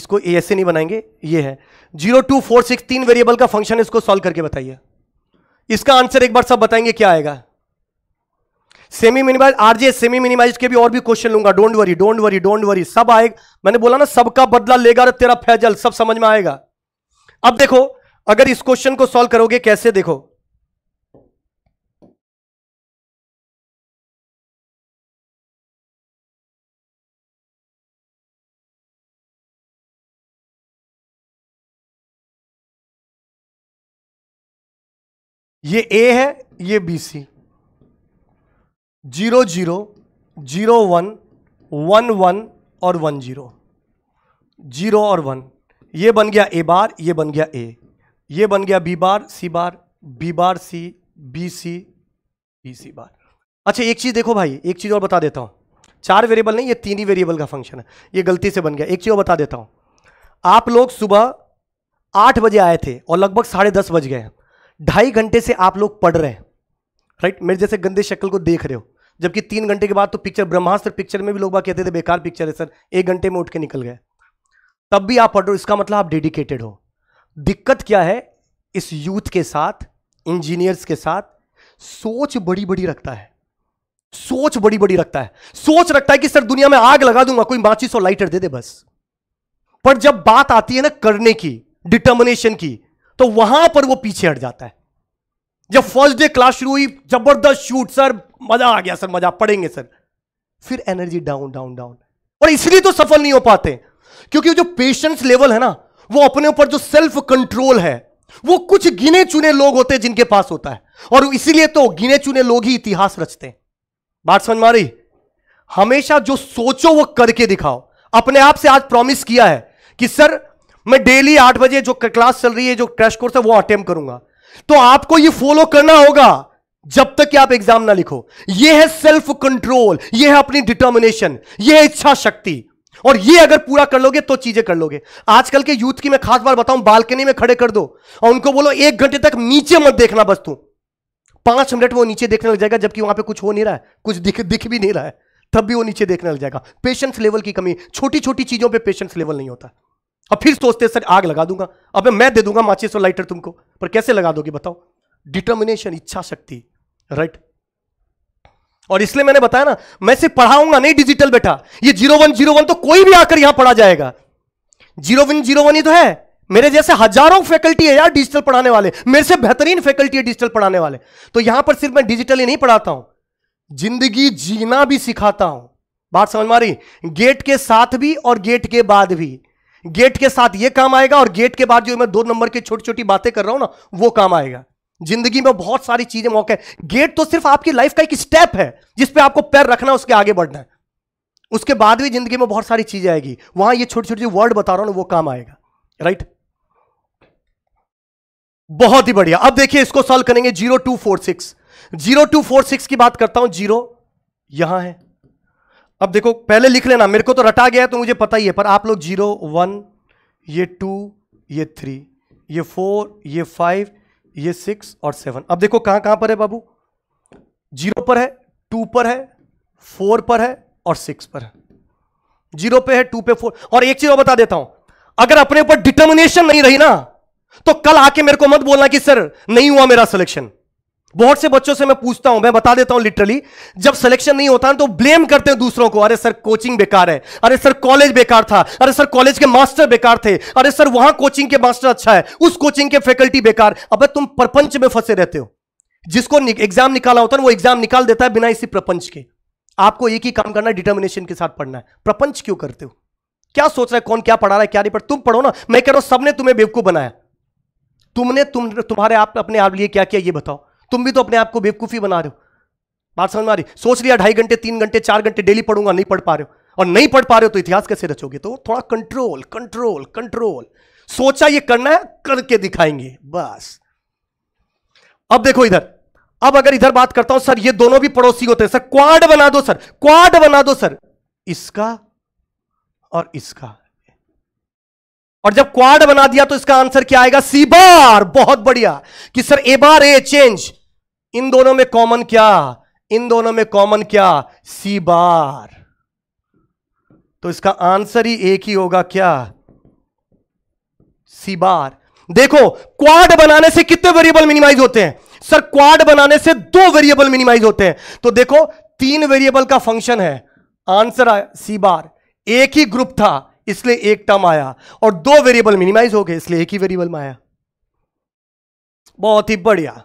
इसको ऐसे नहीं बनाएंगे ये है जीरो टू फोर सिक्स तीन वेरिएबल का फंक्शन इसको सॉल्व करके बताइए इसका आंसर एक बार सब बताएंगे क्या आएगा सेमी मिनिमाइज आरजे सेमी मिनिमाइज के भी और भी क्वेश्चन लूंगा don't worry don't worry don't worry सब आएगा मैंने बोला ना सबका बदला लेगा तेरा फैजल सब समझ में आएगा अब देखो अगर इस क्वेश्चन को सॉल्व करोगे कैसे देखो ये ए है ये B C zero zero zero one one one और वन जीरो जीरो और वन ये बन गया ए बार ये बन गया ए ये बन गया B bar C bar B bar C B C B C bar अच्छा एक चीज़ देखो भाई एक चीज़ और बता देता हूँ चार वेरिएबल नहीं ये तीन ही वेरिएबल का फंक्शन है ये गलती से बन गया एक चीज़ और बता देता हूँ आप लोग सुबह आठ बजे आए थे और लगभग साढ़े दस बज गए ढाई घंटे से आप लोग पढ़ रहे हैं राइट मेरे जैसे गंदे शक्ल को देख रहे हो जबकि तीन घंटे के बाद तो पिक्चर ब्रह्मास्त्र पिक्चर में भी लोग बात कहते थे बेकार पिक्चर है सर एक घंटे में उठ के निकल गए तब भी आप पढ़ रहे हो इसका मतलब आप डेडिकेटेड हो दिक्कत क्या है इस यूथ के साथ इंजीनियर्स के साथ सोच बड़ी बड़ी रखता है सोच बड़ी बड़ी रखता है सोच रखता है कि सर दुनिया में आग लगा दूंगा कोई माचिस और लाइटर दे दे बस पर जब बात आती है ना करने की डिटर्मिनेशन की तो वहां पर वो पीछे हट जाता है जब फर्स्ट डे क्लास शुरू हुई जबरदस्त शूट सर मजा आ गया सर मजा पड़ेंगे सर फिर एनर्जी डाउन डाउन डाउन और इसलिए तो सफल नहीं हो पाते क्योंकि जो पेशेंस लेवल है ना वो अपने ऊपर जो सेल्फ कंट्रोल है वो कुछ गिने चुने लोग होते हैं जिनके पास होता है और इसीलिए तो गिने चुने लोग ही इतिहास रचते हैं बात समझ मारी हमेशा जो सोचो वो करके दिखाओ अपने आप से आज प्रॉमिस किया है कि सर मैं डेली आठ बजे जो क्लास चल रही है जो क्रैश कोर्स है वो अटेम्प्ट करूंगा तो आपको ये फॉलो करना होगा जब तक कि आप एग्जाम ना लिखो यह है सेल्फ कंट्रोल यह है अपनी डिटर्मिनेशन यह है इच्छा शक्ति और ये अगर पूरा कर लोगे तो चीजें कर लोगे आजकल के यूथ की मैं खास बार बताऊं बालकनी में खड़े कर दो और उनको बोलो एक घंटे तक नीचे मत देखना बस तू पांच मिनट वो नीचे देखने लग जाएगा जबकि वहां पे कुछ हो नहीं रहा है कुछ दिख दिख भी नहीं रहा है तब भी वो नीचे देखने लग जाएगा पेशेंस लेवल की कमी छोटी छोटी चीजों पर पेशेंस लेवल नहीं होता अब फिर सोचते सर आग लगा दूंगा अब मैं दे दूंगा माचिस और लाइटर तुमको पर कैसे लगा दोगे बताओ डिटर्मिनेशन इच्छा शक्ति राइट और इसलिए मैंने बताया ना मैं सिर्फ पढ़ाऊंगा नहीं डिजिटल बेटा ये जीरो वन जीरो वन तो कोई भी आकर यहां पढ़ा जाएगा जीरो वन जीरो वन ही तो है मेरे जैसे हजारों फैकल्टी है यार डिजिटल पढ़ाने वाले मेरे से बेहतरीन फैकल्टी है डिजिटल पढ़ाने वाले तो यहां पर सिर्फ मैं डिजिटल ही नहीं पढ़ाता हूं जिंदगी जीना भी सिखाता हूं बात समझ मारी गेट के साथ भी और गेट के बाद भी गेट के साथ ये काम आएगा और गेट के बाद जो मैं दो नंबर की छोटी छोटी बातें कर रहा हूं ना वो काम आएगा जिंदगी में बहुत सारी चीजें मौके गेट तो सिर्फ आपकी लाइफ का एक स्टेप है जिसपे आपको पैर रखना है उसके आगे बढ़ना है उसके बाद भी जिंदगी में बहुत सारी चीजें आएगी वहां ये छोटी छोटी वर्ड बता रहा हूं ना वो काम आएगा राइट बहुत ही बढ़िया अब देखिए इसको सॉल्व करेंगे zero two four six zero two four six की बात करता हूं जीरो यहां है अब देखो पहले लिख लेना मेरे को तो रटा गया तो मुझे पता ही है पर आप लोग जीरो वन ये टू ये थ्री ये फोर ये फाइव ये सिक्स और सेवन अब देखो कहां कहां पर है बाबू जीरो पर है टू पर है फोर पर है और सिक्स पर है जीरो पे है टू पे फोर और एक चीज और बता देता हूं अगर अपने ऊपर डिटर्मिनेशन नहीं रही ना तो कल आके मेरे को मत बोलना कि सर नहीं हुआ मेरा सिलेक्शन बहुत से बच्चों से मैं पूछता हूं मैं बता देता हूं लिटरली जब सिलेक्शन नहीं होता ना तो ब्लेम करते हैं दूसरों को अरे सर कोचिंग बेकार है अरे सर कॉलेज बेकार था अरे सर कॉलेज के मास्टर बेकार थे अरे सर वहां कोचिंग के मास्टर अच्छा है उस कोचिंग के फैकल्टी बेकार अब तुम प्रपंच में फंसे रहते हो जिसको एग्जाम निकाला होता है वो एग्जाम निकाल देता है बिना इसी प्रपंच के आपको एक ही काम करना है डिटर्मिनेशन के साथ पढ़ना है प्रपंच क्यों करते हो क्या सोच रहा है कौन क्या पढ़ा रहा है क्या नहीं पढ़ तुम पढ़ो ना मैं कह रहा हूं सबने तुम्हें बेवकूफ बनाया तुमने तुम तुम्हारे आप अपने आप लिए क्या किया ये बताओ तुम भी तो अपने आप को बेवकूफ़ी बना रहे हो बात समझ में आ रही सोच लिया ढाई घंटे तीन घंटे चार घंटे डेली पढ़ूंगा नहीं पढ़ पा रहे हो और नहीं पढ़ पा रहे हो तो इतिहास कैसे रचोगे तो थोड़ा कंट्रोल कंट्रोल कंट्रोल सोचा ये करना है करके दिखाएंगे बस अब देखो इधर अब अगर इधर बात करता हूं सर ये दोनों भी पड़ोसी होते हैं सर क्वाड बना दो सर क्वाड बना दो सर इसका और इसका और जब क्वाड बना दिया तो इसका आंसर क्या आएगा सी बार बहुत बढ़िया कि sir A bar A change in दोनों में कॉमन क्या इन दोनों में कॉमन क्या सी बार तो इसका आंसर ही एक ही होगा क्या सी बार देखो क्वाड बनाने से कितने वेरिएबल मिनिमाइज होते हैं सर क्वाड बनाने से दो वेरिएबल मिनिमाइज होते हैं तो देखो तीन वेरिएबल का फंक्शन है आंसर आया सी बार एक ही ग्रुप था इसलिए एक टर्म आया और दो वेरिएबल मिनिमाइज हो गए इसलिए एक ही वेरिएबल में आया बहुत ही बढ़िया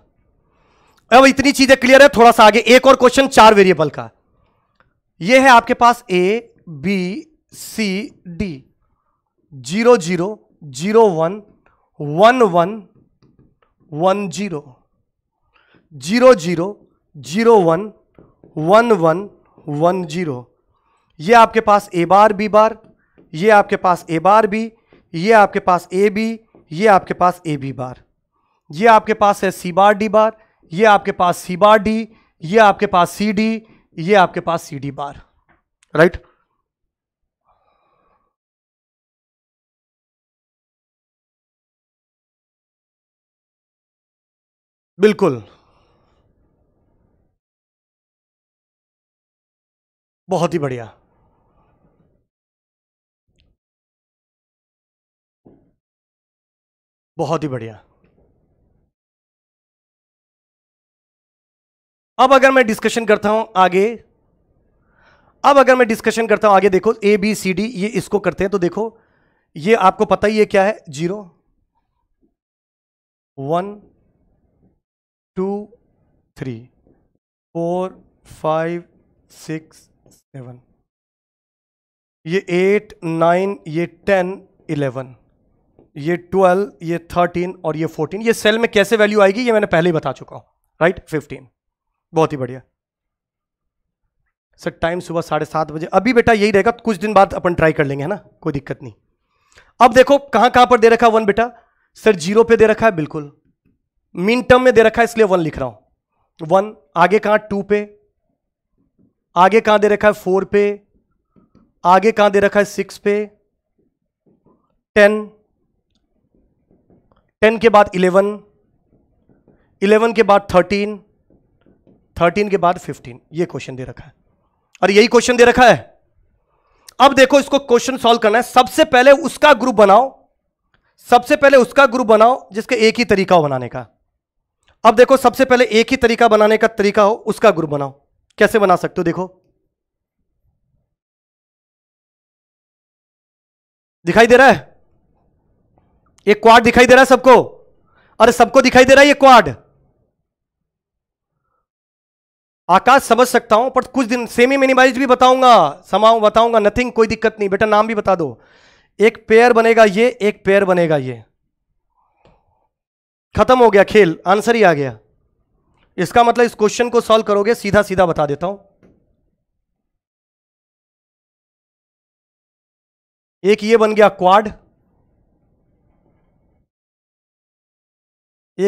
अब इतनी चीजें क्लियर है थोड़ा सा आगे एक और क्वेश्चन चार वेरिएबल का यह है आपके पास A B C D zero zero zero one one one one zero zero zero zero one one one one zero ये आपके पास ए बार बी बार ये आपके पास ए बार बी ये आपके पास ए बी ये आपके पास ए बी बार ये आपके पास है सी बार डी बार ये आपके पास सी बार डी ये आपके पास सी डी ये आपके पास सी डी बार राइट बिल्कुल बहुत ही बढ़िया बहुत ही बढ़िया अब अगर मैं डिस्कशन करता हूं आगे अब अगर मैं डिस्कशन करता हूं आगे देखो ए बी सी डी ये इसको करते हैं तो देखो ये आपको पता ही है क्या है zero one two three four five six seven ये एट नाइन ये टेन इलेवन ये ट्वेल्व ये थर्टीन और ये फोर्टीन ये सेल में कैसे वैल्यू आएगी ये मैंने पहले ही बता चुका हूं राइट फिफ्टीन बहुत ही बढ़िया सर टाइम सुबह साढ़े सात बजे अभी बेटा यही रहेगा कुछ दिन बाद अपन ट्राई कर लेंगे है ना कोई दिक्कत नहीं अब देखो कहां कहां पर दे रखा है वन बेटा सर जीरो पे दे रखा है बिल्कुल मीन टर्म में दे रखा है इसलिए वन लिख रहा हूं वन आगे कहां टू पे आगे कहां दे रखा है फोर पे आगे कहां दे रखा है सिक्स पे टेन टेन के बाद इलेवन इलेवन के बाद थर्टीन थर्टीन के बाद फिफ्टीन ये क्वेश्चन दे रखा है और यही क्वेश्चन दे रखा है अब देखो इसको क्वेश्चन सॉल्व करना है सबसे पहले उसका ग्रुप बनाओ सबसे पहले उसका ग्रुप बनाओ जिसके एक ही तरीका हो बनाने का अब देखो सबसे पहले एक ही तरीका बनाने का तरीका हो उसका ग्रुप बनाओ कैसे बना सकते हो देखो दिखाई दे रहा है एक क्वाड दिखाई दे रहा है सबको अरे सबको दिखाई दे रहा है ये क्वाड आकाश समझ सकता हूं पर कुछ दिन सेमी मिनिमाइज भी बताऊंगा समाऊ बताऊंगा नथिंग कोई दिक्कत नहीं बेटा नाम भी बता दो एक पेयर बनेगा ये एक पेयर बनेगा ये खत्म हो गया खेल आंसर ही आ गया इसका मतलब इस क्वेश्चन को सॉल्व करोगे सीधा सीधा बता देता हूं एक ये बन गया क्वाड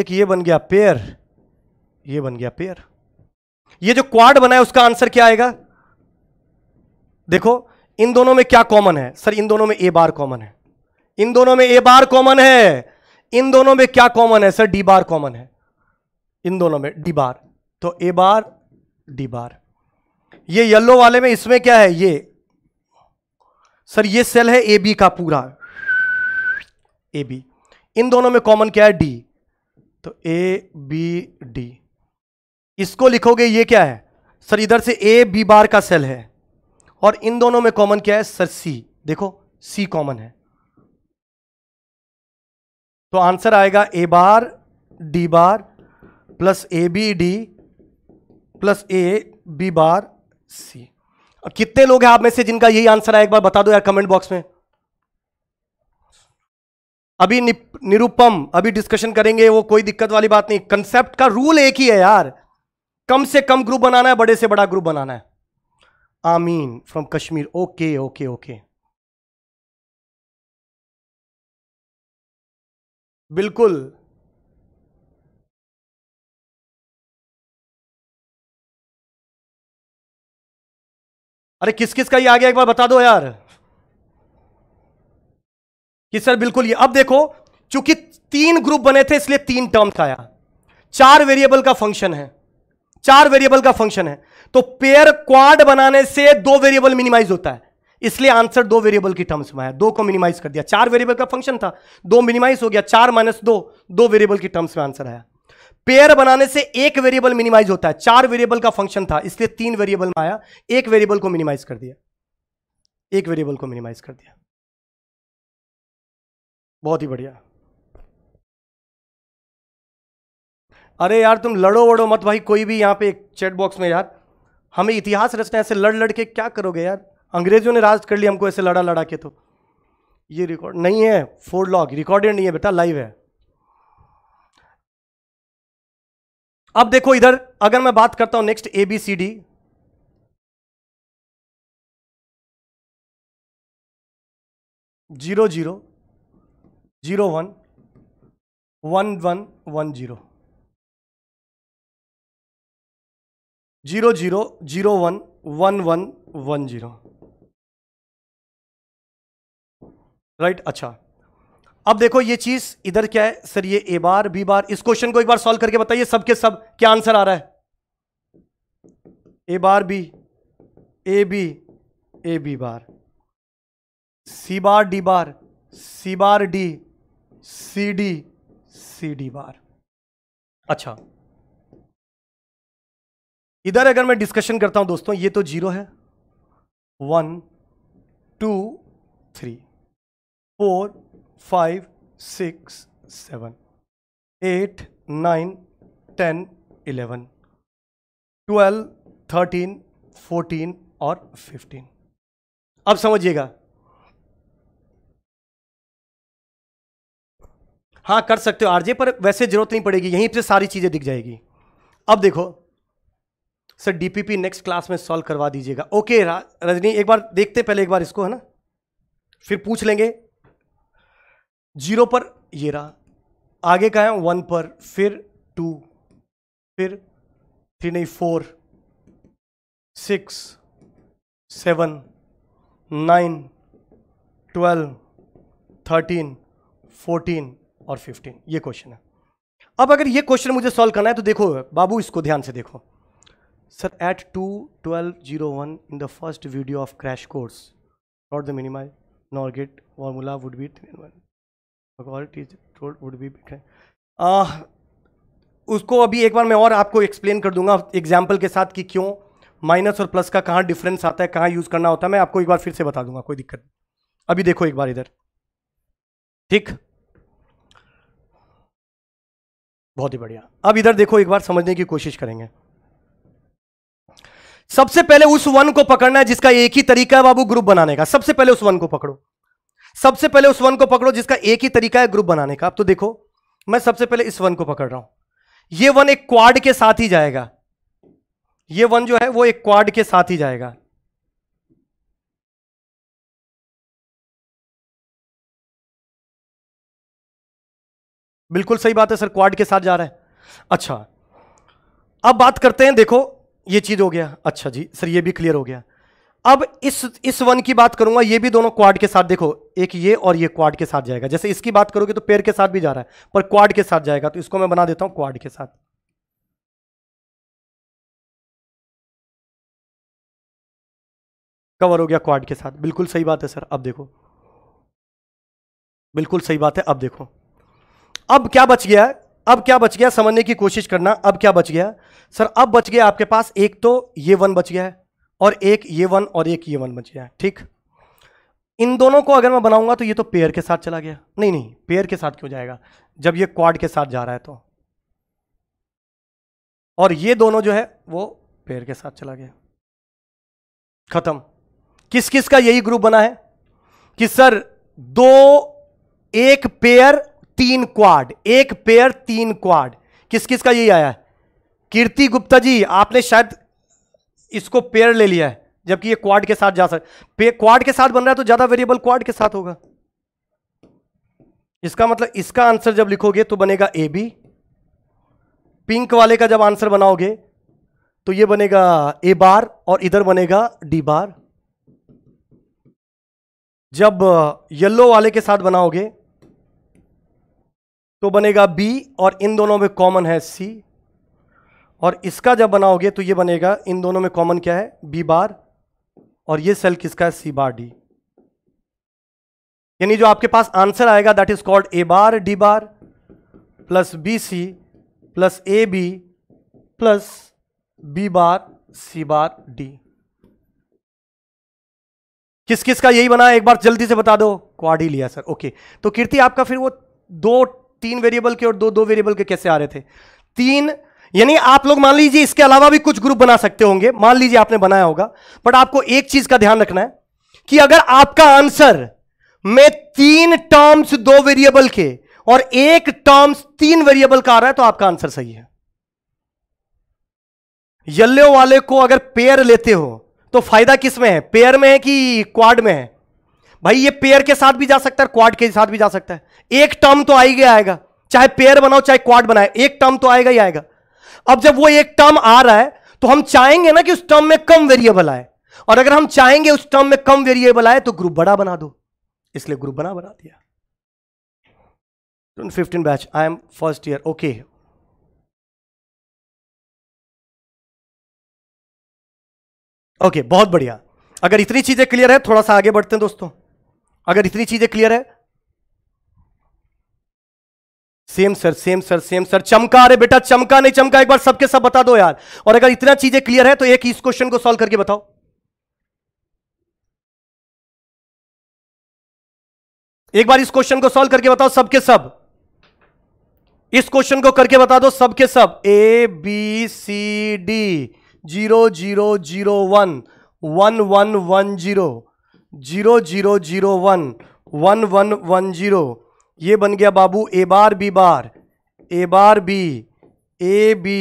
एक ये बन गया पेयर ये बन गया पेयर ये जो क्वाड बना है उसका आंसर क्या आएगा देखो इन दोनों में क्या कॉमन है सर इन दोनों में ए बार कॉमन है इन दोनों में ए बार कॉमन है इन दोनों में क्या कॉमन है सर डी बार कॉमन है इन दोनों में डी बार तो ए बार डी बार ये येलो वाले में इसमें क्या है ये सर ये सेल है ए बी का पूरा ए बी इन दोनों में कॉमन क्या है डी तो ए बी डी इसको लिखोगे ये क्या है सर इधर से ए बी बार का सेल है और इन दोनों में कॉमन क्या है सर सी देखो सी कॉमन है तो आंसर आएगा A bar D bar plus A B D plus A B bar C कितने लोग हैं आप में से जिनका यही आंसर है एक बार बता दो यार कमेंट बॉक्स में अभी निरुपम अभी डिस्कशन करेंगे वो कोई दिक्कत वाली बात नहीं कंसेप्ट का रूल एक ही है यार कम से कम ग्रुप बनाना है बड़े से बड़ा ग्रुप बनाना है Amin from Kashmir okay okay okay बिल्कुल अरे किस किस का ये आ गया एक बार बता दो यार कि सर बिल्कुल ये अब देखो चूंकि तीन ग्रुप बने थे इसलिए तीन टर्म था यार चार वेरिएबल का फंक्शन है चार वेरिएबल का फंक्शन है तो पेयर क्वाड बनाने से दो वेरिएबल मिनिमाइज होता है इसलिए आंसर दो वेरिएबल की टर्म्स में है दो को मिनिमाइज कर दिया चार वेरिएबल का फंक्शन था दो मिनिमाइज हो गया चार माइनस दो दो वेरिएबल की टर्म्स में आंसर आया पेयर बनाने से एक वेरिएबल मिनिमाइज होता है चार वेरिएबल का फंक्शन था इसलिए तीन वेरिएबल में आया एक वेरिएबल को मिनिमाइज कर दिया एक वेरिएबल को मिनिमाइज कर दिया बहुत ही बढ़िया अरे यार तुम लड़ो वड़ो मत भाई कोई भी यहाँ पे एक चैट बॉक्स में यार हमें इतिहास रचना ऐसे लड़ लड़ के क्या करोगे यार अंग्रेजों ने राज कर लिया हमको ऐसे लड़ा लड़ा के तो ये रिकॉर्ड नहीं है फोर लॉग रिकॉर्डेड नहीं है बेटा लाइव है अब देखो इधर अगर मैं बात करता हूं next A B C D zero zero zero one one one one zero zero zero zero one one one one zero right अच्छा अब देखो ये चीज इधर क्या है सर ये ए बार बी बार इस क्वेश्चन को एक बार सॉल्व करके बताइए सबके सब क्या आंसर आ रहा है A bar B A B A B bar C bar D bar C bar D C D C D bar अच्छा इधर अगर मैं डिस्कशन करता हूं दोस्तों ये तो जीरो है one two three four five six seven eight nine ten eleven twelve thirteen fourteen और फिफ्टीन अब समझिएगा हाँ कर सकते हो आरजे पर वैसे जरूरत नहीं पड़ेगी यहीं पे सारी चीज़ें दिख जाएगी अब देखो सर डीपीपी नेक्स्ट क्लास में सॉल्व करवा दीजिएगा ओके रजनी एक बार देखते पहले एक बार इसको है ना फिर पूछ लेंगे जीरो पर ये रहा आगे का है वन पर फिर टू फिर थ्री नहीं four six seven nine twelve thirteen fourteen और फिफ्टीन ये क्वेश्चन है अब अगर ये क्वेश्चन मुझे सॉल्व करना है तो देखो बाबू इसको ध्यान से देखो sir eight two twelve zero one in the first video of crash course nor gate formula would be 3 1. Alcohol is told would would be uh, उसको अभी एक बार मैं और आपको एक्सप्लेन कर दूंगा एग्जाम्पल के साथ कि क्यों माइनस और प्लस का कहाँ डिफरेंस आता है कहाँ यूज़ करना होता है मैं आपको एक बार फिर से बता दूंगा कोई दिक्कत नहीं अभी देखो एक बार इधर ठीक बहुत ही बढ़िया अब इधर देखो एक बार समझने की कोशिश करेंगे सबसे पहले उस वन को पकड़ना है जिसका एक ही तरीका है बाबू ग्रुप बनाने का सबसे पहले उस वन को पकड़ो सबसे पहले उस वन को पकड़ो जिसका एक ही तरीका है ग्रुप बनाने का अब तो देखो मैं सबसे पहले इस वन को पकड़ रहा हूं ये वन एक क्वाड के साथ ही जाएगा ये वन जो है वो एक क्वाड के साथ ही जाएगा बिल्कुल सही बात है सर क्वाड के साथ जा रहा है अच्छा अब बात करते हैं देखो ये चीज हो गया अच्छा जी सर ये भी क्लियर हो गया अब इस इस वन की बात करूंगा ये भी दोनों क्वाड के साथ देखो एक ये और ये क्वाड के साथ जाएगा जैसे इसकी बात करोगे तो पेड़ के साथ भी जा रहा है पर क्वाड के साथ जाएगा तो इसको मैं बना देता हूं क्वाड के साथ कवर हो गया क्वाड के साथ बिल्कुल सही बात है सर अब देखो बिल्कुल सही बात है अब देखो अब क्या बच गया है अब क्या बच गया समझने की कोशिश करना अब क्या बच गया सर अब बच गया आपके पास एक तो ये वन बच गया है और एक ये वन और एक ये वन बच गया है ठीक इन दोनों को अगर मैं बनाऊंगा तो ये तो पेयर के साथ चला गया नहीं नहीं पेयर के साथ क्यों जाएगा जब ये क्वाड के साथ जा रहा है तो और ये दोनों जो है वो पेयर के साथ चला गया खत्म किस किस का यही ग्रुप बना है कि सर दो एक पेयर तीन क्वाड एक पेयर तीन क्वाड किस किस का यही आया है कीर्ति गुप्ता जी आपने शायद इसको पेयर ले लिया है जबकि ये क्वाड के साथ जा सकता क्वाड के साथ बन रहा है तो ज्यादा वेरिएबल क्वाड के साथ होगा इसका मतलब इसका आंसर जब लिखोगे तो बनेगा ए बी पिंक वाले का जब आंसर बनाओगे तो ये बनेगा ए बार और इधर बनेगा डी बार जब येलो वाले के साथ बनाओगे तो बनेगा बी और इन दोनों में कॉमन है सी और इसका जब बनाओगे तो ये बनेगा इन दोनों में कॉमन क्या है बी बार और ये सेल किसका है सी बार डी यानी जो आपके पास आंसर आएगा that is called A bar D bar plus B C plus A B plus B bar C bar D किस किस का यही बना है एक बार जल्दी से बता दो क्वाडी लिया सर ओके तो कीर्ति आपका फिर वो दो तीन वेरिएबल के और दो दो वेरिएबल के कैसे आ रहे थे तीन यानी आप लोग मान लीजिए इसके अलावा भी कुछ ग्रुप बना सकते होंगे मान लीजिए आपने बनाया होगा बट आपको एक चीज का ध्यान रखना है कि अगर आपका आंसर में तीन टर्म्स दो वेरिएबल के और एक टर्म्स तीन वेरिएबल का आ रहा है तो आपका आंसर सही है येल्लो वाले को अगर पेयर लेते हो तो फायदा किस में है पेयर में है कि क्वाड में है भाई ये पेयर के साथ भी जा सकता है क्वाड के साथ भी जा सकता है एक टर्म तो आएगा आएगा चाहे पेयर बनाओ चाहे क्वाड बनाए एक टर्म तो आएगा ही आएगा अब जब वो एक टर्म आ रहा है तो हम चाहेंगे ना कि उस टर्म में कम वेरिएबल आए और अगर हम चाहेंगे उस टर्म में कम वेरिएबल आए तो ग्रुप बड़ा बना दो इसलिए ग्रुप बना बना दिया fifteen batch I am first year okay okay बहुत बढ़िया अगर इतनी चीजें क्लियर है थोड़ा सा आगे बढ़ते हैं दोस्तों अगर इतनी चीजें क्लियर है same sir same sir same sir चमका अरे बेटा चमका नहीं चमका एक बार सबके सब बता दो यार और अगर इतना चीजें क्लियर है तो एक इस क्वेश्चन को सॉल्व करके बताओ एक बार इस क्वेश्चन को सॉल्व करके बताओ सबके सब इस क्वेश्चन को करके बता दो सबके सब A B C D zero zero zero one one one one zero zero zero zero one one one one zero ये बन गया बाबू A bar B bar A bar B A B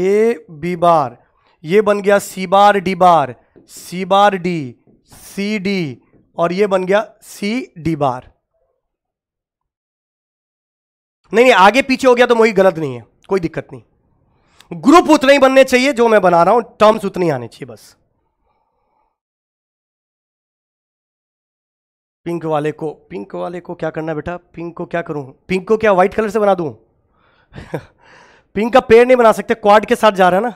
A B bar ये बन गया C bar D bar C bar D C D और ये बन गया सी डी बार नहीं नहीं आगे पीछे हो गया तो वही गलत नहीं है कोई दिक्कत नहीं ग्रुप उतने ही बनने चाहिए जो मैं बना रहा हूं टर्म्स उतने ही आने चाहिए बस पिंक वाले को पिंक वाले को क्या करना बेटा पिंक को क्या करूं पिंक को क्या व्हाइट कलर से बना दूं *laughs* पिंक का पेड़ नहीं बना सकते क्वाड के साथ जा रहा है ना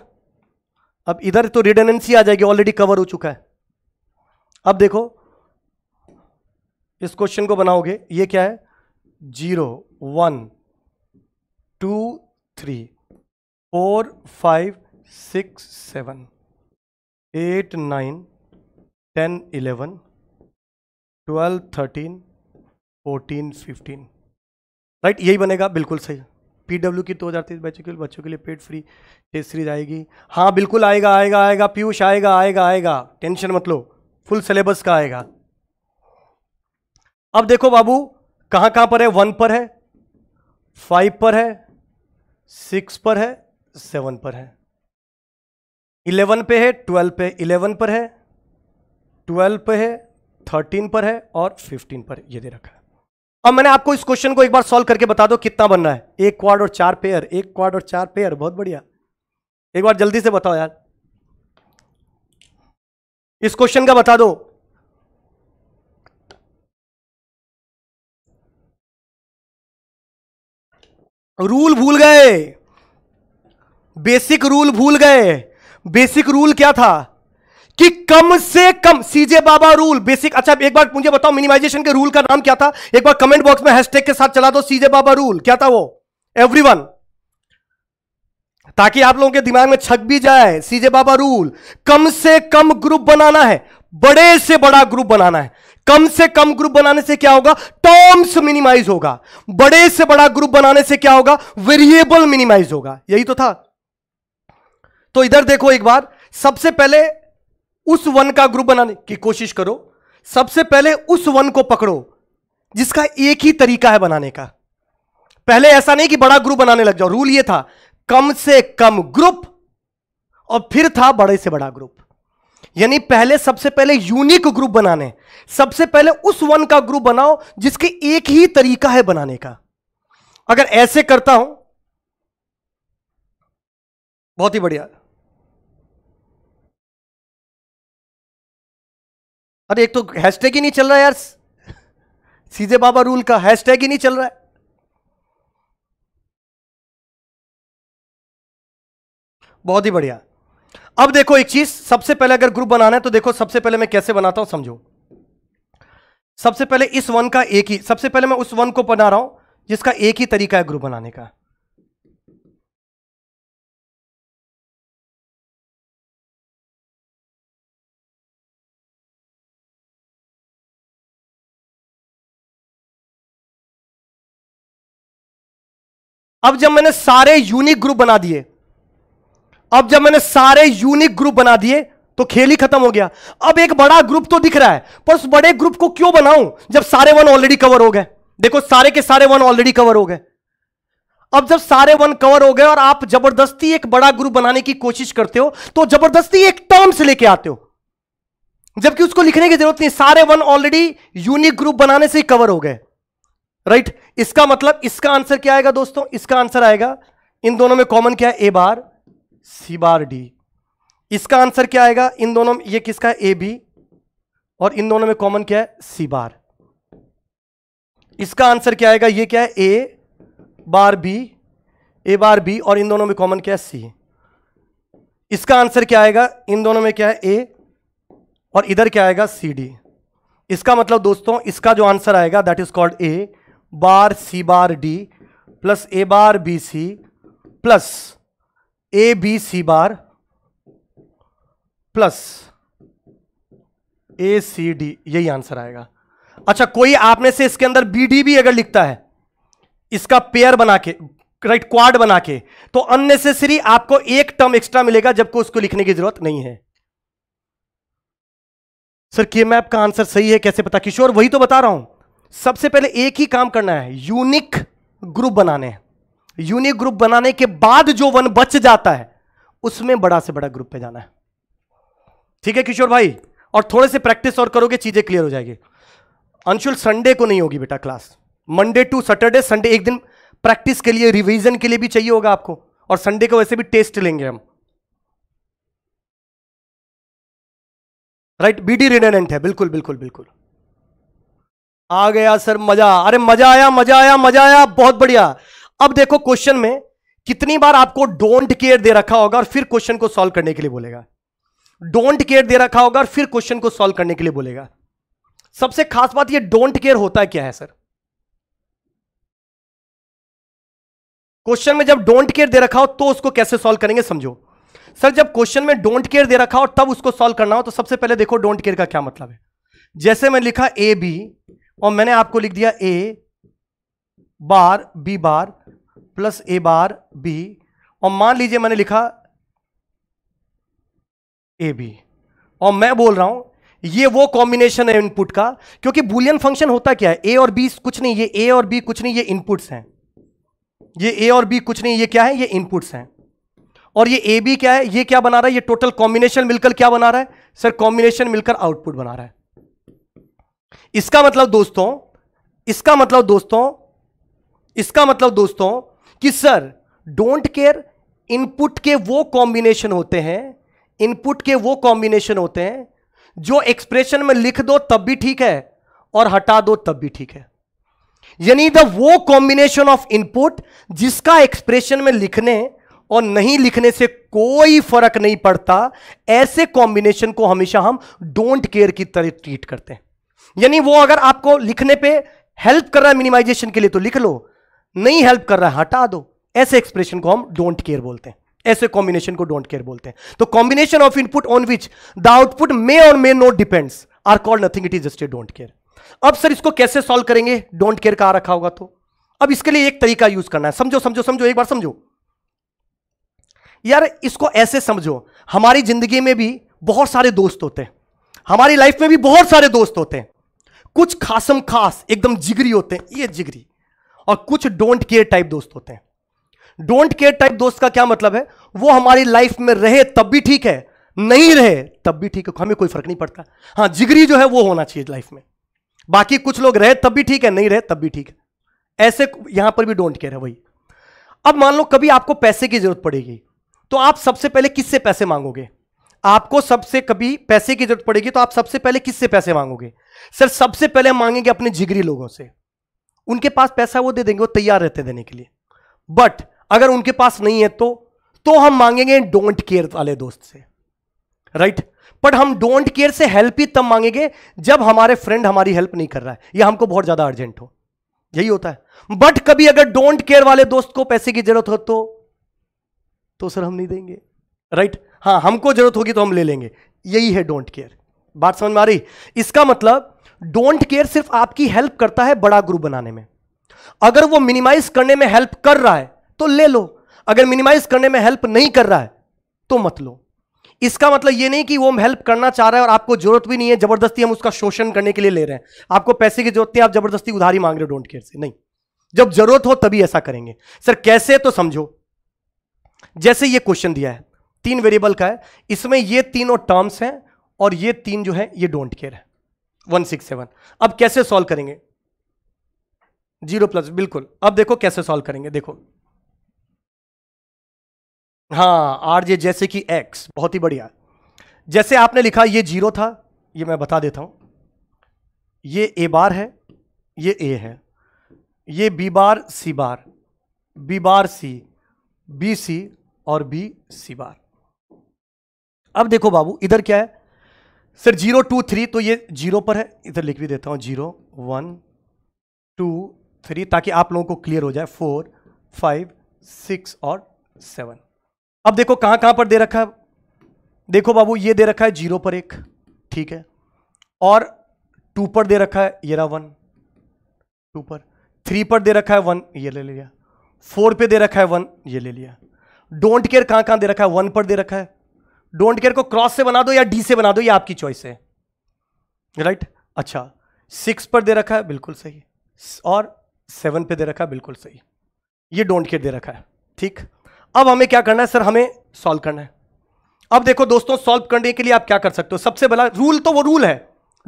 अब इधर तो रिडेंडेंसी आ जाएगी ऑलरेडी कवर हो चुका है अब देखो इस क्वेश्चन को बनाओगे ये क्या है zero one two three four five six seven eight nine ten eleven twelve thirteen fourteen fifteen right यही बनेगा बिल्कुल सही पी डब्ल्यू की दो हज़ार तेईस बच्चों के लिए बच्चों के लिए पेड फ्री टेस्ट सीरीज आएगी हाँ बिल्कुल आएगा आएगा आएगा पीयूष आएगा आएगा आएगा टेंशन मत लो फुल सिलेबस का आएगा अब देखो बाबू कहाँ कहाँ पर है वन पर है फाइव पर है सिक्स पर है सेवन पर है इलेवन पे है ट्वेल्व पे इलेवन पर है ट्वेल्व पे है थर्टीन पर है और फिफ्टीन पर ये दे रखा है अब मैंने आपको इस क्वेश्चन को एक बार सॉल्व करके बता दो कितना बन रहा है एक क्वाड और चार पेयर एक क्वाड और चार पेयर बहुत बढ़िया एक बार जल्दी से बताओ यार इस क्वेश्चन का बता दो रूल भूल गए बेसिक रूल भूल गए बेसिक रूल क्या था कि कम से कम सीजे बाबा रूल बेसिक अच्छा एक बार मुझे बताओ मिनिमाइजेशन के रूल का नाम क्या था एक बार कमेंट बॉक्स में हैशटैग के साथ चला दो सीजे बाबा रूल क्या था वो एवरीवन ताकि आप लोगों के दिमाग में छक भी जाए सीजे बाबा रूल कम से कम ग्रुप बनाना है बड़े से बड़ा ग्रुप बनाना है कम से कम ग्रुप बनाने से क्या होगा टर्म्स मिनिमाइज होगा बड़े से बड़ा ग्रुप बनाने से क्या होगा वेरिएबल मिनिमाइज होगा यही तो था तो इधर देखो एक बार सबसे पहले उस वन का ग्रुप बनाने की कोशिश करो सबसे पहले उस वन को पकड़ो जिसका एक ही तरीका है बनाने का पहले ऐसा नहीं कि बड़ा ग्रुप बनाने लग जाओ रूल ये था कम से कम ग्रुप और फिर था बड़े से बड़ा ग्रुप यानी पहले सबसे पहले यूनिक ग्रुप बनाने सबसे पहले उस वन का ग्रुप बनाओ जिसके एक ही तरीका है बनाने का अगर ऐसे करता हूं बहुत ही बढ़िया अरे एक तो हैशटैग ही नहीं चल रहा यार सीजे बाबा रूल का हैशटैग ही नहीं चल रहा है बहुत ही बढ़िया अब देखो एक चीज सबसे पहले अगर ग्रुप बनाना है तो देखो सबसे पहले मैं कैसे बनाता हूं समझो सबसे पहले इस वन का एक ही सबसे पहले मैं उस वन को बना रहा हूं जिसका एक ही तरीका है ग्रुप बनाने का अब जब मैंने सारे यूनिक ग्रुप बना दिए अब जब मैंने सारे यूनिक ग्रुप बना दिए तो खेल ही खत्म हो गया अब एक बड़ा ग्रुप तो दिख रहा है पर उस बड़े ग्रुप को क्यों बनाऊं जब सारे वन ऑलरेडी कवर हो गए देखो सारे के सारे वन ऑलरेडी कवर हो गए अब जब सारे वन कवर हो गए और आप जबरदस्ती एक बड़ा ग्रुप बनाने की कोशिश करते हो तो जबरदस्ती एक टर्म से लेके आते हो जबकि उसको लिखने की जरूरत नहीं सारे वन ऑलरेडी यूनिक ग्रुप बनाने से ही कवर हो गए राइट right? इसका मतलब इसका आंसर क्या आएगा दोस्तों इसका आंसर आएगा इन दोनों में कॉमन क्या है A bar C bar D इसका आंसर क्या आएगा इन दोनों में ये किसका है ए बी और इन दोनों में कॉमन क्या है सी बार इसका आंसर क्या आएगा ये क्या है A bar B A bar B और इन दोनों में कॉमन क्या है सी इसका आंसर क्या आएगा इन दोनों में क्या है ए और इधर क्या आएगा सी डी इसका मतलब दोस्तों इसका जो आंसर आएगा that is called A bar C bar D plus A bar B C plus A B C bar plus A C D यही आंसर आएगा अच्छा कोई आप में से इसके अंदर बी डी भी अगर लिखता है इसका पेयर बना के राइट क्वाड बना के तो अननेसेसरी आपको एक टर्म एक्स्ट्रा मिलेगा जबको उसको लिखने की जरूरत नहीं है सर के मैप का आंसर सही है कैसे पता किशोर वही तो बता रहा हूं सबसे पहले एक ही काम करना है यूनिक ग्रुप बनाने हैं यूनिक ग्रुप बनाने के बाद जो वन बच जाता है उसमें बड़ा से बड़ा ग्रुप पे जाना है ठीक है किशोर भाई और थोड़े से प्रैक्टिस और करोगे चीजें क्लियर हो जाएगी अंशुल संडे को नहीं होगी बेटा class Monday to Saturday Sunday एक दिन प्रैक्टिस के लिए रिवीजन के लिए भी चाहिए होगा आपको और संडे को वैसे भी टेस्ट लेंगे हम राइट बीडी रिडेंडेंट है बिल्कुल बिल्कुल बिल्कुल आ गया सर मजा अरे मजा आया मजा आया मजा आया बहुत बढ़िया अब देखो क्वेश्चन में कितनी बार आपको डोंट केयर दे रखा होगा और फिर क्वेश्चन को सॉल्व करने के लिए बोलेगा डोंट केयर दे रखा होगा और फिर क्वेश्चन को सॉल्व करने के लिए बोलेगा सबसे खास बात ये डोंट केयर होता है क्या है सर क्वेश्चन में जब डोंट केयर दे रखा हो तो उसको कैसे सॉल्व करेंगे समझो सर जब क्वेश्चन में डोंट केयर दे रखा हो तब उसको सॉल्व करना हो तो सबसे पहले देखो डोंट केयर का क्या मतलब है जैसे मैं लिखा ए बी और मैंने आपको लिख दिया A bar B bar plus A bar B और मान लीजिए मैंने लिखा ए बी और मैं बोल रहा हूं ये वो कॉम्बिनेशन है इनपुट का क्योंकि बुलियन फंक्शन होता क्या है ए और बी कुछ नहीं ये ए और बी कुछ नहीं ये इनपुट्स हैं ये ए और बी कुछ नहीं ये क्या है ये इनपुट्स हैं और ये ए बी क्या है ये क्या बना रहा है ये टोटल कॉम्बिनेशन मिलकर क्या बना रहा है सर कॉम्बिनेशन मिलकर आउटपुट बना रहा है इसका मतलब दोस्तों इसका मतलब दोस्तों इसका मतलब दोस्तों कि सर डोंट केयर इनपुट के वो कॉम्बिनेशन होते हैं इनपुट के वो कॉम्बिनेशन होते हैं जो एक्सप्रेशन में लिख दो तब भी ठीक है और हटा दो तब भी ठीक है यानी द वो कॉम्बिनेशन ऑफ इनपुट जिसका एक्सप्रेशन में लिखने और नहीं लिखने से कोई फर्क नहीं पड़ता ऐसे कॉम्बिनेशन को हमेशा हम डोंट केयर की तरह ट्रीट करते हैं यानी वो अगर आपको लिखने पे हेल्प कर रहा है मिनिमाइजेशन के लिए तो लिख लो नहीं हेल्प कर रहा है हटा दो ऐसे एक्सप्रेशन को हम डोंट केयर बोलते हैं ऐसे कॉम्बिनेशन को डोंट केयर बोलते हैं तो combination of input on which the output may or may not depends are called nothing it is just a don't care अब सर इसको कैसे सॉल्व करेंगे डोंट केयर कहा रखा होगा तो अब इसके लिए एक तरीका यूज करना है समझो समझो समझो एक बार समझो यार इसको ऐसे समझो हमारी जिंदगी में भी बहुत सारे दोस्त होते हैं हमारी लाइफ में भी बहुत सारे दोस्त होते हैं कुछ खासम खास एकदम जिगरी होते हैं ये जिगरी और कुछ डोंट केयर टाइप दोस्त होते हैं डोंट केयर टाइप दोस्त का क्या मतलब है वो हमारी लाइफ में रहे तब भी ठीक है नहीं रहे तब भी ठीक है हमें कोई फर्क नहीं पड़ता हाँ जिगरी जो है वो होना चाहिए लाइफ में बाकी कुछ लोग रहे तब भी ठीक है नहीं रहे तब भी ठीक है ऐसे यहां पर भी डोंट केयर है वही अब मान लो कभी आपको पैसे की जरूरत पड़ेगी तो आप सबसे पहले किससे पैसे मांगोगे आपको सबसे कभी पैसे की जरूरत पड़ेगी तो आप सबसे पहले किससे पैसे मांगोगे सर सबसे पहले हम मांगेंगे अपने जिगरी लोगों से उनके पास पैसा वो दे देंगे वो तैयार रहते देने के लिए बट अगर उनके पास नहीं है तो तो हम मांगेंगे डोंट केयर वाले दोस्त से राइट right? बट हम डोंट केयर से हेल्प ही तब मांगेंगे जब हमारे फ्रेंड हमारी हेल्प नहीं कर रहा है या हमको बहुत ज्यादा अर्जेंट हो यही होता है बट कभी अगर डोंट केयर वाले दोस्त को पैसे की जरूरत हो तो तो सर हम नहीं देंगे राइट right? हाँ हमको जरूरत होगी तो हम ले लेंगे यही है डोंट केयर बात समझ में आ रही इसका मतलब डोंट केयर सिर्फ आपकी हेल्प करता है बड़ा ग्रुप बनाने में अगर वो मिनिमाइज करने में हेल्प कर रहा है तो ले लो अगर मिनिमाइज करने में हेल्प नहीं कर रहा है तो मत लो इसका मतलब ये नहीं कि वो हम हेल्प करना चाह रहा है और आपको जरूरत भी नहीं है जबरदस्ती हम उसका शोषण करने के लिए ले रहे हैं आपको पैसे की जरूरत है आप जबरदस्ती उधारी मांग रहे हो डोंट केयर से नहीं जब जरूरत हो तभी ऐसा करेंगे सर कैसे तो समझो जैसे ये क्वेश्चन दिया है तीन वेरिएबल का है इसमें ये तीनों टर्म्स हैं और ये तीन जो है ये डोंट केयर है वन सिक्स सेवन अब कैसे सॉल्व करेंगे जीरो प्लस बिल्कुल अब देखो कैसे सॉल्व करेंगे देखो हाँ आर जे जैसे कि एक्स बहुत ही बढ़िया जैसे आपने लिखा ये जीरो था ये मैं बता देता हूं ये ए बार है ये ए है ये B bar C bar B bar C B C और बी सी बार अब देखो बाबू इधर क्या है सर जीरो टू थ्री तो ये जीरो पर है इधर लिख भी देता हूँ जीरो वन टू थ्री ताकि आप लोगों को क्लियर हो जाए फोर फाइव सिक्स और सेवन अब देखो कहाँ कहाँ पर दे रखा है देखो बाबू ये दे रखा है जीरो पर एक ठीक है और टू पर दे रखा है ये रहा वन टू पर थ्री पर दे रखा है वन ये ले लिया फोर पे दे रखा है वन ये ले लिया डोंट केयर कहाँ कहाँ दे रखा है वन पर दे रखा है डोंट केयर को क्रॉस से बना दो या डी से बना दो ये आपकी चॉइस है राइट right? अच्छा सिक्स पर दे रखा है बिल्कुल सही और सेवन पे दे रखा है बिल्कुल सही ये डोंट केयर दे रखा है ठीक अब हमें क्या करना है सर हमें सॉल्व करना है अब देखो दोस्तों सॉल्व करने के लिए आप क्या कर सकते हो सबसे बड़ा रूल तो वो रूल है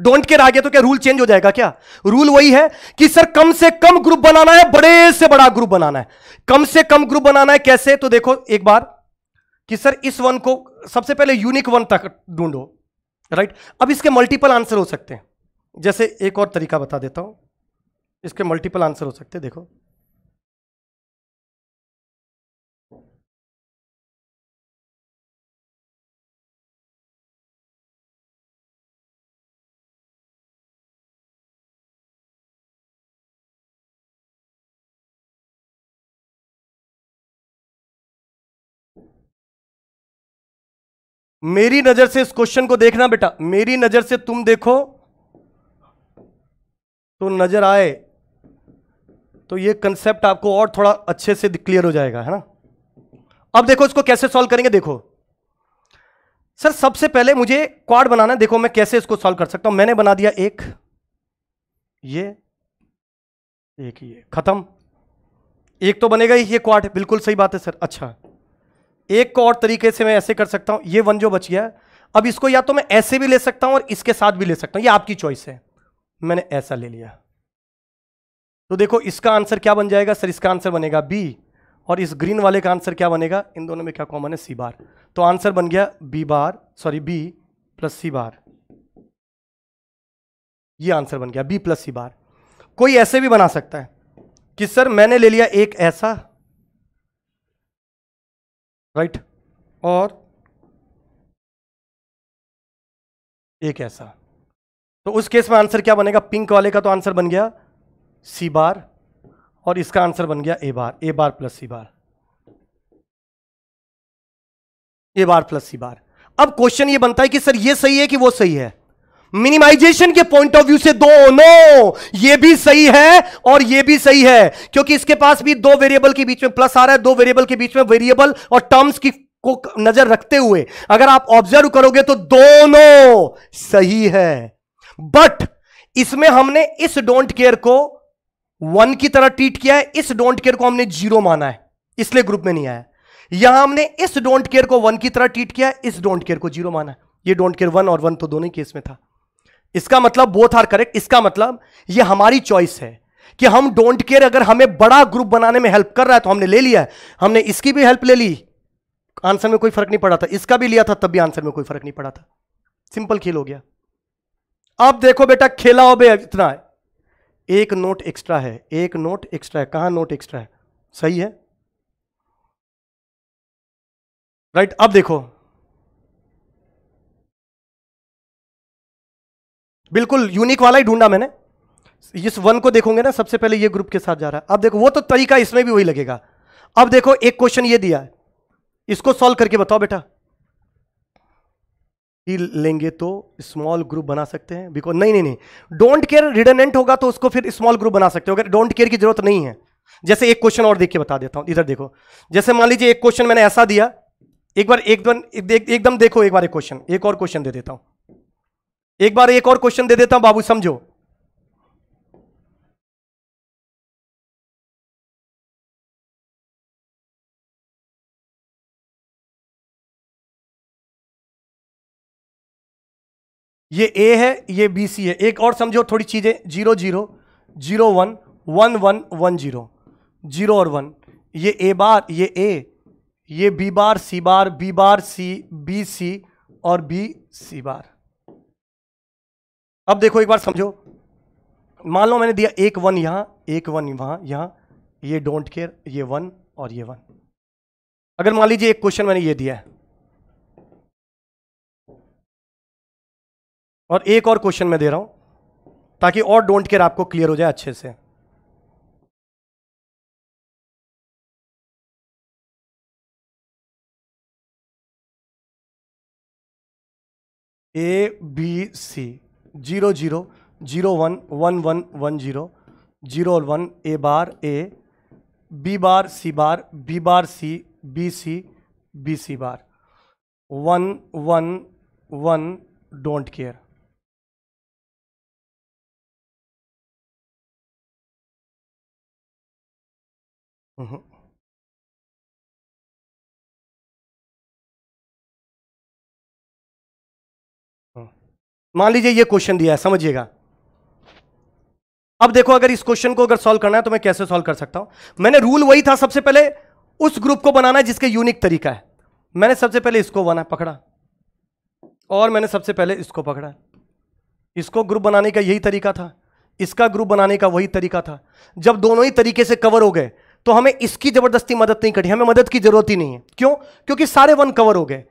डोंट केयर आ गया तो क्या रूल चेंज हो जाएगा क्या रूल वही है कि सर कम से कम ग्रुप बनाना है बड़े से बड़ा ग्रुप बनाना है कम से कम ग्रुप बनाना है कैसे तो देखो एक बार कि सर इस वन को सबसे पहले यूनिक वन तक ढूंढो राइट अब इसके मल्टीपल आंसर हो सकते हैं जैसे एक और तरीका बता देता हूँ इसके मल्टीपल आंसर हो सकते हैं देखो मेरी नजर से इस क्वेश्चन को देखना बेटा मेरी नजर से तुम देखो तो नजर आए तो ये कंसेप्ट आपको और थोड़ा अच्छे से क्लियर हो जाएगा है ना अब देखो इसको कैसे सॉल्व करेंगे देखो सर सबसे पहले मुझे क्वाड बनाना है देखो मैं कैसे इसको सॉल्व कर सकता हूं मैंने बना दिया एक ये एक ये खत्म एक तो बनेगा ही ये क्वाड बिल्कुल सही बात है सर अच्छा एक को और तरीके से मैं ऐसे कर सकता हूं ये वन जो बच गया अब इसको या तो मैं ऐसे भी ले सकता हूं और इसके साथ भी ले सकता हूं ये आपकी चॉइस है मैंने ऐसा ले लिया तो देखो इसका आंसर क्या बन जाएगा सर इसका आंसर बनेगा बी और इस ग्रीन वाले का आंसर क्या बनेगा इन दोनों में क्या कॉमन है सी बार तो आंसर बन गया B bar sorry B plus C bar ये आंसर बन गया बी प्लस सी बार कोई ऐसे भी बना सकता है कि सर मैंने ले लिया एक ऐसा राइट और एक ऐसा तो उस केस में आंसर क्या बनेगा पिंक वाले का तो आंसर बन गया सी बार और इसका आंसर बन गया A bar A bar plus C bar A bar plus C बार अब क्वेश्चन ये बनता है कि सर ये सही है कि वो सही है मिनिमाइजेशन के पॉइंट ऑफ व्यू से दोनों ये भी सही है और ये भी सही है क्योंकि इसके पास भी दो वेरिएबल के बीच में प्लस आ रहा है दो वेरिएबल के बीच में वेरिएबल और टर्म्स की को नजर रखते हुए अगर आप ऑब्जर्व करोगे तो दोनों सही है बट इसमें हमने इस डोंट केयर को वन की तरह ट्रीट किया है इस डोंट केयर को हमने जीरो माना है इसलिए ग्रुप में नहीं आया यहां हमने इस डोंट केयर को वन की तरह ट्रीट किया है इस डोंट केयर को जीरो माना है ये डोंट केयर वन और वन तो दोनों ही केस में था इसका मतलब बोथ आर करेक्ट इसका मतलब ये हमारी चॉइस है कि हम डोंट केयर अगर हमें बड़ा ग्रुप बनाने में हेल्प कर रहा है तो हमने ले लिया है हमने इसकी भी हेल्प ले ली आंसर में कोई फर्क नहीं पड़ा था इसका भी लिया था तब भी आंसर में कोई फर्क नहीं पड़ा था सिंपल खेल हो गया अब देखो बेटा खेला हो बे इतना है एक नोट एक्स्ट्रा है एक नोट एक्स्ट्रा है कहां नोट एक्स्ट्रा है सही है राइट अब देखो बिल्कुल यूनिक वाला ही ढूंढा मैंने इस वन को देखोगे ना सबसे पहले ये ग्रुप के साथ जा रहा है अब देखो वो तो तरीका इसमें भी वही लगेगा अब देखो एक क्वेश्चन ये दिया है इसको सॉल्व करके बताओ बेटा लेंगे तो स्मॉल ग्रुप बना सकते हैं बिकॉज नहीं नहीं नहीं डोंट केयर रिडनेंट होगा तो उसको फिर स्मॉल ग्रुप बना सकते हो अगर डोंट केयर की जरूरत नहीं है जैसे एक क्वेश्चन और देख के बता देता हूं इधर देखो जैसे मान लीजिए एक क्वेश्चन मैंने ऐसा दिया एक बार एकदम एकदम देखो एक बार एक क्वेश्चन एक और क्वेश्चन दे देता हूं एक बार एक और क्वेश्चन दे देता हूं बाबू समझो ये ए है ये बी सी है एक और समझो थोड़ी चीज़ें zero zero zero one one one one zero zero और वन ये ए बार ये ए ये B bar C bar B bar C B C और बी सी बार अब देखो एक बार समझो मान लो मैंने दिया एक वन यहां एक वन वहां यहां ये डोंट केयर ये वन और ये वन अगर मान लीजिए एक क्वेश्चन मैंने ये दिया है और एक और क्वेश्चन मैं दे रहा हूं ताकि और डोंट केयर आपको क्लियर हो जाए अच्छे से A B C zero zero zero one one one one zero zero one A bar A B bar C bar B bar C B C B C bar one one one don't care hmm मान लीजिए ये question दिया है समझिएगा अब देखो अगर इस क्वेश्चन को अगर सॉल्व करना है तो मैं कैसे सॉल्व कर सकता हूं मैंने रूल वही था सबसे पहले उस ग्रुप को बनाना है जिसके यूनिक तरीका है मैंने सबसे पहले इसको बना पकड़ा और मैंने सबसे पहले इसको पकड़ा इसको ग्रुप बनाने का यही तरीका था इसका ग्रुप बनाने का वही तरीका था जब दोनों ही तरीके से कवर हो गए तो हमें इसकी जबरदस्ती मदद नहीं करी हमें मदद की जरूरत ही नहीं है क्यों क्योंकि सारे वन कवर हो गए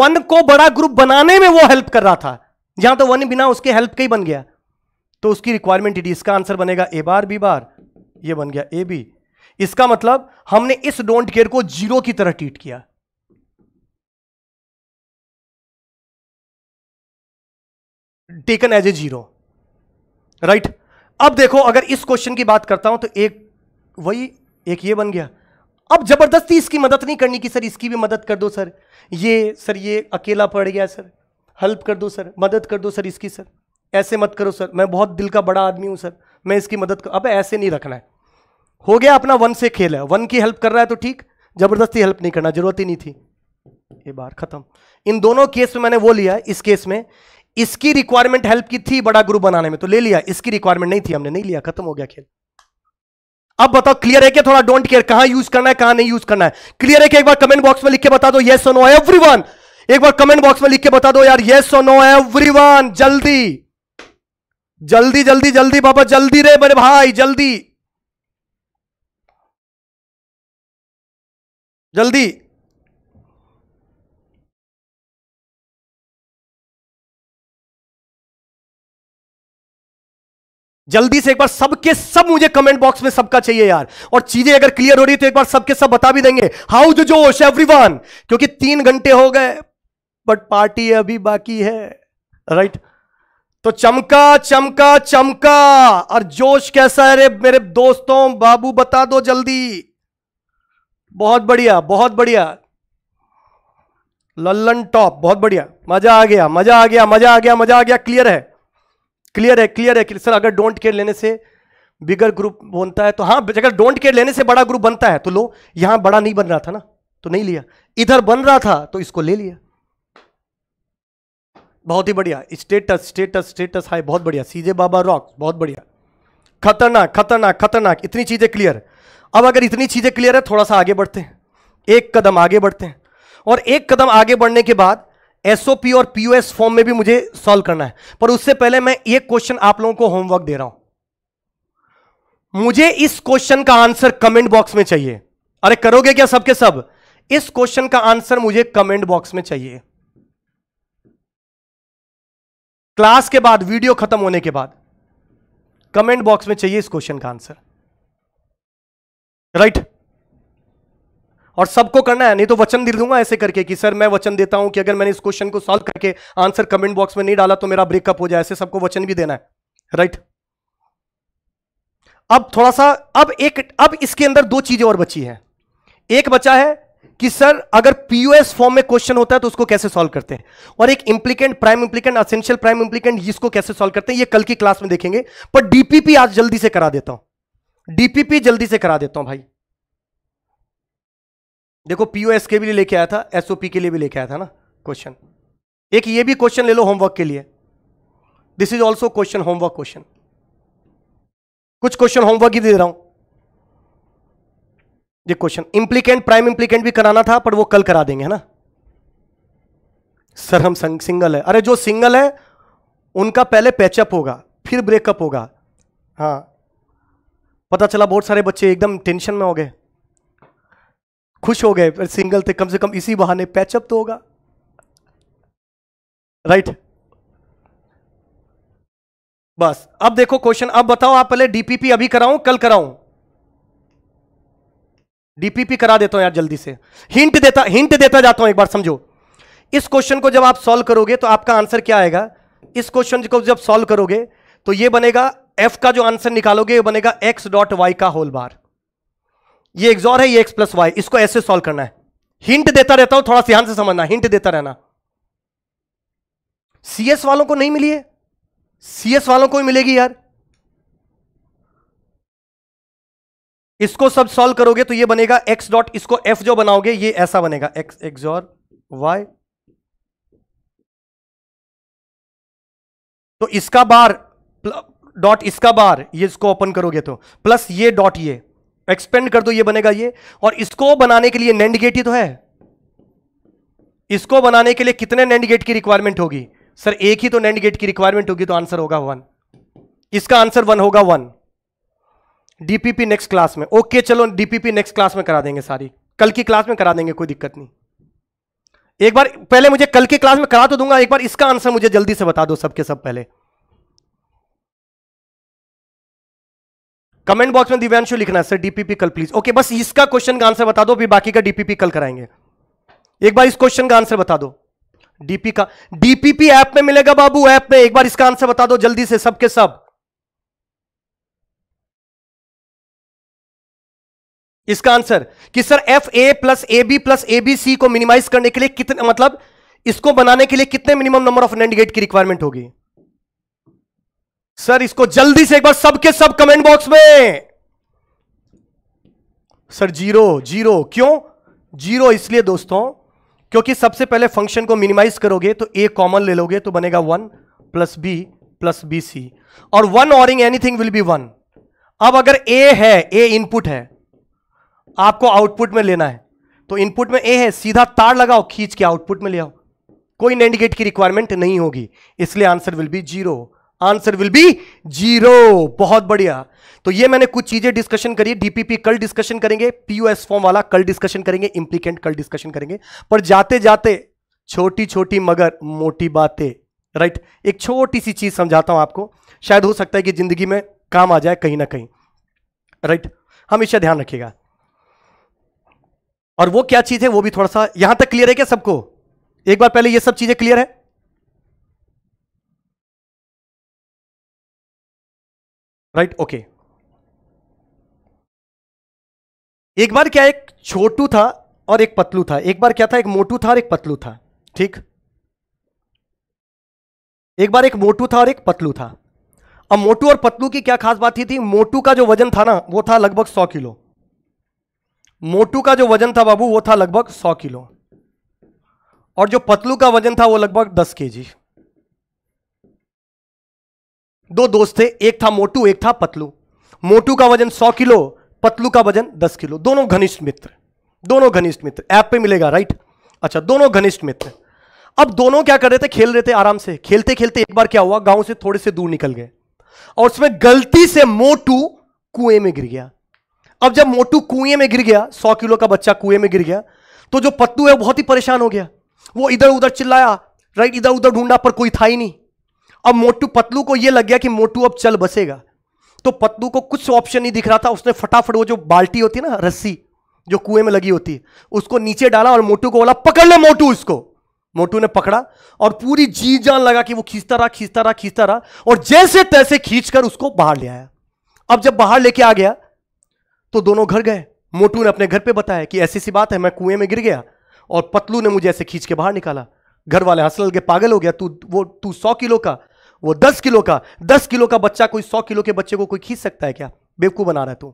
वन को बड़ा ग्रुप बनाने में वो हेल्प कर रहा था यहां तो वन बिना उसके हेल्प के ही बन गया तो उसकी रिक्वायरमेंट डी इसका आंसर बनेगा ए बार बी बार ये बन गया ए बी इसका मतलब हमने इस डोंट केयर को जीरो की तरह ट्रीट किया taken as a zero right अब देखो अगर इस क्वेश्चन की बात करता हूं तो एक वही एक ये बन गया अब जबरदस्ती इसकी मदद नहीं करनी कि सर इसकी भी मदद कर दो सर ये सर ये अकेला पड़ गया सर हेल्प कर दो सर मदद कर दो सर इसकी सर ऐसे मत करो सर मैं बहुत दिल का बड़ा आदमी हूँ सर मैं इसकी मदद कर अब ऐसे नहीं रखना है हो गया अपना वन से खेल है वन की हेल्प कर रहा है तो ठीक जबरदस्ती हेल्प नहीं करना जरूरत ही नहीं थी ये बार खत्म इन दोनों केस में मैंने वो लिया इस केस में इसकी रिक्वायरमेंट हेल्प की थी बड़ा ग्रुप बनाने में तो ले लिया इसकी रिक्वायरमेंट नहीं थी हमने नहीं लिया खत्म हो गया खेल अब बताओ क्लियर है क्या थोड़ा डोंट केयर कहां यूज करना है कहां नहीं यूज करना है क्लियर है क्या एक बार कमेंट बॉक्स में लिख के बता दो यस नो एवरीवन एक बार कमेंट बॉक्स में लिख के बता दो यार यस और नो एवरीवन जल्दी जल्दी जल्दी जल्दी बाबा जल्दी रे मेरे भाई जल्दी जल्दी जल्दी से एक बार सबके सब मुझे कमेंट बॉक्स में सबका चाहिए यार और चीजें अगर क्लियर हो रही तो एक बार सबके सब बता भी देंगे हाउ जो जोश एवरीवन क्योंकि तीन घंटे हो गए बट पार्टी अभी बाकी है राइट right? तो चमका चमका चमका और जोश कैसा है रे मेरे दोस्तों बाबू बता दो जल्दी बहुत बढ़िया बहुत बढ़िया लल्लन टॉप बहुत बढ़िया मजा आ गया मजा आ गया मजा आ गया मजा आ गया क्लियर है क्लियर है क्लियर है सर अगर डोंट केयर लेने से बिगर ग्रुप बनता है तो हाँ अगर डोंट केयर लेने से बड़ा ग्रुप बनता है तो लो यहां बड़ा नहीं बन रहा था ना तो नहीं लिया इधर बन रहा था तो इसको ले लिया बहुत ही बढ़िया स्टेटस स्टेटस स्टेटस हाई बहुत बढ़िया सीजे बाबा रॉक बहुत बढ़िया खतरनाक खतरनाक खतरनाक इतनी चीज़ें क्लियर अब अगर इतनी चीज़ें क्लियर है थोड़ा सा आगे बढ़ते हैं एक कदम आगे बढ़ते हैं और एक कदम आगे बढ़ने के बाद एसओपी और पीओएस फॉर्म में भी मुझे सॉल्व करना है पर उससे पहले मैं एक क्वेश्चन आप लोगों को होमवर्क दे रहा हूं मुझे इस क्वेश्चन का आंसर कमेंट बॉक्स में चाहिए अरे करोगे क्या सबके सब इस क्वेश्चन का आंसर मुझे कमेंट बॉक्स में चाहिए क्लास के बाद वीडियो खत्म होने के बाद कमेंट बॉक्स में चाहिए इस क्वेश्चन का आंसर राइट right? और सबको करना है नहीं तो वचन दे दूंगा ऐसे करके कि सर मैं वचन देता हूं कि अगर मैंने इस क्वेश्चन को सॉल्व करके आंसर कमेंट बॉक्स में नहीं डाला तो मेरा ब्रेकअप हो जाए ऐसे सबको वचन भी देना है राइट right? अब थोड़ा सा अब एक अब इसके अंदर दो चीजें और बची हैं एक बचा है कि सर अगर पीओएस फॉर्म में क्वेश्चन होता है तो उसको कैसे सॉल्व करते हैं और एक implicant prime implicant essential prime implicant इसको कैसे सॉल्व करते हैं ये कल की क्लास में देखेंगे पर डीपीपी आज जल्दी से करा देता हूं डीपीपी जल्दी से करा देता हूं भाई देखो पीओएस के भी लेके आया था एसओपी के लिए भी लेके आया था ना क्वेश्चन एक ये भी क्वेश्चन ले लो होमवर्क के लिए this is also question homework question कुछ क्वेश्चन होमवर्क ही दे रहा हूं ये क्वेश्चन इंप्लीकेंट प्राइम इंप्लीकेंट भी कराना था पर वो कल करा देंगे है ना सर हम सिंगल है अरे जो सिंगल है उनका पहले पैचअप होगा फिर ब्रेकअप होगा हाँ पता चला बहुत सारे बच्चे एकदम टेंशन में हो गए खुश हो गए सिंगल थे कम से कम इसी बहाने पैचअप तो होगा राइट right. बस अब देखो क्वेश्चन अब बताओ आप पहले डीपीपी अभी कराऊं कल कराऊं डीपीपी करा देता हूं यार जल्दी से हिंट देता हिंट देता जाता हूं एक बार समझो इस क्वेश्चन को जब आप सॉल्व करोगे तो आपका आंसर क्या आएगा इस क्वेश्चन को जब सॉल्व करोगे तो ये बनेगा एफ का जो आंसर निकालोगे ये बनेगा एक्स डॉट वाई का होल बार ये और है ये एक्स प्लस वाई इसको ऐसे सॉल्व करना है हिंट देता रहता हूं थोड़ा ध्यान से समझना हिंट देता रहना सीएस वालों को नहीं मिली है सीएस वालों को ही मिलेगी यार इसको सब सॉल्व करोगे तो ये बनेगा एक्स डॉट इसको एफ जो बनाओगे ये ऐसा बनेगा एक्स एक्स और वाई तो इसका बार डॉट इसका बार ये इसको ओपन करोगे तो प्लस ये डॉट ये एक्सपेंड कर दो ये बनेगा ये और इसको बनाने के लिए नैंड गेट ही तो है इसको बनाने के लिए कितने नैंड गेट की रिक्वायरमेंट होगी सर एक ही तो नैंड गेट की रिक्वायरमेंट होगी तो आंसर होगा वन इसका आंसर वन होगा वन डीपीपी नेक्स्ट क्लास में ओके चलो डीपीपी नेक्स्ट क्लास में करा देंगे सारी कल की क्लास में करा देंगे कोई दिक्कत नहीं एक बार पहले मुझे कल की क्लास में करा तो दूंगा एक बार इसका आंसर मुझे जल्दी से बता दो सबके सब पहले कमेंट बॉक्स में दिव्यांशु लिखना है सर डीपीपी कल प्लीज ओके बस इसका क्वेश्चन का आंसर बता दो फिर बाकी का डीपीपी कल कराएंगे एक बार इस क्वेश्चन का आंसर बता दो डीपी का डीपीपी ऐप में मिलेगा बाबू ऐप में एक बार इसका आंसर बता दो जल्दी से सबके सब इसका आंसर कि sir F A plus A B plus A B C को मिनिमाइज करने के लिए कितने मतलब इसको बनाने के लिए कितने minimum number of NAND gate की रिक्वायरमेंट होगी सर इसको जल्दी से एक बार सबके सब कमेंट बॉक्स में सर जीरो जीरो क्यों जीरो इसलिए दोस्तों क्योंकि सबसे पहले फंक्शन को मिनिमाइज करोगे तो ए कॉमन ले लोगे तो बनेगा one plus B plus B C और one ORing anything will be one अब अगर ए है ए इनपुट है आपको आउटपुट में लेना है तो इनपुट में ए है सीधा तार लगाओ खींच के आउटपुट में ले आओ कोई नेंड की रिक्वायरमेंट नहीं होगी इसलिए answer will be zero answer will be zero बहुत बढ़िया तो ये मैंने कुछ चीजें डिस्कशन करी डीपीपी कल डिस्कशन करेंगे पीयूएस फॉर्म वाला कल डिस्कशन करेंगे इंप्लीकेंट कल डिस्कशन करेंगे पर जाते जाते छोटी छोटी मगर मोटी बातें राइट एक छोटी सी चीज समझाता हूं आपको शायद हो सकता है कि जिंदगी में काम आ जाए कहीं ना कहीं राइट हमेशा ध्यान रखिएगा और वो क्या चीज है वो भी थोड़ा सा यहां तक क्लियर है क्या सबको एक बार पहले ये सब चीजें क्लियर है राइट ओके एक बार क्या एक छोटू था और एक पतलू था एक बार क्या था एक मोटू था और एक पतलू था ठीक एक बार एक मोटू था और एक पतलू था अब मोटू और पतलू की क्या खास बात थी, थी मोटू का जो वजन था ना वो था लगभग सौ किलो मोटू का जो वजन था बाबू वो था लगभग सौ किलो और जो पतलू का वजन था वो लगभग दस के जी दो दोस्त थे एक था मोटू एक था पतलू मोटू का वजन सौ किलो पतलू का वजन दस किलो दोनों घनिष्ठ मित्र दोनों घनिष्ठ मित्र ऐप पे मिलेगा राइट अच्छा दोनों घनिष्ठ मित्र अब दोनों क्या कर रहे थे खेल रहे थे आराम से खेलते खेलते एक बार क्या हुआ गांव से थोड़े से दूर निकल गए और उसमें गलती से मोटू कुएं में गिर गया अब जब मोटू कुएं में गिर गया सौ किलो का बच्चा कुएं में गिर गया तो जो पत्तू है वो बहुत ही परेशान हो गया वो इधर उधर चिल्लाया राइट इधर उधर ढूंढा पर कोई था ही नहीं अब मोटू पतलू को ये लग गया कि मोटू अब चल बसेगा तो पतलू को कुछ ऑप्शन नहीं दिख रहा था उसने फटाफट वो जो बाल्टी होती है ना रस्सी जो कुएं में लगी होती है उसको नीचे डाला और मोटू को बोला पकड़ ले मोटू इसको मोटू ने पकड़ा और पूरी जी जान लगा कि वो खींचता रहा खींचता रहा खींचता रहा और जैसे तैसे खींचकर उसको बाहर ले आया अब जब बाहर लेके आ गया तो दोनों घर गए मोटू ने अपने घर पे बताया कि ऐसी सी बात है मैं कुएं में गिर गया और पतलू ने मुझे ऐसे खींच के बाहर निकाला घर वाले हंसल के पागल हो गया तू वो तू सौ किलो का वो दस किलो का दस किलो का बच्चा कोई सौ किलो के बच्चे को कोई खींच सकता है क्या बेवकूफ़ बना रहा है तू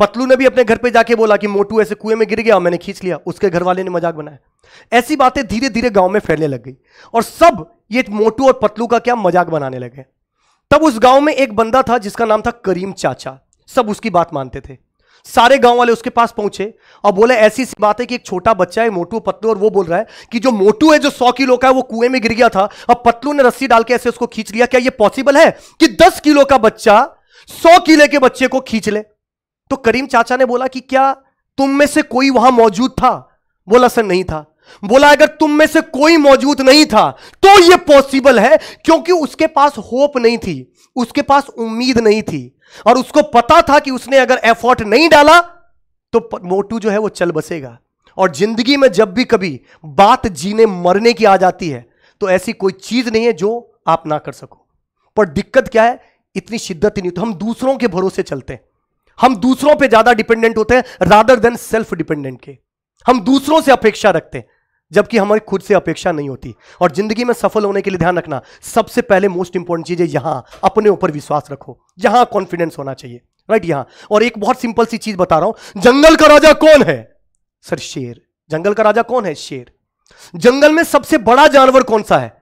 पतलू ने भी अपने घर पे जाके बोला कि मोटू ऐसे कुएं में गिर गया और मैंने खींच लिया उसके घर वाले ने मजाक बनाया ऐसी बातें धीरे धीरे गांव में फैलने लग गई और सब ये मोटू और पतलू का क्या मजाक बनाने लगे तब उस गांव में एक बंदा था जिसका नाम था करीम चाचा सब उसकी बात मानते थे सारे गांव वाले उसके पास पहुंचे और बोले ऐसी सी बात है कि एक छोटा बच्चा है मोटू पतलू और वो बोल रहा है कि जो मोटू है जो सौ किलो का है वो कुएं में गिर गया था और पतलू ने रस्सी डाल के ऐसे उसको खींच लिया क्या ये पॉसिबल है कि दस किलो का बच्चा सौ किले के बच्चे को खींच ले तो करीम चाचा ने बोला कि क्या तुम में से कोई वहां मौजूद था बोला सर नहीं था बोला अगर तुम में से कोई मौजूद नहीं था तो यह पॉसिबल है क्योंकि उसके पास होप नहीं थी उसके पास उम्मीद नहीं थी और उसको पता था कि उसने अगर एफर्ट नहीं डाला तो मोटू जो है वो चल बसेगा और जिंदगी में जब भी कभी बात जीने मरने की आ जाती है तो ऐसी कोई चीज नहीं है जो आप ना कर सको पर दिक्कत क्या है इतनी शिद्दत ही नहीं तो हम दूसरों के भरोसे चलते हैं हम दूसरों पे ज्यादा डिपेंडेंट होते हैं रादर देन सेल्फ डिपेंडेंट के हम दूसरों से अपेक्षा रखते हैं जबकि हमारी खुद से अपेक्षा नहीं होती और जिंदगी में सफल होने के लिए ध्यान रखना सबसे पहले मोस्ट इंपॉर्टेंट चीज़ है यहां अपने ऊपर विश्वास रखो यहां कॉन्फिडेंस होना चाहिए राइट यहां और एक बहुत सिंपल सी चीज़ बता रहा हूं जंगल का राजा कौन है सर शेर जंगल का राजा कौन है शेर जंगल में सबसे बड़ा जानवर कौन सा है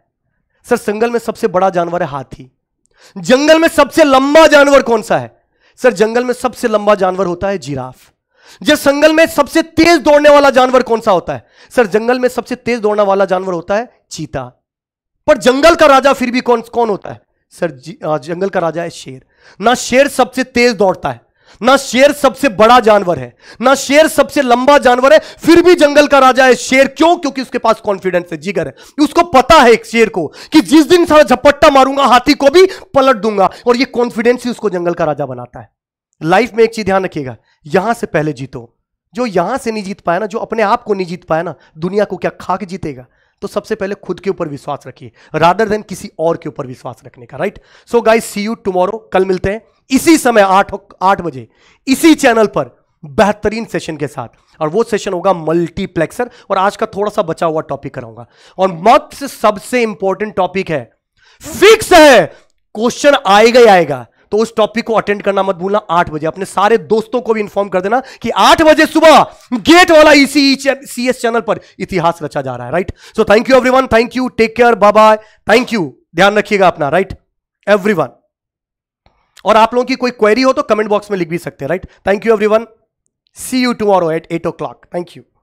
सर जंगल में सबसे बड़ा जानवर है हाथी जंगल में सबसे लंबा जानवर कौन सा है सर जंगल में सबसे लंबा जानवर होता है जिराफ जिस जंगल में सबसे तेज दौड़ने वाला जानवर कौन सा होता है सर जंगल में सबसे तेज दौड़ने वाला जानवर होता है चीता पर जंगल का राजा फिर भी कौन कौन होता है सर जंगल का राजा है शेर ना शेर सबसे तेज दौड़ता है ना शेर सबसे बड़ा जानवर है ना शेर सबसे लंबा जानवर है फिर भी जंगल का राजा है शेर क्यों क्योंकि उसके पास कॉन्फिडेंस है जिगर है उसको पता है एक शेर को कि जिस दिन सारा झपट्टा मारूंगा हाथी को भी पलट दूंगा और ये कॉन्फिडेंस ही उसको जंगल का राजा बनाता है लाइफ में एक चीज ध्यान रखिएगा यहां से पहले जीतो जो यहां से नहीं जीत पाया ना जो अपने आप को नहीं जीत पाया ना दुनिया को क्या खाक जीतेगा तो सबसे पहले खुद के ऊपर विश्वास रखिए रादर देन किसी और के ऊपर विश्वास रखने का right so guys see you tomorrow कल मिलते हैं इसी समय आठ आठ बजे इसी चैनल पर बेहतरीन सेशन के साथ और वो सेशन होगा मल्टीप्लेक्सर और आज का थोड़ा सा बचा हुआ टॉपिक कराऊंगा और मत सबसे इंपॉर्टेंट टॉपिक है फिक्स है क्वेश्चन आएगा ही आएगा तो उस टॉपिक को अटेंड करना मत भूलना आठ बजे अपने सारे दोस्तों को भी इन्फॉर्म कर देना कि आठ बजे सुबह गेट वाला इसी सी एस चैनल पर इतिहास रचा जा रहा है right so thank you everyone thank you take care bye bye thank you ध्यान रखिएगा अपना राइट एवरी और आप लोगों की कोई क्वेरी हो तो कमेंट बॉक्स में लिख भी सकते हैं right thank you one see you tomorrow at eight o'clock thank you